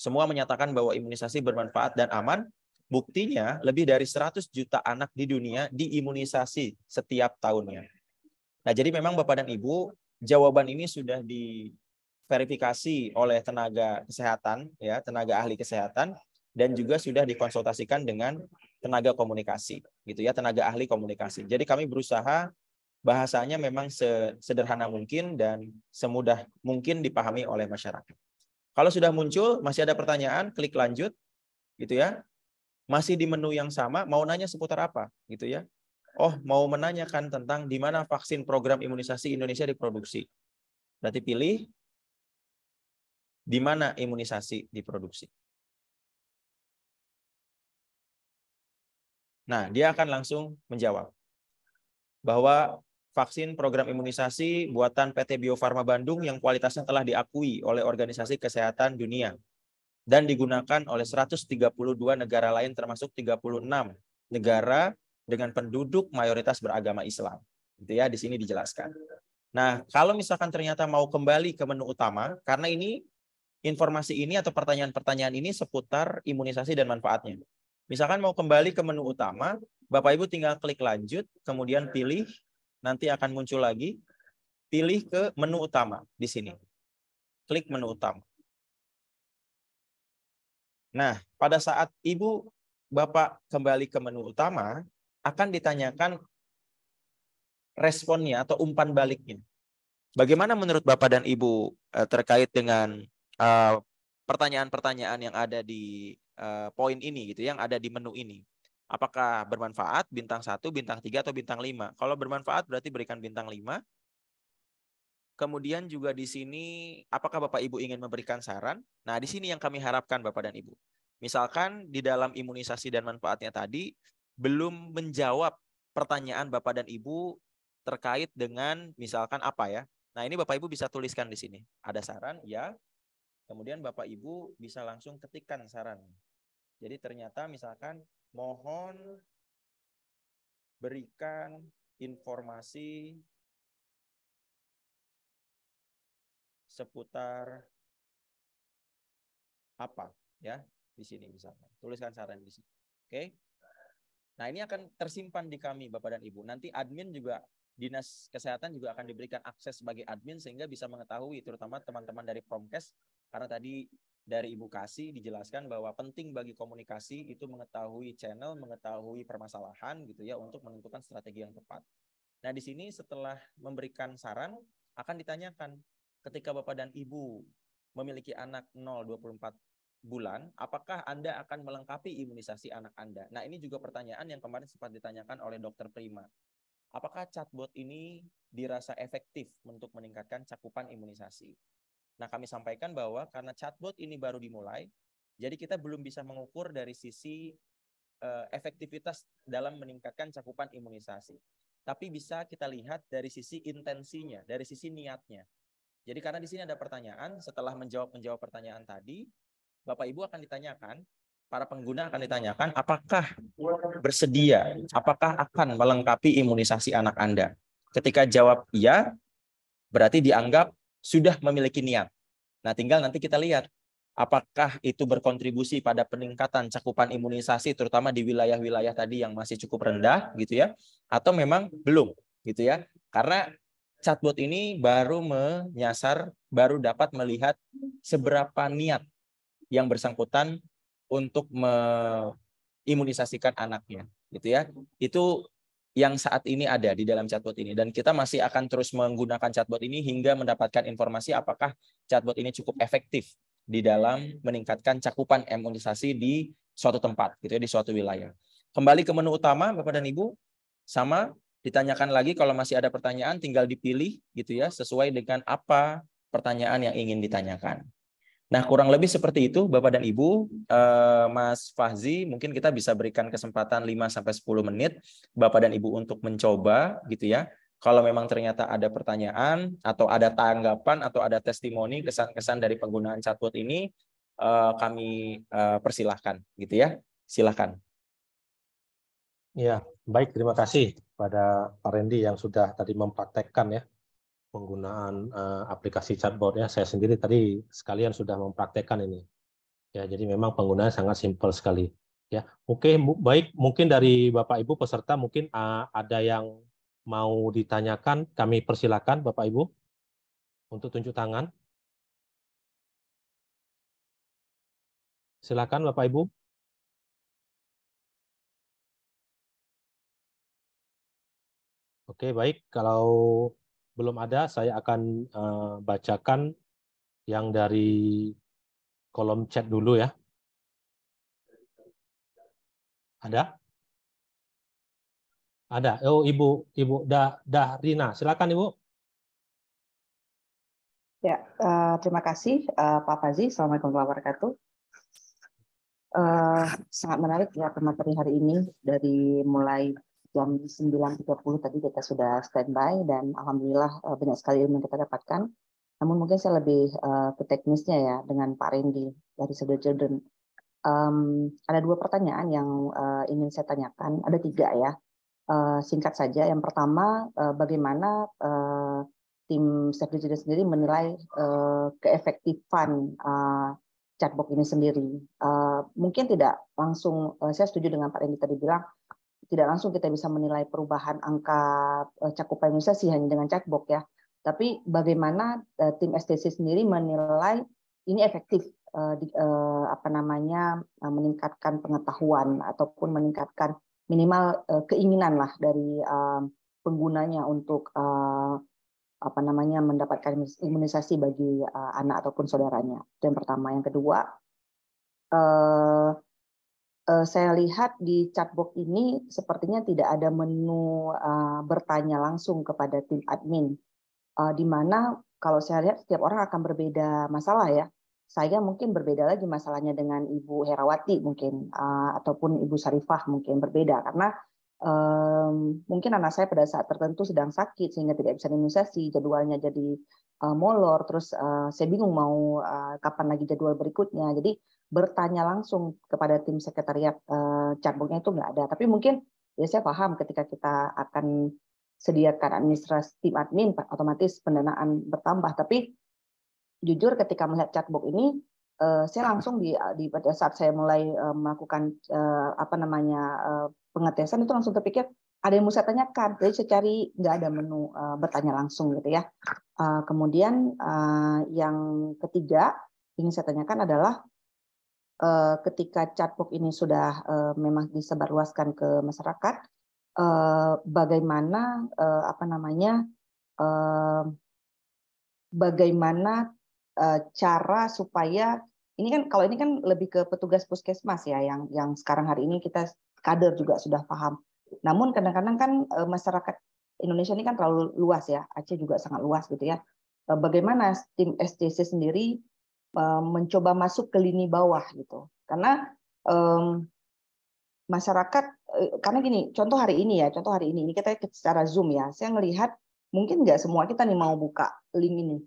Semua menyatakan bahwa imunisasi bermanfaat dan aman. Buktinya, lebih dari 100 juta anak di dunia diimunisasi setiap tahunnya. Nah, jadi memang Bapak dan Ibu, jawaban ini sudah diverifikasi oleh tenaga kesehatan, ya, tenaga ahli kesehatan, dan juga sudah dikonsultasikan dengan tenaga komunikasi, gitu ya, tenaga ahli komunikasi. Jadi kami berusaha bahasanya memang sederhana mungkin dan semudah mungkin dipahami oleh masyarakat. Kalau sudah muncul, masih ada pertanyaan, klik lanjut, gitu ya. Masih di menu yang sama, mau nanya seputar apa, gitu ya. Oh, mau menanyakan tentang di mana vaksin program imunisasi Indonesia diproduksi. Berarti pilih di mana imunisasi diproduksi. Nah, dia akan langsung menjawab bahwa vaksin program imunisasi buatan PT Bio Farma Bandung yang kualitasnya telah diakui oleh Organisasi Kesehatan Dunia dan digunakan oleh 132 negara lain termasuk 36 negara dengan penduduk mayoritas beragama Islam. Gitu ya, di sini dijelaskan. Nah, kalau misalkan ternyata mau kembali ke menu utama karena ini informasi ini atau pertanyaan-pertanyaan ini seputar imunisasi dan manfaatnya. Misalkan mau kembali ke menu utama, Bapak Ibu tinggal klik lanjut, kemudian pilih nanti akan muncul lagi. Pilih ke menu utama di sini. Klik menu utama. Nah, pada saat Ibu Bapak kembali ke menu utama, akan ditanyakan responnya atau umpan baliknya. bagaimana menurut Bapak dan Ibu eh, terkait dengan eh, pertanyaan-pertanyaan yang ada di eh, poin ini gitu, yang ada di menu ini? apakah bermanfaat bintang 1, bintang 3 atau bintang 5. Kalau bermanfaat berarti berikan bintang 5. Kemudian juga di sini apakah Bapak Ibu ingin memberikan saran? Nah, di sini yang kami harapkan Bapak dan Ibu. Misalkan di dalam imunisasi dan manfaatnya tadi belum menjawab pertanyaan Bapak dan Ibu terkait dengan misalkan apa ya. Nah, ini Bapak Ibu bisa tuliskan di sini. Ada saran ya. Kemudian Bapak Ibu bisa langsung ketikkan saran. Jadi ternyata misalkan mohon berikan informasi seputar apa ya di sini misalnya. Tuliskan saran di sini. Oke. Nah, ini akan tersimpan di kami Bapak dan Ibu. Nanti admin juga Dinas Kesehatan juga akan diberikan akses sebagai admin sehingga bisa mengetahui terutama teman-teman dari Promkes karena tadi dari Ibu Kasih dijelaskan bahwa penting bagi komunikasi itu mengetahui channel, mengetahui permasalahan gitu ya untuk menentukan strategi yang tepat. Nah, di sini setelah memberikan saran akan ditanyakan ketika Bapak dan Ibu memiliki anak 0 24 bulan, apakah Anda akan melengkapi imunisasi anak Anda? Nah, ini juga pertanyaan yang kemarin sempat ditanyakan oleh Dokter Prima. Apakah chatbot ini dirasa efektif untuk meningkatkan cakupan imunisasi? Nah, kami sampaikan bahwa karena chatbot ini baru dimulai, jadi kita belum bisa mengukur dari sisi uh, efektivitas dalam meningkatkan cakupan imunisasi. Tapi bisa kita lihat dari sisi intensinya, dari sisi niatnya. Jadi karena di sini ada pertanyaan, setelah menjawab-menjawab pertanyaan tadi, Bapak Ibu akan ditanyakan, para pengguna akan ditanyakan apakah bersedia, apakah akan melengkapi imunisasi anak Anda. Ketika jawab iya, berarti dianggap sudah memiliki niat. Nah, tinggal nanti kita lihat apakah itu berkontribusi pada peningkatan cakupan imunisasi terutama di wilayah-wilayah tadi yang masih cukup rendah gitu ya atau memang belum gitu ya karena chatbot ini baru menyasar baru dapat melihat seberapa niat yang bersangkutan untuk mengimunisasikan anaknya gitu ya itu yang saat ini ada di dalam chatbot ini dan kita masih akan terus menggunakan chatbot ini hingga mendapatkan informasi apakah chatbot ini cukup efektif di dalam meningkatkan cakupan imunisasi di suatu tempat gitu ya di suatu wilayah. Kembali ke menu utama Bapak dan Ibu sama ditanyakan lagi kalau masih ada pertanyaan tinggal dipilih gitu ya sesuai dengan apa pertanyaan yang ingin ditanyakan. Nah, kurang lebih seperti itu Bapak dan Ibu. Eh, Mas Fahzi, mungkin kita bisa berikan kesempatan 5 sampai 10 menit Bapak dan Ibu untuk mencoba gitu ya. Kalau memang ternyata ada pertanyaan atau ada tanggapan atau ada testimoni kesan-kesan dari penggunaan chatbot ini eh, kami eh, persilahkan gitu ya. Silahkan. Ya, baik terima kasih kepada Pak Rendi yang sudah tadi mempraktekkan ya penggunaan uh, aplikasi chatbot ya saya sendiri tadi sekalian sudah mempraktekkan ini ya jadi memang penggunaan sangat simpel sekali ya oke baik mungkin dari bapak ibu peserta mungkin uh, ada yang mau ditanyakan kami persilakan bapak ibu untuk tunjuk tangan silakan bapak ibu oke baik kalau belum ada, saya akan uh, bacakan yang dari kolom chat dulu ya. Ada? Ada. Oh, Ibu, Ibu Dah Rina, silakan Ibu. Ya, uh, terima kasih uh, Pak Fazi. Assalamualaikum warahmatullahi wabarakatuh. Uh, sangat menarik ya materi hari ini dari mulai jam 9.30 tadi kita sudah standby dan alhamdulillah eh, banyak sekali ilmu yang kita dapatkan. Namun mungkin saya lebih uh, ke teknisnya ya dengan Pak Randy dari Save Jordan. Children. Um, ada dua pertanyaan yang uh, ingin saya tanyakan, ada tiga ya. Uh, singkat saja, yang pertama uh, bagaimana uh, tim Save Children sendiri menilai uh, keefektifan uh, chatbot ini sendiri. Uh, mungkin tidak langsung, uh, saya setuju dengan Pak Randy tadi bilang, tidak langsung kita bisa menilai perubahan angka e, cakupan imunisasi hanya dengan cakbok ya. Tapi bagaimana e, tim STC sendiri menilai ini efektif e, apa namanya meningkatkan pengetahuan ataupun meningkatkan minimal keinginan lah dari penggunanya untuk apa namanya mendapatkan imunisasi bagi anak ataupun saudaranya. Itu yang pertama. Yang kedua, Eh, saya lihat di chatbox ini sepertinya tidak ada menu eh, bertanya langsung kepada tim admin, eh, di mana kalau saya lihat setiap orang akan berbeda masalah ya. Saya mungkin berbeda lagi masalahnya dengan Ibu Herawati mungkin ataupun Ibu Sarifah mungkin berbeda karena um, mungkin anak saya pada saat tertentu sedang sakit sehingga tidak bisa imunisasi jadwalnya jadi uh, molor terus uh, saya bingung mau uh, kapan lagi jadwal berikutnya jadi bertanya langsung kepada tim sekretariat eh, cabangnya itu nggak ada. Tapi mungkin ya saya paham ketika kita akan sediakan administrasi tim admin, otomatis pendanaan bertambah. Tapi jujur ketika melihat chatbot ini, eh, saya langsung di, di pada saat saya mulai eh, melakukan eh, apa namanya pengetesan itu langsung terpikir ada yang mau saya tanyakan. Jadi saya cari nggak ada menu bertanya langsung gitu ya. kemudian yang ketiga ingin saya tanyakan adalah Eh, ketika catbook ini sudah eh, memang disebarluaskan ke masyarakat, eh, bagaimana apa namanya, bagaimana cara supaya ini kan kalau ini kan lebih ke petugas puskesmas ya yang yang sekarang hari ini kita kader juga sudah paham. Namun kadang-kadang kan masyarakat Indonesia ini kan terlalu luas ya, Aceh juga sangat luas gitu ya. Bagaimana tim STC sendiri Eh, mencoba masuk ke lini bawah gitu karena um, masyarakat eh, karena gini contoh hari ini ya contoh hari ini ini kita secara zoom ya saya melihat mungkin nggak semua kita nih mau buka link ini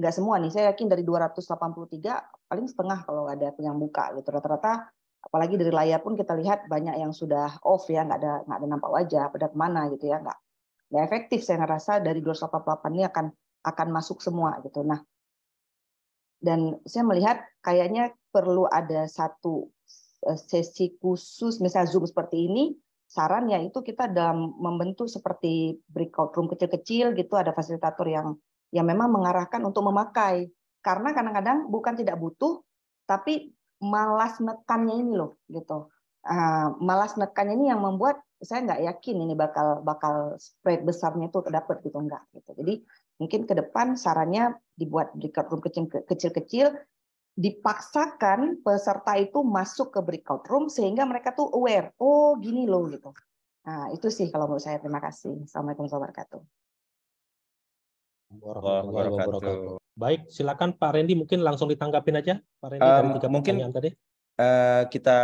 nggak semua nih saya yakin dari 283 paling setengah kalau ada yang buka gitu rata-rata apalagi dari layar pun kita lihat banyak yang sudah off ya nggak ada nggak ada nampak wajah pada kemana gitu ya nggak nggak efektif saya ngerasa dari 288 ini akan akan masuk semua gitu nah dan saya melihat kayaknya perlu ada satu eh, sesi khusus, misalnya Zoom seperti ini, saran yaitu kita dalam membentuk seperti breakout room kecil-kecil gitu, ada fasilitator yang yang memang mengarahkan untuk memakai. Karena kadang-kadang bukan tidak butuh, tapi malas nekannya ini loh gitu. Uh, malas nekannya ini yang membuat saya nggak yakin ini bakal bakal spread besarnya itu dapat gitu enggak gitu. Jadi Mungkin ke depan sarannya dibuat breakout room kecil-kecil, dipaksakan peserta itu masuk ke breakout room sehingga mereka tuh aware, oh gini loh gitu. Nah, itu sih kalau menurut saya. Terima kasih. Assalamualaikum warahmatullahi wabarakatuh. Baik, silakan Pak Randy mungkin langsung ditanggapin aja Pak Randy um, dari tiga mungkin tadi. Uh, kita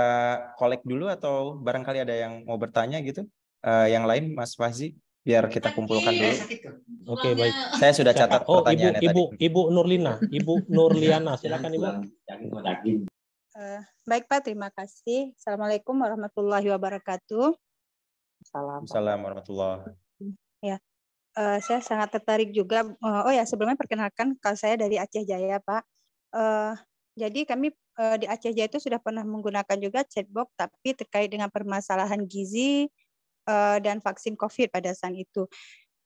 collect dulu atau barangkali ada yang mau bertanya gitu? Uh, yang lain Mas Fazi? biar kita kan kumpulkan iya, dulu. Oke, baik. Saya sudah catat oh, pertanyaannya Ibu tadi. Ibu Nurlina, Ibu Nurliana, silakan Ibu. Eh, baik Pak, terima kasih. Assalamualaikum warahmatullahi wabarakatuh. Salam. Salam warahmatullah. Ya. Eh, saya sangat tertarik juga. Eh, oh ya, sebelumnya perkenalkan kalau saya dari Aceh Jaya, Pak. jadi kami di Aceh Jaya itu sudah pernah menggunakan juga chatbox tapi terkait dengan permasalahan gizi, uh, dan vaksin COVID pada saat itu.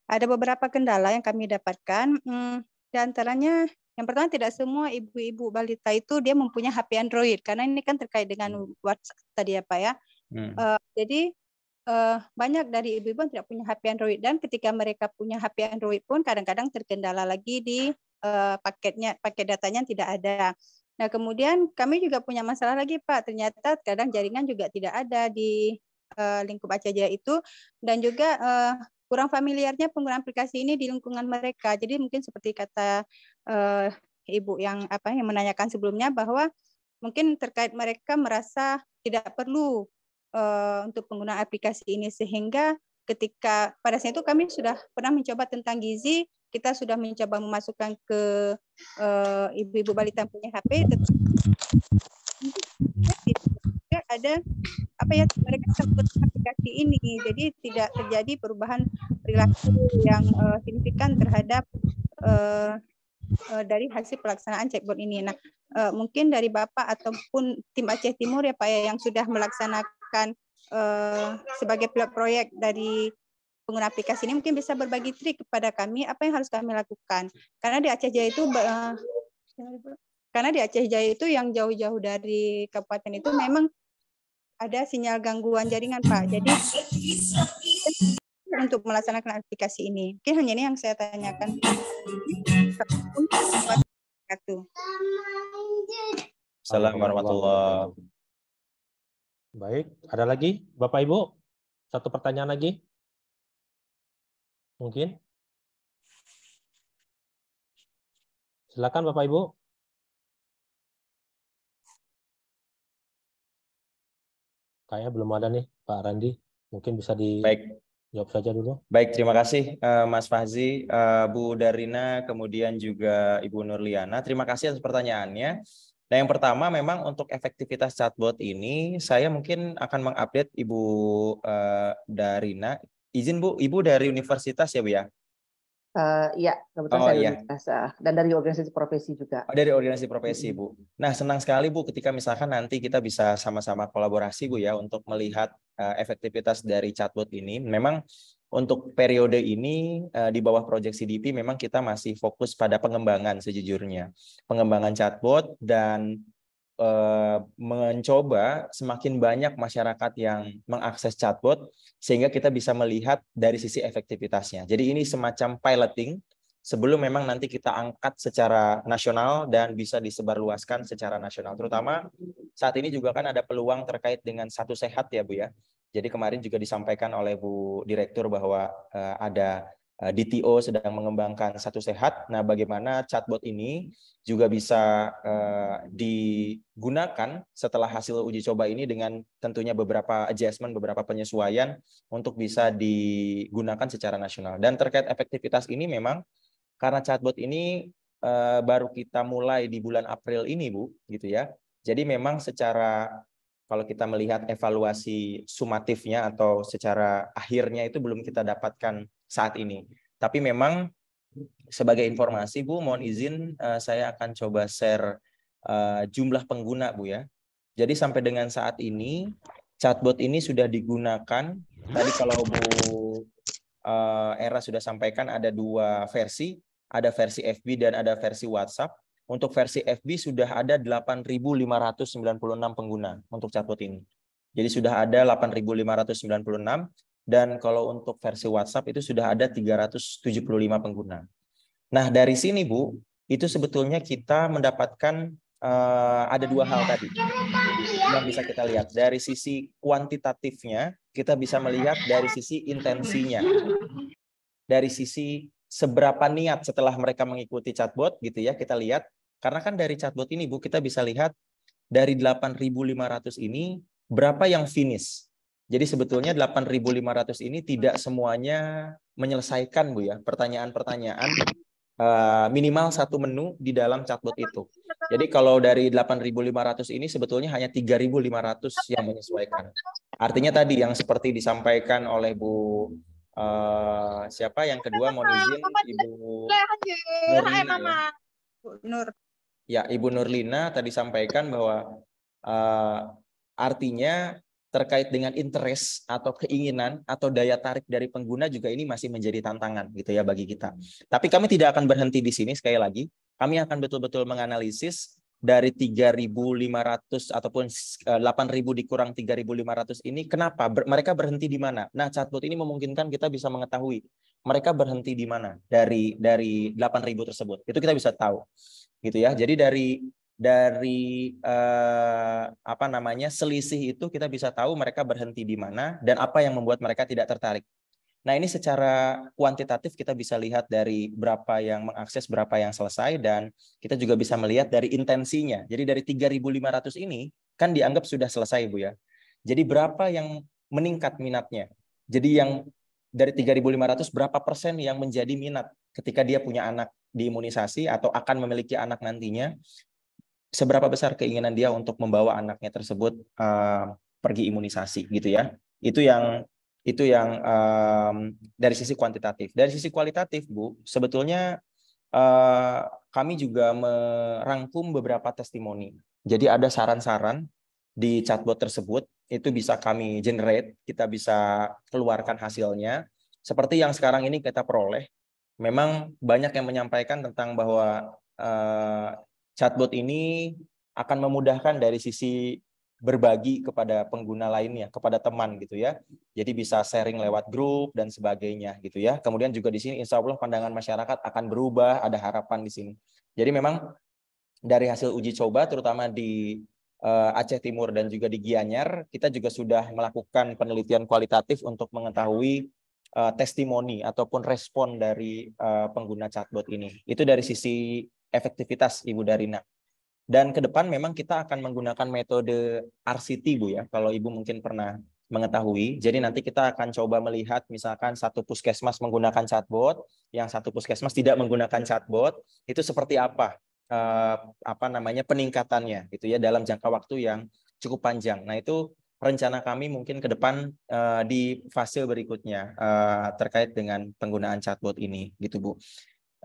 Ada beberapa kendala yang kami dapatkan, hmm, di antaranya yang pertama tidak semua ibu-ibu balita itu dia mempunyai HP Android karena ini kan terkait dengan hmm. WhatsApp tadi apa ya, ya. Hmm. Uh, jadi uh, banyak dari ibu-ibu tidak punya HP Android dan ketika mereka punya HP Android pun kadang-kadang terkendala lagi di uh, paketnya paket datanya tidak ada. Nah kemudian kami juga punya masalah lagi Pak. Ternyata kadang jaringan juga tidak ada di uh, lingkup Jaya itu dan juga uh, kurang familiarnya penggunaan aplikasi ini di lingkungan mereka. Jadi mungkin seperti kata uh, ibu yang apa yang menanyakan sebelumnya bahwa mungkin terkait mereka merasa tidak perlu uh, untuk pengguna aplikasi ini sehingga ketika pada saat itu kami sudah pernah mencoba tentang gizi, kita sudah mencoba memasukkan ke ibu-ibu uh, balita punya HP, tetap juga ada apa ya mereka sebut aplikasi ini jadi tidak terjadi perubahan perilaku yang uh, signifikan terhadap uh, uh, dari hasil pelaksanaan cekbon ini. Nah uh, mungkin dari bapak ataupun tim Aceh Timur ya pak ya yang sudah melaksanakan uh, sebagai pilot proyek dari pengguna aplikasi ini mungkin bisa berbagi trik kepada kami apa yang harus kami lakukan karena di Aceh Jaya itu uh, karena di Aceh Jaya itu yang jauh-jauh dari kabupaten itu memang ada sinyal gangguan jaringan, Pak. Jadi untuk melaksanakan aplikasi ini. Mungkin hanya ini yang saya tanyakan. Assalamualaikum warahmatullahi Baik, ada lagi Bapak Ibu? Satu pertanyaan lagi? Mungkin? Silakan Bapak Ibu. Kayaknya belum ada nih Pak Randi. Mungkin bisa di Baik. jawab saja dulu. Baik, terima kasih eh, Mas Fahzi, eh, Bu Darina, kemudian juga Ibu Nurliana. Terima kasih atas pertanyaannya. Nah, yang pertama memang untuk efektivitas chatbot ini, saya mungkin akan mengupdate Ibu eh, Darina. Izin Bu, Ibu dari universitas ya Bu ya? Uh, iya, kebetulan oh, saya iya. Universitas, eh, dan dari organisasi profesi juga. Oh, dari organisasi profesi, Bu. Nah, senang sekali, Bu, ketika misalkan nanti kita bisa sama-sama kolaborasi, Bu, ya, untuk melihat uh, efektivitas dari chatbot ini. Memang untuk periode ini uh, di bawah proyek CDP memang kita masih fokus pada pengembangan sejujurnya. Pengembangan chatbot dan Eh, mencoba semakin banyak masyarakat yang mengakses chatbot sehingga kita bisa melihat dari sisi efektivitasnya. Jadi ini semacam piloting sebelum memang nanti kita angkat secara nasional dan bisa disebarluaskan secara nasional. Terutama saat ini juga kan ada peluang terkait dengan satu sehat ya Bu ya. Jadi kemarin juga disampaikan oleh Bu Direktur bahwa eh, ada Eh, DTO sedang mengembangkan satu sehat. Nah, bagaimana chatbot ini juga bisa uh, digunakan setelah hasil uji coba ini dengan tentunya beberapa adjustment, beberapa penyesuaian untuk bisa digunakan secara nasional. Dan terkait efektivitas ini memang karena chatbot ini uh, baru kita mulai di bulan April ini, Bu, gitu ya. Jadi memang secara kalau kita melihat evaluasi sumatifnya atau secara akhirnya itu belum kita dapatkan saat ini. Tapi memang sebagai informasi Bu, mohon izin eh, saya akan coba share eh, jumlah pengguna Bu ya. Jadi sampai dengan saat ini chatbot ini sudah digunakan tadi kalau Bu eh, Era sudah sampaikan ada dua versi, ada versi FB dan ada versi WhatsApp. Untuk versi FB sudah ada 8.596 pengguna untuk chatbot ini. Jadi sudah ada 8.596 dan kalau untuk versi WhatsApp itu sudah ada 375 pengguna. Nah, dari sini Bu, itu sebetulnya kita mendapatkan uh, ada dua hal tadi yang bisa kita lihat. Dari sisi kuantitatifnya, kita bisa melihat dari sisi intensinya. Dari sisi seberapa niat setelah mereka mengikuti chatbot gitu ya, kita lihat karena kan dari chatbot ini Bu, kita bisa lihat dari 8.500 ini berapa yang finish jadi sebetulnya 8.500 ini tidak semuanya menyelesaikan Bu ya pertanyaan-pertanyaan uh, minimal satu menu di dalam chatbot itu. Jadi kalau dari 8.500 ini sebetulnya hanya 3.500 yang menyesuaikan. Artinya tadi yang seperti disampaikan oleh Bu uh, siapa yang kedua mau izin Ibu Nurlina ya. Nur. Ya, Ibu Nurlina tadi sampaikan bahwa uh, artinya terkait dengan interest atau keinginan atau daya tarik dari pengguna juga ini masih menjadi tantangan gitu ya bagi kita. Tapi kami tidak akan berhenti di sini sekali lagi. Kami akan betul-betul menganalisis dari 3.500 ataupun 8.000 eh, dikurang 3.500 ini kenapa Ber mereka berhenti di mana? Nah, chatbot ini memungkinkan kita bisa mengetahui mereka berhenti di mana dari dari 8.000 tersebut. Itu kita bisa tahu. Gitu ya. Jadi dari dari eh, apa namanya selisih itu kita bisa tahu mereka berhenti di mana dan apa yang membuat mereka tidak tertarik. Nah ini secara kuantitatif kita bisa lihat dari berapa yang mengakses, berapa yang selesai, dan kita juga bisa melihat dari intensinya. Jadi dari 3.500 ini kan dianggap sudah selesai Bu ya. Jadi berapa yang meningkat minatnya? Jadi yang dari 3.500 berapa persen yang menjadi minat ketika dia punya anak diimunisasi atau akan memiliki anak nantinya seberapa besar keinginan dia untuk membawa anaknya tersebut uh, pergi imunisasi gitu ya. Itu yang itu yang um, dari sisi kuantitatif. Dari sisi kualitatif, Bu, sebetulnya uh, kami juga merangkum beberapa testimoni. Jadi ada saran-saran di chatbot tersebut itu bisa kami generate, kita bisa keluarkan hasilnya. Seperti yang sekarang ini kita peroleh, memang banyak yang menyampaikan tentang bahwa Chatbot ini akan memudahkan dari sisi berbagi kepada pengguna lainnya, kepada teman gitu ya. Jadi bisa sharing lewat grup dan sebagainya gitu ya. Kemudian juga di sini insya Allah pandangan masyarakat akan berubah, ada harapan di sini. Jadi memang dari hasil uji coba terutama di eh, Aceh Timur dan juga di Gianyar, kita juga sudah melakukan penelitian kualitatif untuk mengetahui eh, testimoni ataupun respon dari eh, pengguna chatbot ini. Itu dari sisi efektivitas Ibu Darina. Dan ke depan memang kita akan menggunakan metode RCT Bu ya, kalau Ibu mungkin pernah mengetahui. Jadi nanti kita akan coba melihat misalkan satu puskesmas menggunakan chatbot, yang satu puskesmas tidak menggunakan chatbot, itu seperti apa eh, apa namanya peningkatannya gitu ya dalam jangka waktu yang cukup panjang. Nah, itu rencana kami mungkin ke depan eh, di fase berikutnya eh, terkait dengan penggunaan chatbot ini gitu Bu.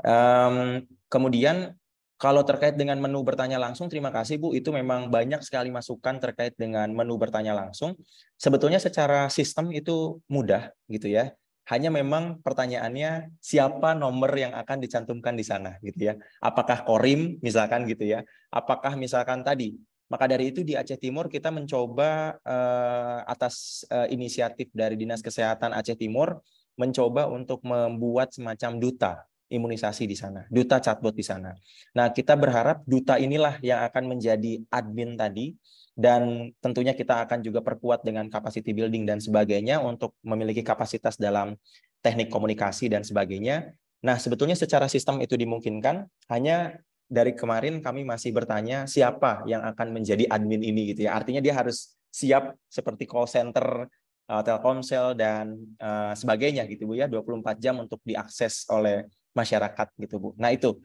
Um, kemudian kalau terkait dengan menu bertanya langsung, terima kasih Bu. Itu memang banyak sekali masukan terkait dengan menu bertanya langsung. Sebetulnya secara sistem itu mudah gitu ya. Hanya memang pertanyaannya siapa nomor yang akan dicantumkan di sana gitu ya. Apakah korim misalkan gitu ya. Apakah misalkan tadi. Maka dari itu di Aceh Timur kita mencoba eh, atas eh, inisiatif dari Dinas Kesehatan Aceh Timur mencoba untuk membuat semacam duta imunisasi di sana, duta chatbot di sana. Nah, kita berharap duta inilah yang akan menjadi admin tadi dan tentunya kita akan juga perkuat dengan capacity building dan sebagainya untuk memiliki kapasitas dalam teknik komunikasi dan sebagainya. Nah, sebetulnya secara sistem itu dimungkinkan, hanya dari kemarin kami masih bertanya siapa yang akan menjadi admin ini gitu ya. Artinya dia harus siap seperti call center eh, Telkomsel dan uh, sebagainya gitu Bu ya 24 jam untuk diakses oleh masyarakat gitu bu. Nah itu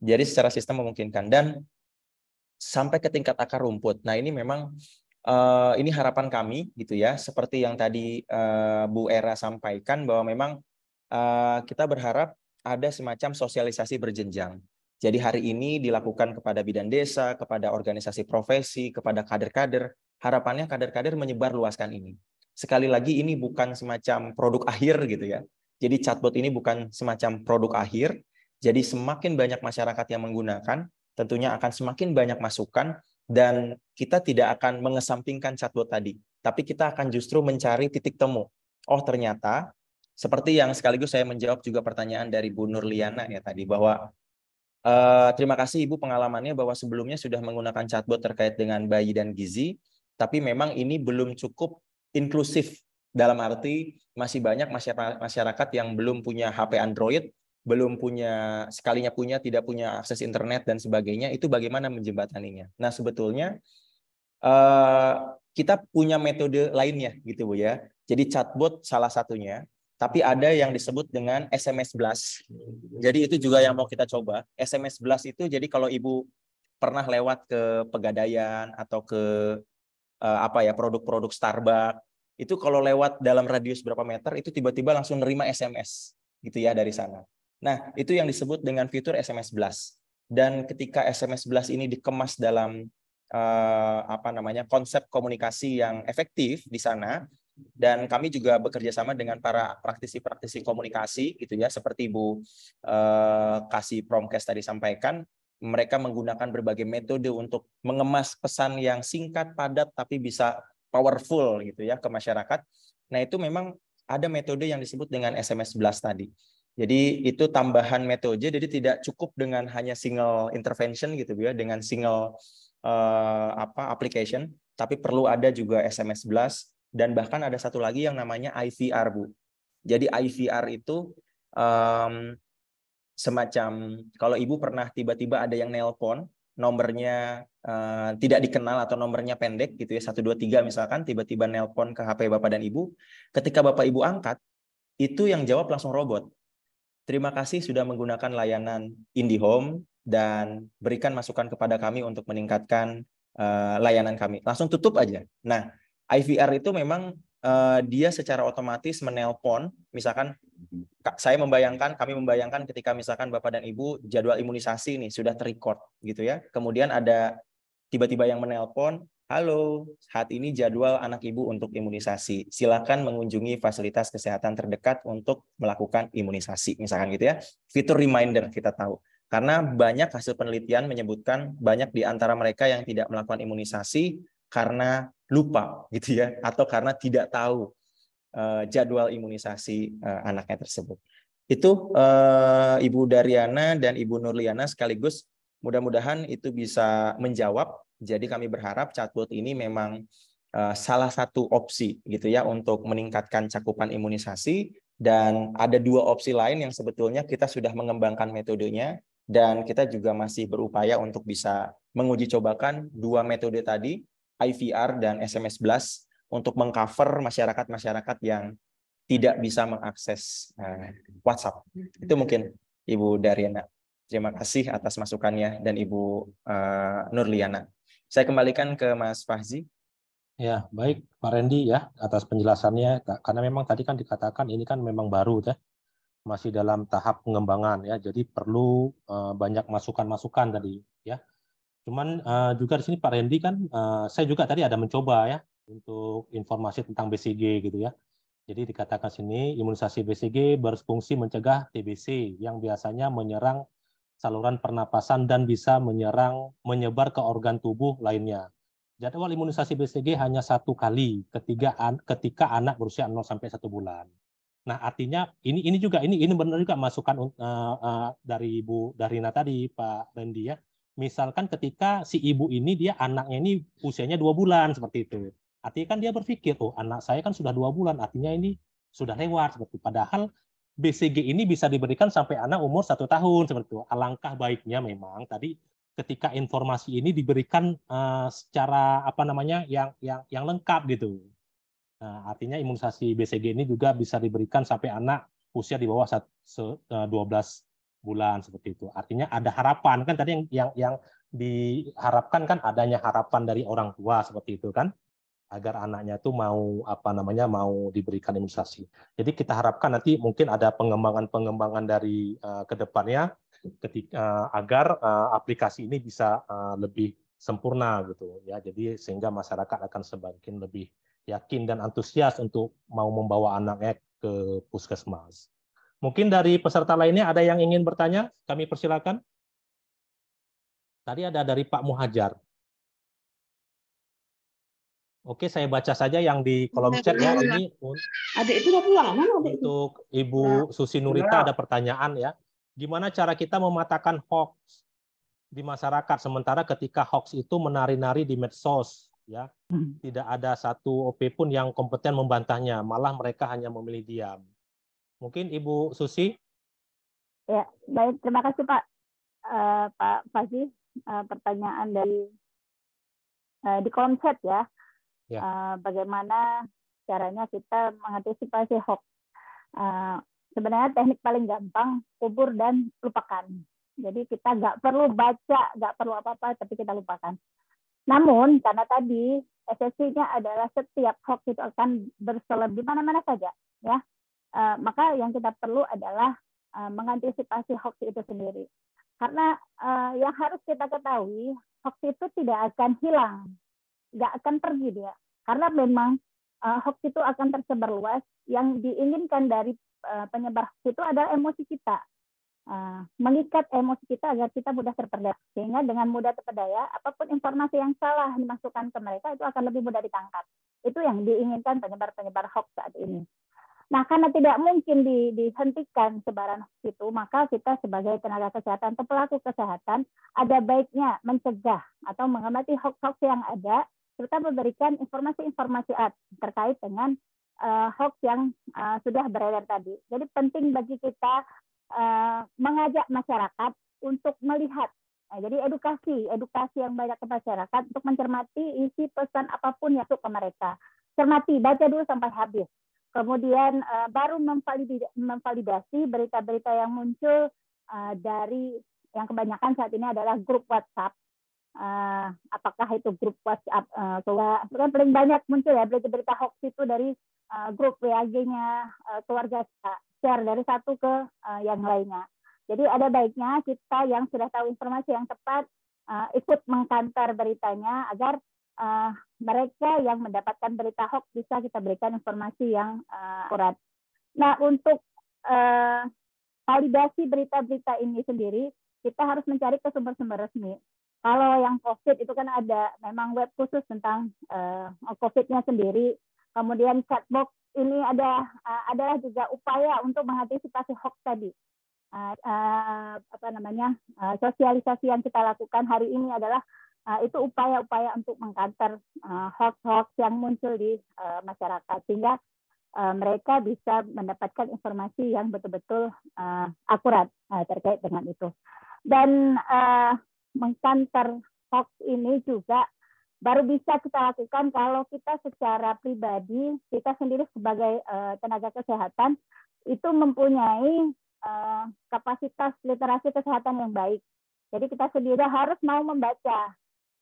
jadi secara sistem memungkinkan dan sampai ke tingkat akar rumput. Nah ini memang uh, ini harapan kami gitu ya. Seperti yang tadi uh, Bu Era sampaikan bahwa memang uh, kita berharap ada semacam sosialisasi berjenjang. Jadi hari ini dilakukan kepada bidan desa, kepada organisasi profesi, kepada kader-kader. Harapannya kader-kader menyebar luaskan ini. Sekali lagi ini bukan semacam produk akhir gitu ya, jadi chatbot ini bukan semacam produk akhir, jadi semakin banyak masyarakat yang menggunakan, tentunya akan semakin banyak masukan dan kita tidak akan mengesampingkan chatbot tadi, tapi kita akan justru mencari titik temu. Oh, ternyata seperti yang sekaligus saya menjawab juga pertanyaan dari Bu Nurliana ya tadi bahwa e, terima kasih Ibu pengalamannya bahwa sebelumnya sudah menggunakan chatbot terkait dengan bayi dan gizi, tapi memang ini belum cukup inklusif dalam arti masih banyak masyarakat yang belum punya HP Android, belum punya sekalinya punya tidak punya akses internet dan sebagainya, itu bagaimana menjembataninya. Nah, sebetulnya eh, kita punya metode lainnya gitu Bu ya. Jadi chatbot salah satunya, tapi ada yang disebut dengan SMS blast. Jadi itu juga yang mau kita coba. SMS blast itu jadi kalau Ibu pernah lewat ke Pegadaian atau ke eh, apa ya produk-produk Starbucks itu kalau lewat dalam radius berapa meter itu tiba-tiba langsung nerima SMS gitu ya dari sana. Nah, itu yang disebut dengan fitur SMS blast. Dan ketika SMS blast ini dikemas dalam eh, apa namanya konsep komunikasi yang efektif di sana, dan kami juga bekerja sama dengan para praktisi-praktisi komunikasi gitu ya seperti Bu eh, Kasih Promkes tadi sampaikan mereka menggunakan berbagai metode untuk mengemas pesan yang singkat padat tapi bisa powerful gitu ya ke masyarakat. Nah, itu memang ada metode yang disebut dengan SMS blast tadi. Jadi itu tambahan metode, jadi tidak cukup dengan hanya single intervention gitu ya, dengan single uh, apa application, tapi perlu ada juga SMS blast. dan bahkan ada satu lagi yang namanya IVR bu. Jadi IVR itu um, semacam kalau ibu pernah tiba-tiba ada yang nelpon, nomornya uh, tidak dikenal atau nomornya pendek gitu ya 123 misalkan tiba-tiba nelpon ke HP Bapak dan Ibu, ketika Bapak Ibu angkat itu yang jawab langsung robot. Terima kasih sudah menggunakan layanan IndiHome dan berikan masukan kepada kami untuk meningkatkan uh, layanan kami. Langsung tutup aja. Nah, IVR itu memang uh, dia secara otomatis menelpon misalkan saya membayangkan, kami membayangkan ketika misalkan Bapak dan Ibu jadwal imunisasi ini sudah terrecord gitu ya. Kemudian ada tiba-tiba yang menelpon, halo, saat ini jadwal anak Ibu untuk imunisasi. Silakan mengunjungi fasilitas kesehatan terdekat untuk melakukan imunisasi misalkan gitu ya. Fitur reminder kita tahu. Karena banyak hasil penelitian menyebutkan banyak di antara mereka yang tidak melakukan imunisasi karena lupa gitu ya atau karena tidak tahu Eh, jadwal imunisasi eh, anaknya tersebut. Itu eh, Ibu Dariana dan Ibu Nurliana sekaligus mudah-mudahan itu bisa menjawab. Jadi kami berharap chatbot ini memang salah satu opsi gitu ya untuk meningkatkan cakupan imunisasi dan ada dua opsi lain yang sebetulnya kita sudah mengembangkan metodenya dan kita juga masih berupaya untuk bisa menguji cobakan dua metode tadi IVR dan SMS blast untuk mengcover masyarakat-masyarakat yang tidak bisa mengakses uh, WhatsApp. Itu mungkin Ibu Dariana. Terima kasih atas masukannya dan Ibu uh, Nurliana. Saya kembalikan ke Mas Fahzi. Ya, baik Pak Randy ya atas penjelasannya karena memang tadi kan dikatakan ini kan memang baru ya. Masih dalam tahap pengembangan ya. Jadi perlu uh, banyak masukan-masukan tadi ya. Cuman uh, juga di sini Pak Randy kan uh, saya juga tadi ada mencoba ya untuk informasi tentang BCG gitu ya. Jadi dikatakan sini imunisasi BCG berfungsi mencegah TBC yang biasanya menyerang saluran pernapasan dan bisa menyerang menyebar ke organ tubuh lainnya. Jadwal imunisasi BCG hanya satu kali an, ketika anak berusia 0 sampai 1 bulan. Nah, artinya ini ini juga ini ini benar juga masukan uh, uh, dari Ibu Darina tadi Pak Rendi ya. Misalkan ketika si ibu ini dia anaknya ini usianya dua bulan seperti itu. Artinya kan dia berpikir, oh anak saya kan sudah dua bulan, artinya ini sudah lewat. Seperti padahal BCG ini bisa diberikan sampai anak umur satu tahun seperti itu. Alangkah baiknya memang tadi ketika informasi ini diberikan uh, secara apa namanya yang yang yang lengkap gitu. Nah, artinya imunisasi BCG ini juga bisa diberikan sampai anak usia di bawah 12 eh, bulan seperti itu. Artinya ada harapan kan tadi yang yang yang diharapkan kan adanya harapan dari orang tua seperti itu kan agar anaknya itu mau apa namanya mau diberikan imunisasi. Jadi kita harapkan nanti mungkin ada pengembangan-pengembangan dari uh, eh, kedepannya ketika uh, eh, agar uh, aplikasi ini bisa uh, lebih sempurna gitu ya. Jadi sehingga masyarakat akan semakin lebih yakin dan antusias untuk mau membawa anaknya ke puskesmas. Mungkin dari peserta lainnya ada yang ingin bertanya? Kami persilakan. Tadi ada dari Pak Muhajar. Oke, saya baca saja yang di kolom chat ya. Ini adik itu udah pulang mana adik Untuk Ibu Susi Nurita ada pertanyaan ya. Gimana cara kita mematakan hoax di masyarakat sementara ketika hoax itu menari-nari di medsos ya. Hmm. Tidak ada satu OP pun yang kompeten membantahnya, malah mereka hanya memilih diam. Mungkin Ibu Susi? Ya, baik. Terima kasih Pak uh, Pak Fazi uh, eh, pertanyaan dari uh, di kolom chat ya ya. uh, bagaimana caranya kita mengantisipasi hoax. Uh, sebenarnya teknik paling gampang kubur dan lupakan. Jadi kita nggak perlu baca, nggak perlu apa-apa, tapi kita lupakan. Namun karena tadi esensinya adalah setiap hoax itu akan berselam di mana-mana saja, ya. Uh, maka yang kita perlu adalah uh, mengantisipasi hoax itu sendiri. Karena uh, yang harus kita ketahui, hoax itu tidak akan hilang nggak akan pergi dia karena memang uh, hoax itu akan tersebar luas yang diinginkan dari uh, penyebar hoax itu adalah emosi kita uh, mengikat emosi kita agar kita mudah terperdaya sehingga dengan mudah terpedaya apapun informasi yang salah dimasukkan ke mereka itu akan lebih mudah ditangkap itu yang diinginkan penyebar-penyebar hoax saat ini Nah, karena tidak mungkin di, dihentikan sebaran hoax itu, maka kita sebagai tenaga kesehatan atau pelaku kesehatan ada baiknya mencegah atau mengamati hoax-hoax yang ada serta memberikan informasi-informasi terkait dengan uh, hoax yang uh, sudah beredar tadi. Jadi penting bagi kita uh, mengajak masyarakat untuk melihat. Nah, jadi edukasi, edukasi yang banyak ke masyarakat untuk mencermati isi pesan apapun yang masuk ke mereka. Cermati, baca dulu sampai habis. Kemudian uh, baru memvalidasi, berita-berita yang muncul uh, dari yang kebanyakan saat ini adalah grup WhatsApp uh, apakah itu grup WhatsApp uh, eh, keluarga kan paling banyak muncul ya berita-berita hoax itu dari uh, grup WAG-nya uh, keluarga share dari satu ke uh, yang lainnya. Jadi ada baiknya kita yang sudah tahu informasi yang tepat uh, ikut mengkantar beritanya agar uh, mereka yang mendapatkan berita hoax bisa kita berikan informasi yang uh, akurat. Nah untuk uh, validasi berita-berita ini sendiri kita harus mencari ke sumber-sumber resmi. Kalau yang COVID itu kan ada memang web khusus tentang uh, COVID-nya sendiri. Kemudian chatbox ini ada uh, adalah juga upaya untuk mengantisipasi hoax tadi. Uh, uh, apa namanya uh, sosialisasi yang kita lakukan hari ini adalah uh, itu upaya-upaya untuk mengkanter uh, hoax-hoax yang muncul di uh, masyarakat sehingga uh, mereka bisa mendapatkan informasi yang betul-betul uh, akurat uh, terkait dengan itu. Dan uh, mengkanter hoax ini juga baru bisa kita lakukan kalau kita secara pribadi kita sendiri sebagai uh, tenaga kesehatan itu mempunyai uh, kapasitas literasi kesehatan yang baik. Jadi kita sendiri harus mau membaca,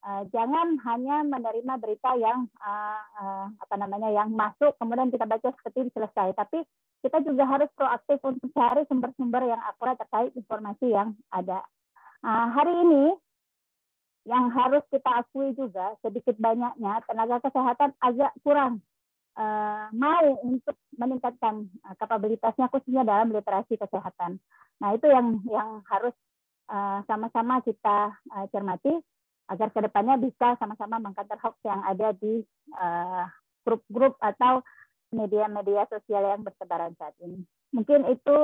uh, jangan hanya menerima berita yang uh, uh, apa namanya yang masuk kemudian kita baca seperti selesai, tapi kita juga harus proaktif untuk cari sumber-sumber yang akurat terkait informasi yang ada. Ah, hari ini yang harus kita akui juga sedikit banyaknya tenaga kesehatan agak kurang uh, mau untuk meningkatkan uh, kapabilitasnya khususnya dalam literasi kesehatan. Nah itu yang yang harus eh, sama-sama uh, kita uh, cermati agar kedepannya bisa sama-sama mengkantar hoax yang ada di grup-grup uh, atau media-media sosial yang bersebaran saat ini. Mungkin itu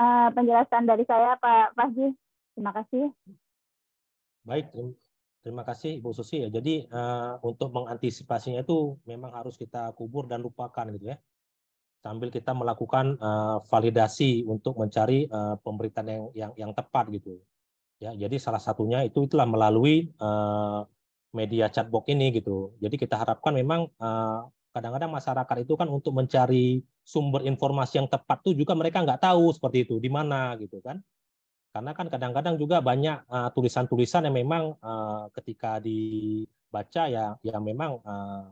uh, penjelasan dari saya Pak Fahdi. Terima kasih. Baik, terima kasih Ibu Susi. Ya. Jadi uh, untuk mengantisipasinya itu memang harus kita kubur dan lupakan gitu ya. Sambil kita melakukan uh, validasi untuk mencari uh, pemberitaan yang, yang yang tepat gitu. Ya, jadi salah satunya itu itulah melalui uh, media chatbox ini gitu. Jadi kita harapkan memang kadang kadang-kadang masyarakat itu kan untuk mencari sumber informasi yang tepat tuh juga mereka nggak tahu seperti itu di mana gitu kan karena kan kadang-kadang juga banyak eh, tulisan-tulisan uh, yang memang uh, ketika dibaca ya yang memang uh,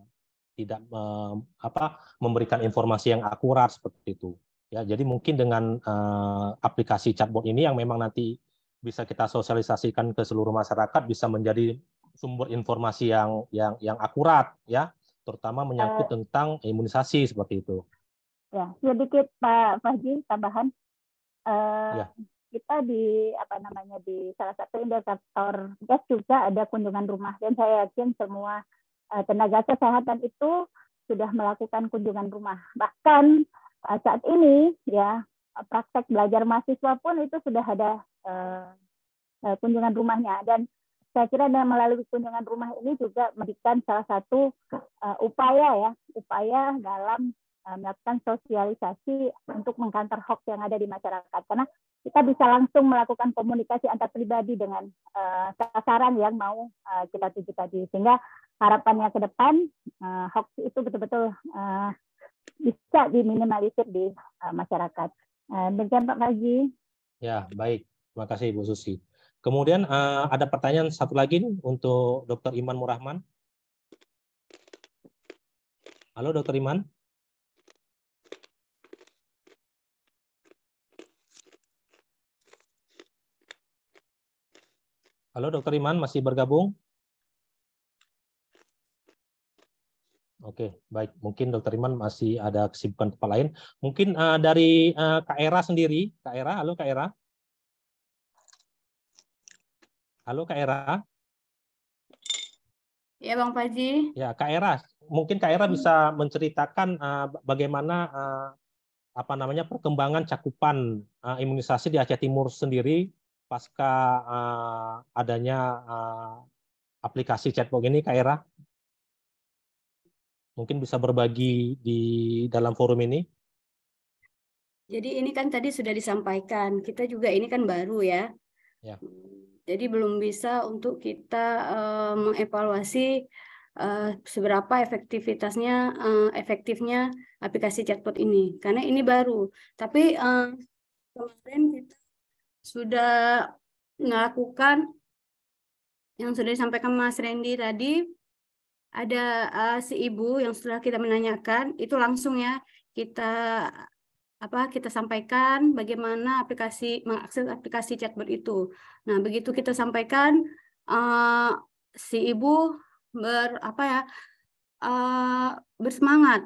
tidak uh, apa memberikan informasi yang akurat seperti itu. Ya, jadi mungkin dengan uh, aplikasi chatbot ini yang memang nanti bisa kita sosialisasikan ke seluruh masyarakat bisa menjadi sumber informasi yang yang yang akurat ya, terutama menyangkut uh, tentang imunisasi seperti itu. Ya, sedikit ya Pak Fahji tambahan. Uh, ya kita di apa namanya di salah satu indikator gas juga ada kunjungan rumah dan saya yakin semua uh, tenaga kesehatan itu sudah melakukan kunjungan rumah bahkan uh, saat ini ya praktek belajar mahasiswa pun itu sudah ada uh, kunjungan rumahnya dan saya kira dengan melalui kunjungan rumah ini juga memberikan salah satu uh, upaya ya upaya dalam melakukan sosialisasi untuk mengkantar hoax yang ada di masyarakat karena kita bisa langsung melakukan komunikasi antar pribadi dengan uh, sasaran yang mau uh, kita tuju tadi. Sehingga harapannya ke depan uh, hoax itu betul-betul uh, bisa diminimalisir di uh, masyarakat. Uh, demikian Pak Haji. Ya, baik. Terima kasih Ibu Susi. Kemudian uh, ada pertanyaan satu lagi nih untuk Dr. Iman Murahman. Halo Dr. Iman. Halo Dokter Iman, masih bergabung? Oke, baik. Mungkin Dokter Iman masih ada kesibukan tempat lain. Mungkin uh, dari uh, Kak Era sendiri, Kak Era, halo Kak Era. Halo Kak Era. Ya Bang Paji. Ya Kak Era, mungkin Kak Era hmm. bisa menceritakan uh, bagaimana uh, apa namanya perkembangan cakupan uh, imunisasi di Aceh Timur sendiri pasca uh, adanya uh, aplikasi chatbot ini Kak Mungkin bisa berbagi di dalam forum ini. Jadi ini kan tadi sudah disampaikan, kita juga ini kan baru ya. ya. Jadi belum bisa untuk kita uh, mengevaluasi uh, seberapa efektivitasnya uh, efektifnya aplikasi chatbot ini karena ini baru tapi uh, kemarin kita sudah melakukan yang sudah disampaikan Mas Randy tadi ada uh, si ibu yang sudah kita menanyakan itu langsung ya kita apa kita sampaikan bagaimana aplikasi mengakses aplikasi chatbot itu. Nah, begitu kita sampaikan uh, si ibu ber apa ya uh, bersemangat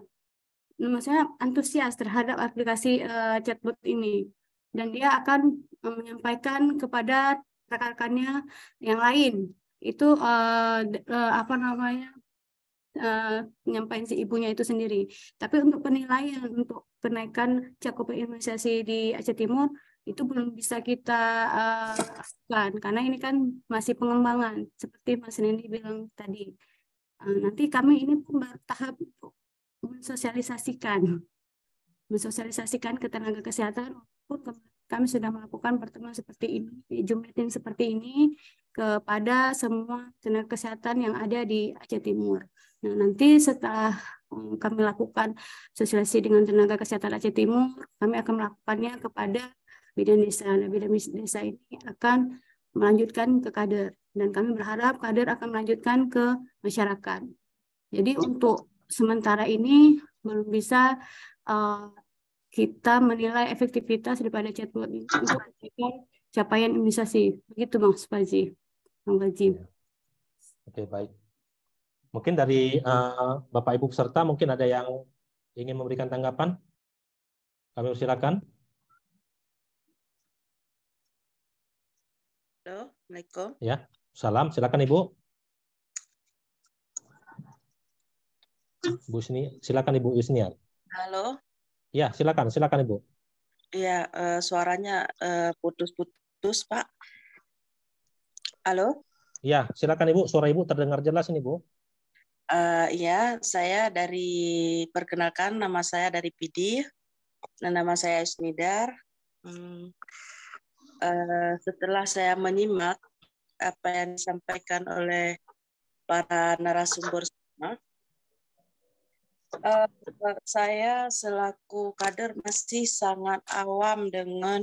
maksudnya antusias terhadap aplikasi uh, chatbot ini dan dia akan menyampaikan kepada rekan-rekannya yang lain itu uh, uh, apa namanya uh, eh, menyampaikan si ibunya itu sendiri. Tapi untuk penilaian untuk kenaikan cakupan imunisasi di Aceh Timur itu belum bisa kita uh, karena ini kan masih pengembangan seperti Mas Nendi bilang tadi. Uh, nanti kami ini pun bertahap mensosialisasikan mensosialisasikan ke tenaga kesehatan maupun ke kami sudah melakukan pertemuan seperti ini, Zoom meeting seperti ini kepada semua tenaga kesehatan yang ada di Aceh Timur. Nah, nanti setelah um, kami lakukan sosialisasi dengan tenaga kesehatan Aceh Timur, kami akan melakukannya kepada bidan desa. Nah, bidan desa ini akan melanjutkan ke kader dan kami berharap kader akan melanjutkan ke masyarakat. Jadi untuk sementara ini belum bisa uh, kita menilai efektivitas daripada chatbot untuk mencapai capaian imunisasi. Begitu bang Fazi. Bang Fazi. Iya. Oke, baik. Mungkin dari uh, Bapak Ibu peserta mungkin ada yang ingin memberikan tanggapan? Kami silakan. Halo, Assalamualaikum. Ya, salam. Silakan Ibu. Bu Sini, silakan Ibu Yusniar. Halo. Ya, silakan, silakan Ibu. Iya, uh, suaranya eh, putus-putus, uh, Pak. Halo? Ya, silakan Ibu. Suara Ibu terdengar jelas ini, Bu. Uh, ya, saya dari perkenalkan nama saya dari PD. Nah, nama saya Isnidar. Hmm. Uh, setelah saya menyimak apa yang disampaikan oleh para narasumber semua, Uh, saya selaku kader masih sangat awam dengan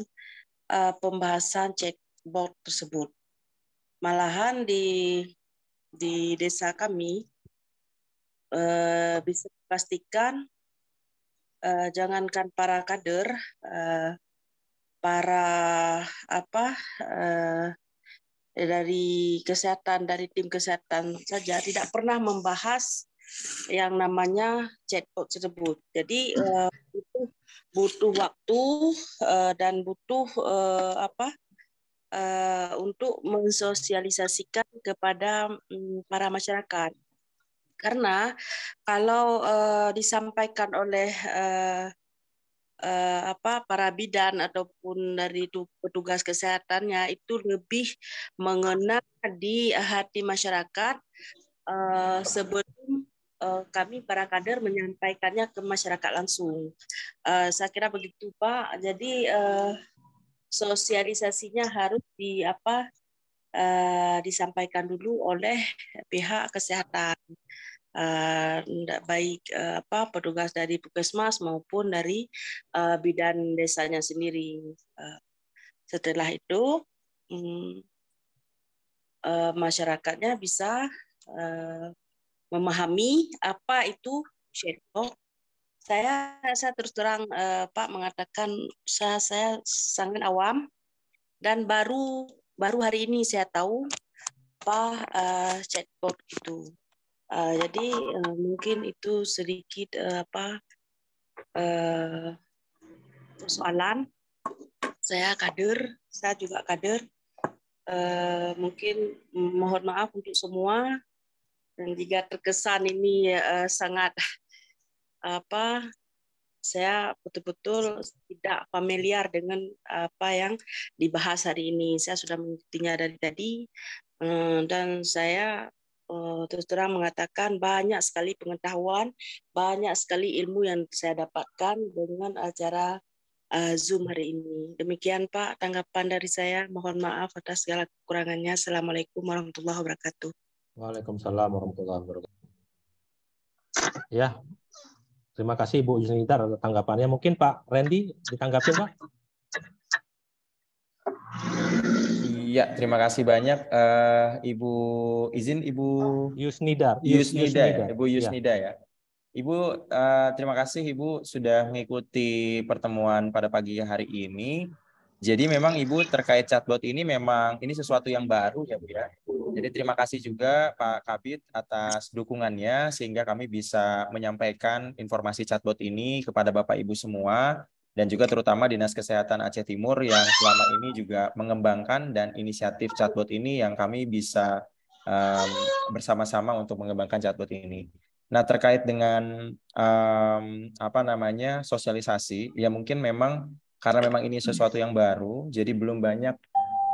uh, pembahasan checkbox tersebut. Malahan di di desa kami uh, bisa dipastikan uh, jangankan para kader, uh, para apa uh, dari kesehatan dari tim kesehatan saja tidak pernah membahas yang namanya chatbot tersebut. Jadi uh, itu butuh waktu uh, dan butuh uh, apa uh, untuk mensosialisasikan kepada um, para masyarakat. Karena kalau uh, disampaikan oleh uh, uh, apa para bidan ataupun dari itu petugas kesehatannya itu lebih mengena di hati masyarakat uh, sebelum Eh, kami para kader menyampaikannya ke masyarakat langsung. Eh, saya kira begitu Pak. Jadi eh, sosialisasinya harus di apa disampaikan dulu oleh pihak kesehatan baik apa petugas dari puskesmas maupun dari bidan desanya sendiri. Setelah itu hmm, masyarakatnya bisa memahami apa itu shadow. Saya saya terus terang eh, Pak mengatakan saya saya sangat awam dan baru baru hari ini saya tahu apa eh, chatbot itu. Eh, jadi eh, mungkin itu sedikit eh, apa eh, persoalan. Saya kader, saya juga kader. Eh, mungkin mohon maaf untuk semua dan jika terkesan ini uh, sangat apa saya betul-betul tidak familiar dengan apa yang dibahas hari ini. Saya sudah mengikutinya dari tadi eh, dan saya eh, terus terang mengatakan banyak sekali pengetahuan, banyak sekali ilmu yang saya dapatkan dengan acara Zoom hari ini. Demikian Pak tanggapan dari saya. Mohon maaf atas segala kekurangannya. Assalamualaikum warahmatullahi wabarakatuh. Waalaikumsalam warahmatullahi wabarakatuh. Ya, terima kasih Bu Yusnitar tanggapannya. Mungkin Pak Randy ditanggapi Pak. Iya, terima kasih banyak uh, Ibu izin Ibu Yusnidar. Yusnida, Yusnida. Ibu Yusnida ya. ya. Ibu uh, terima kasih Ibu sudah mengikuti pertemuan pada pagi hari ini. Jadi memang Ibu terkait chatbot ini memang ini sesuatu yang baru ya Bu ya. Jadi terima kasih juga Pak Kabit atas dukungannya sehingga kami bisa menyampaikan informasi chatbot ini kepada Bapak Ibu semua dan juga terutama Dinas Kesehatan Aceh Timur yang selama ini juga mengembangkan dan inisiatif chatbot ini yang kami bisa um, bersama-sama untuk mengembangkan chatbot ini. Nah terkait dengan um, apa namanya sosialisasi ya mungkin memang karena memang ini sesuatu yang baru, jadi belum banyak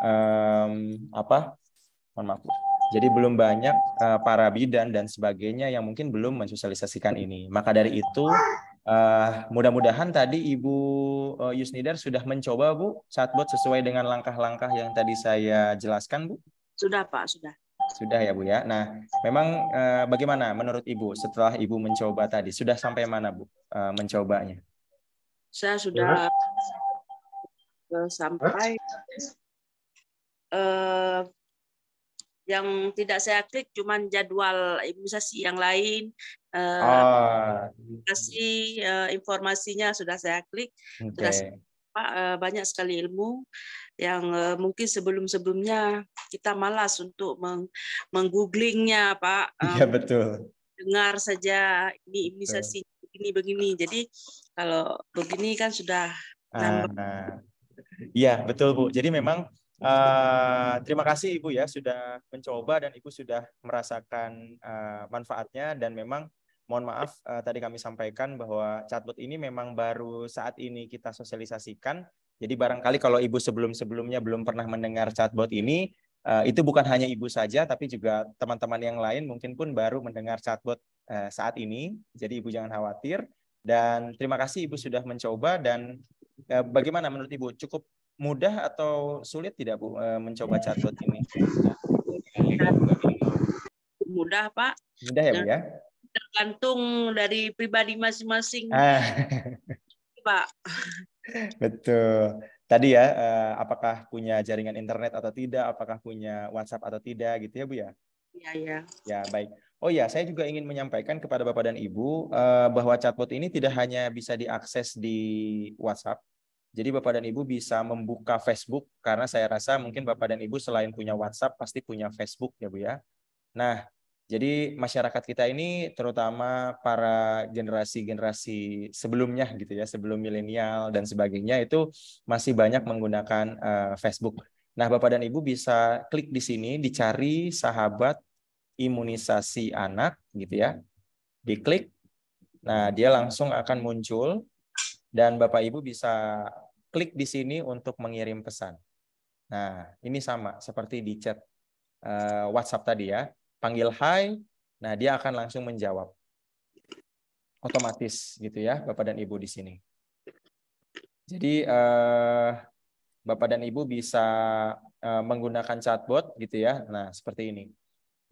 um, apa? Mohon maaf. Jadi belum banyak uh, para bidan dan sebagainya yang mungkin belum mensosialisasikan ini. Maka dari itu uh, mudah-mudahan tadi Ibu uh, Yusnidar sudah mencoba Bu saat buat sesuai dengan langkah-langkah yang tadi saya jelaskan Bu. Sudah Pak, sudah. Sudah ya Bu ya. Nah, memang uh, bagaimana menurut Ibu setelah Ibu mencoba tadi? Sudah sampai mana Bu uh, mencobanya? Saya sudah ya. sampai uh, yang tidak saya klik cuman jadwal imunisasi yang lain oh. kasih eh, informasinya sudah saya klik okay. sudah saya, banyak sekali ilmu yang uh, mungkin sebelum-sebelumnya kita malas untuk meng menggooglingnya pak ya betul dengar saja ini imunisasi begini begini jadi kalau begini kan sudah uh, Iya, betul Bu. Jadi memang uh, terima kasih Ibu ya sudah mencoba dan Ibu sudah merasakan uh, manfaatnya dan memang mohon maaf uh, tadi kami sampaikan bahwa chatbot ini memang baru saat ini kita sosialisasikan. Jadi barangkali kalau Ibu sebelum-sebelumnya belum pernah mendengar chatbot ini, uh, itu bukan hanya Ibu saja tapi juga teman-teman yang lain mungkin pun baru mendengar chatbot uh, saat ini. Jadi Ibu jangan khawatir dan terima kasih Ibu sudah mencoba dan eh, bagaimana menurut Ibu cukup mudah atau sulit tidak Bu eh, mencoba chatbot ini? Mudah Pak. Mudah ya Bu ya. Tergantung dari pribadi masing-masing. Ah. Pak. Betul. Tadi ya, eh, apakah punya jaringan internet atau tidak, apakah punya WhatsApp atau tidak, gitu ya Bu ya? Iya, iya. Ya, baik. Oh ya, saya juga ingin menyampaikan kepada Bapak dan Ibu eh, bahwa chatbot ini tidak hanya bisa diakses di WhatsApp. Jadi Bapak dan Ibu bisa membuka Facebook karena saya rasa mungkin Bapak dan Ibu selain punya WhatsApp pasti punya Facebook ya Bu ya. Nah, jadi masyarakat kita ini terutama para generasi-generasi sebelumnya gitu ya, sebelum milenial dan sebagainya itu masih banyak menggunakan uh, Facebook. Nah, Bapak dan Ibu bisa klik di sini dicari sahabat imunisasi anak gitu ya. Hmm. Diklik. Nah, dia langsung akan muncul dan Bapak Ibu bisa klik di sini untuk mengirim pesan. Nah, ini sama seperti di chat uh, WhatsApp tadi ya. Panggil hai, nah dia akan langsung menjawab. Otomatis gitu ya, Bapak dan Ibu di sini. Jadi uh, Bapak dan Ibu bisa uh, menggunakan chatbot gitu ya. Nah, seperti ini.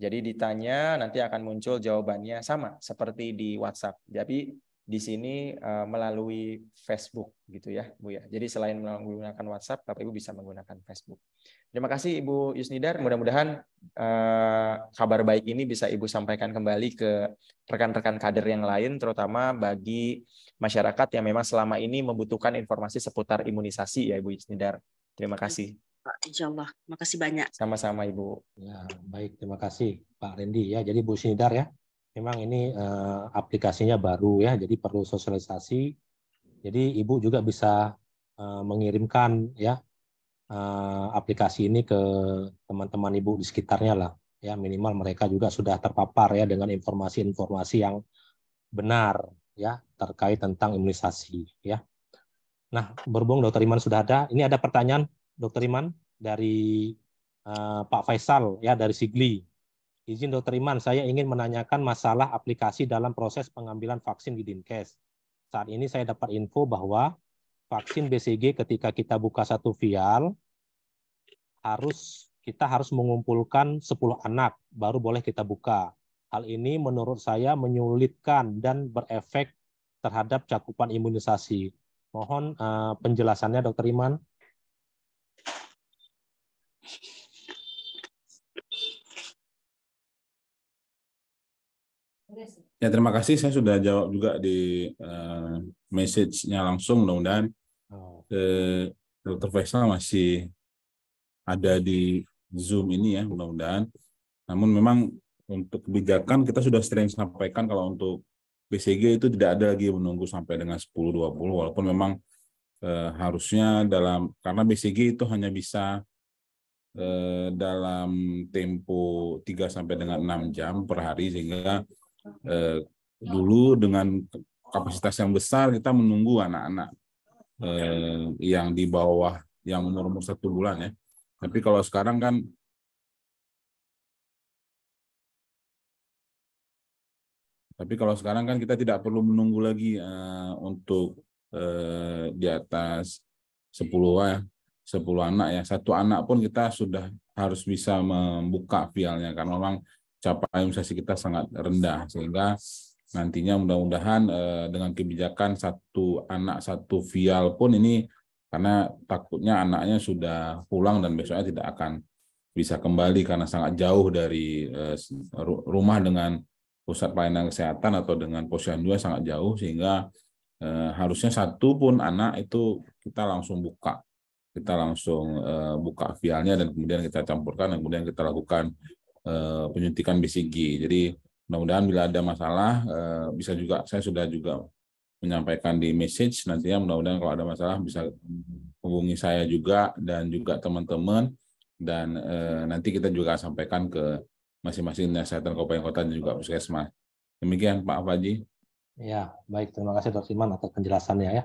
Jadi ditanya nanti akan muncul jawabannya sama seperti di WhatsApp. Jadi di sini eh, melalui Facebook gitu ya, Bu ya. Jadi selain menggunakan WhatsApp, Bapak Ibu bisa menggunakan Facebook. Terima kasih Ibu Yusnidar. Mudah-mudahan uh, kabar baik ini bisa Ibu sampaikan kembali ke rekan-rekan kader yang lain, terutama bagi masyarakat yang memang selama ini membutuhkan informasi seputar imunisasi ya Ibu Yusnidar. Terima kasih. Insya Allah. Makasih banyak. Sama-sama Ibu. Ya, baik, terima kasih Pak Rendi. Ya, jadi Bu Sinidar ya, memang ini uh, aplikasinya baru ya, jadi perlu sosialisasi. Jadi Ibu juga bisa uh, mengirimkan ya uh, aplikasi ini ke teman-teman Ibu di sekitarnya lah. Ya, minimal mereka juga sudah terpapar ya dengan informasi-informasi yang benar ya terkait tentang imunisasi ya. Nah, berhubung Dokter Iman sudah ada, ini ada pertanyaan Dokter Iman dari uh, Pak Faisal ya dari Sigli. Izin Dokter Iman, saya ingin menanyakan masalah aplikasi dalam proses pengambilan vaksin di Dinkes. Saat ini saya dapat info bahwa vaksin BCG ketika kita buka satu vial harus kita harus mengumpulkan 10 anak baru boleh kita buka. Hal ini menurut saya menyulitkan dan berefek terhadap cakupan imunisasi. Mohon uh, penjelasannya Dokter Iman. Ya terima kasih saya sudah jawab juga di uh, message-nya langsung mudah-mudahan oh. eh, Dr. Faisal masih ada di Zoom ini ya mudah-mudahan. Namun memang untuk kebijakan kita sudah sering sampaikan kalau untuk BCG itu tidak ada lagi menunggu sampai dengan 10-20 walaupun memang eh, harusnya dalam karena BCG itu hanya bisa Eh, dalam tempo 3 sampai dengan 6 jam per hari sehingga eh, dulu dengan kapasitas yang besar kita menunggu anak-anak eh, yang di bawah yang umur umur satu bulan ya. Tapi kalau sekarang kan Tapi kalau sekarang kan kita tidak perlu menunggu lagi untuk di atas 10 ya. 10 anak ya. Satu anak pun kita sudah harus bisa membuka vialnya karena memang capaian imunisasi kita sangat rendah sehingga nantinya mudah-mudahan eh, dengan kebijakan satu anak satu vial pun ini karena takutnya anaknya sudah pulang dan besoknya tidak akan bisa kembali karena sangat jauh dari eh, rumah dengan pusat pelayanan kesehatan atau dengan posyandu sangat jauh sehingga eh, harusnya satu pun anak itu kita langsung buka kita langsung uh, buka vialnya dan kemudian kita campurkan dan kemudian kita lakukan uh, penyuntikan BCG. Jadi mudah-mudahan bila ada masalah uh, bisa juga saya sudah juga menyampaikan di message nantinya mudah-mudahan kalau ada masalah bisa hubungi saya juga dan juga teman-teman dan nanti kita juga sampaikan ke masing-masing dinas kesehatan kabupaten kota dan juga puskesmas. Demikian Pak Faji. Ya, baik terima kasih Dr. Siman atas penjelasannya ya.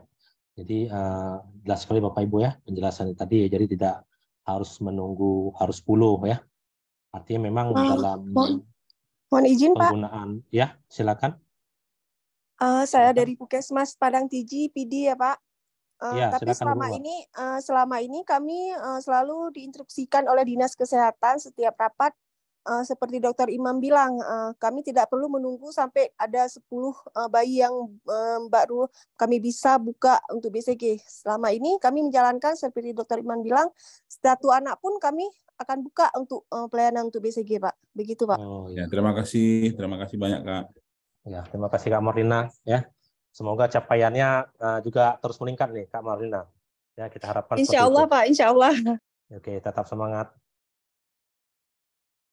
Jadi uh, jelas sekali Bapak Ibu ya penjelasan tadi ya. Jadi tidak harus menunggu harus 10 ya. Artinya memang oh, dalam mohon, mohon izin penggunaan Pak. ya silakan. Uh, saya dari Pukesmas Padang Tiji PD ya Pak. Uh, ya, tapi selama ini uh, selama ini kami uh, selalu diinstruksikan oleh dinas kesehatan setiap rapat uh, seperti dokter Imam bilang, uh, kami tidak perlu menunggu sampai ada 10 uh, eh, bayi yang um, baru kami bisa buka untuk BCG. Selama ini kami menjalankan seperti dokter Imam bilang, satu anak pun kami akan buka untuk uh, pelayanan untuk BCG, Pak. Begitu, Pak. Oh, ya, terima kasih. Terima kasih banyak, Kak. Ya, terima kasih Kak Marlina ya. Semoga capaiannya uh, juga terus meningkat nih Kak Marlina. Ya, kita harapkan Insya Allah, Pak. Insya Allah. Oke, tetap semangat.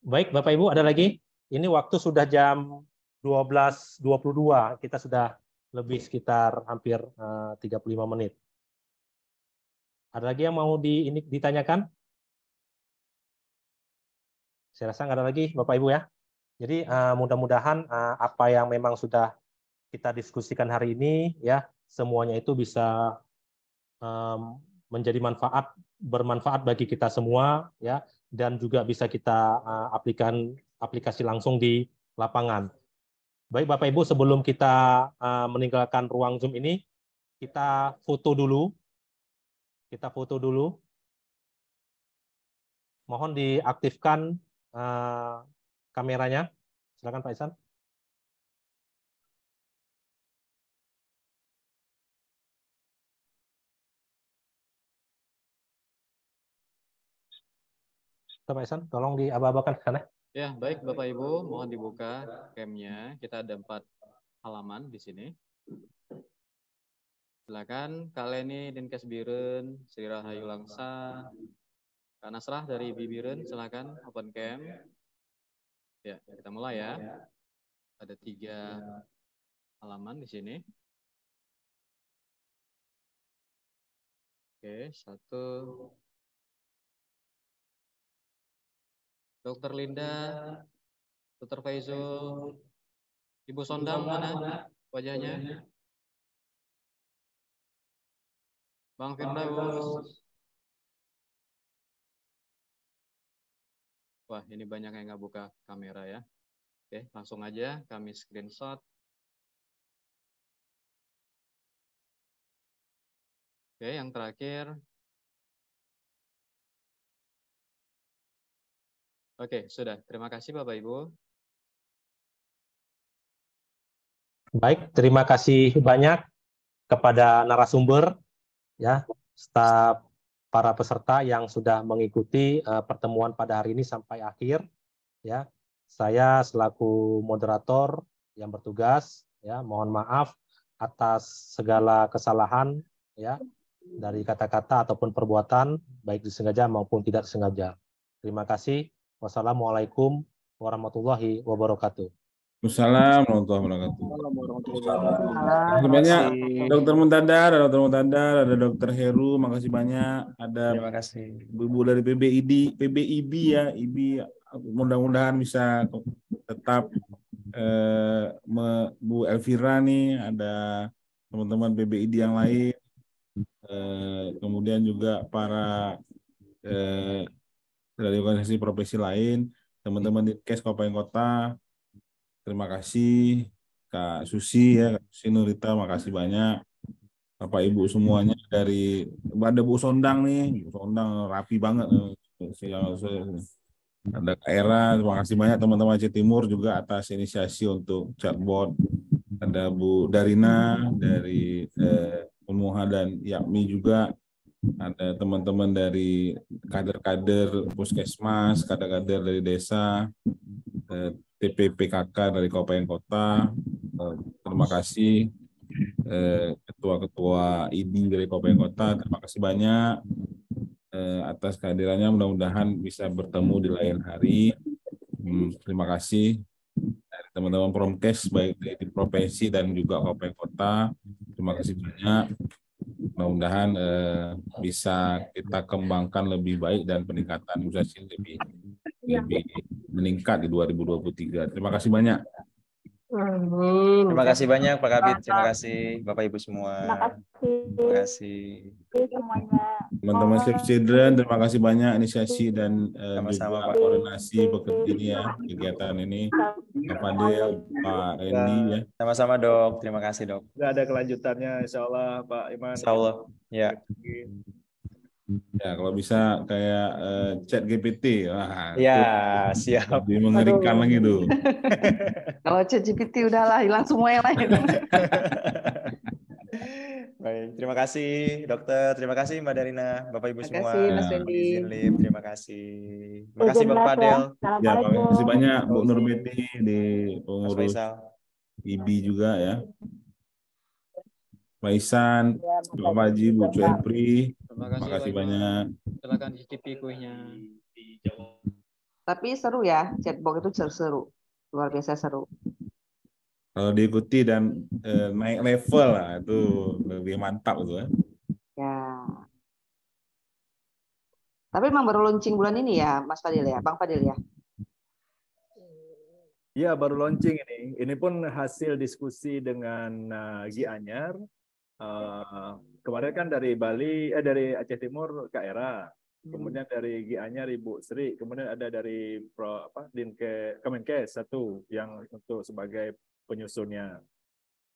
Baik, Bapak Ibu, ada lagi? Ini waktu sudah jam 12.22. Kita sudah lebih sekitar hampir 35 eh, menit. Ada lagi yang mau di, ini, ditanyakan? Saya rasa nggak ada lagi, Bapak Ibu ya. Jadi eh, mudah-mudahan eh, apa yang memang sudah kita diskusikan hari ini, ya semuanya itu bisa menjadi manfaat bermanfaat bagi kita semua, ya dan juga bisa kita uh, aplikan aplikasi langsung di lapangan. Baik Bapak Ibu, sebelum kita uh, meninggalkan ruang Zoom ini, kita foto dulu. Kita foto dulu. Mohon diaktifkan uh, kameranya. Silakan Pak Isan. Pak Ihsan, tolong diabah sekali. sana. Ya, baik Bapak Ibu, mohon dibuka camnya. Kita ada empat halaman di sini. Silakan Leni, Dinkes Biren, Sri Rahayu Langsa, Kak Nasrah dari Bibiren, silakan open cam. Ya, kita mulai ya. Ada tiga halaman di sini. Oke, satu, Dokter Linda, Dokter Faizul, Ibu Sondam mana wajahnya? Bang Firdaus. Wah, ini banyak yang nggak buka kamera ya. Oke, langsung aja kami screenshot. Oke, yang terakhir Oke, sudah. Terima kasih Bapak Ibu. Baik, terima kasih banyak kepada narasumber ya, staf para peserta yang sudah mengikuti uh, pertemuan pada hari ini sampai akhir ya. Saya selaku moderator yang bertugas ya, mohon maaf atas segala kesalahan ya dari kata-kata ataupun perbuatan baik disengaja maupun tidak disengaja. Terima kasih. Wassalamualaikum warahmatullahi wabarakatuh. Wassalamualaikum warahmatullahi wabarakatuh. Terima banyak Dokter Muntadar, ada Dokter Muntadar, ada Dokter Heru, makasih banyak. Ada Terima kasih. Ibu dari PBID, PBIB ya, IB mudah-mudahan bisa tetap eh, Bu Elvira nih, ada teman-teman PBID yang lain, eh, kemudian juga para eh, dari organisasi profesi lain, teman-teman di Kes Kabupaten Kota. Terima kasih Kak Susi ya, Kak Susi Nurita, makasih banyak. Bapak Ibu semuanya dari ada Bu Sondang nih, Bu Sondang rapi banget. Ada Kak Era, terima kasih banyak teman-teman Aceh Timur juga atas inisiasi untuk chatbot. Ada Bu Darina dari eh, Umuha dan Yakmi juga ada teman-teman dari kader-kader puskesmas, kader-kader dari desa, TPPKK dari kabupaten kota. Eh, terima kasih eh, ketua-ketua ini dari kabupaten kota. Terima kasih banyak eh, atas kehadirannya. Mudah-mudahan bisa bertemu di lain hari. Hmm, terima kasih teman-teman Promkes baik dari provinsi dan juga kabupaten kota. Terima kasih banyak mudah-mudahan eh, iya. bisa kita kembangkan lebih baik dan peningkatan usaha lebih iya. lebih meningkat di 2023. Terima kasih banyak. Amin. Terima kasih banyak Pak Kabit. Terima kasih Bapak Ibu semua. Terima kasih. Terima kasih semuanya. Teman-teman Safe Children, terima kasih banyak inisiasi dan eh, Sama-sama, uh, Pak. koordinasi pekerja ini ya, kegiatan ini. Pak Pak Reni iya. ya. Sama-sama Dok. Terima kasih Dok. Gak ada kelanjutannya Insya Allah Pak Iman. Insya Allah. Ya. Ya, kalau bisa kayak uh, chat GPT. Wah, ya, itu, siap. Lebih mengerikan lagi tuh. kalau chat GPT udahlah, hilang semua yang lain. Baik, terima kasih dokter, terima kasih Mbak Darina, Bapak Ibu terima semua. Terima kasih Mas Fendi. Ya. Terima kasih. Terima kasih Bapak Padel. Ya, terima kasih banyak Bu Nurmeti di pengurus IB juga ya. Maisan, Isan, Mbak iya, Faji, Bu Jepri. Terima kasih, Makasih banyak. Silakan cicipi kuenya. Tapi seru ya, chatbox itu seru-seru. Luar biasa seru. Kalau diikuti dan eh, naik level lah, itu lebih mantap tuh. Gitu ya. ya. Tapi memang baru launching bulan ini ya, Mas Fadil ya, Bang Fadil ya? Iya, baru launching ini. Ini pun hasil diskusi dengan uh, eh, Gi Anyar. Uh, kemarin kan dari Bali, eh dari Aceh Timur ke Era, hmm. kemudian dari GA-nya Ibu Sri, kemudian ada dari Pro apa Dinke Kemenkes satu yang untuk sebagai penyusunnya.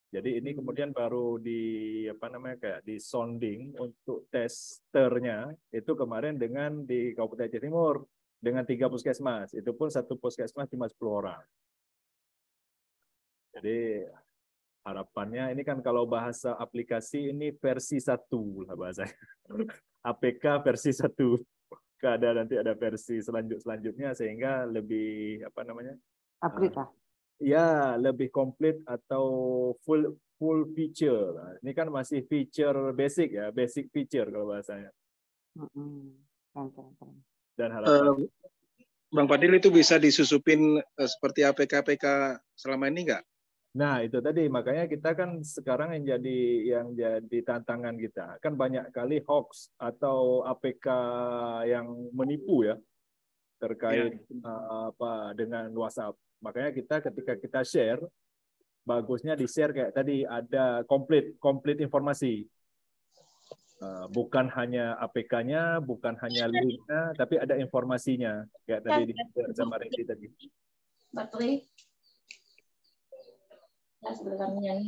Jadi ini hmm. kemudian baru di apa namanya kayak di sounding untuk testernya itu kemarin dengan di Kabupaten Aceh Timur dengan tiga puskesmas. Itu pun satu puskesmas cuma 10 orang. Jadi harapannya ini kan kalau bahasa aplikasi ini versi satu lah bahasanya APK versi satu ada nanti ada versi selanjut selanjutnya sehingga lebih apa namanya aplikasi uh, ya lebih komplit atau full full feature ini kan masih feature basic ya basic feature kalau bahasanya dan eh, harapan uh, Bang Fadil itu bisa disusupin eh, seperti APK-APK selama ini nggak? Nah, itu tadi makanya kita kan sekarang yang jadi yang jadi tantangan kita. Kan banyak kali hoax atau APK yang menipu ya terkait ya. Uh, apa dengan WhatsApp. Makanya kita ketika kita share bagusnya di-share kayak tadi ada komplit komplit informasi. Uh, bukan hanya APK-nya, bukan hanya link tapi ada informasinya kayak tadi di sama Randy tadi kita nyanyi.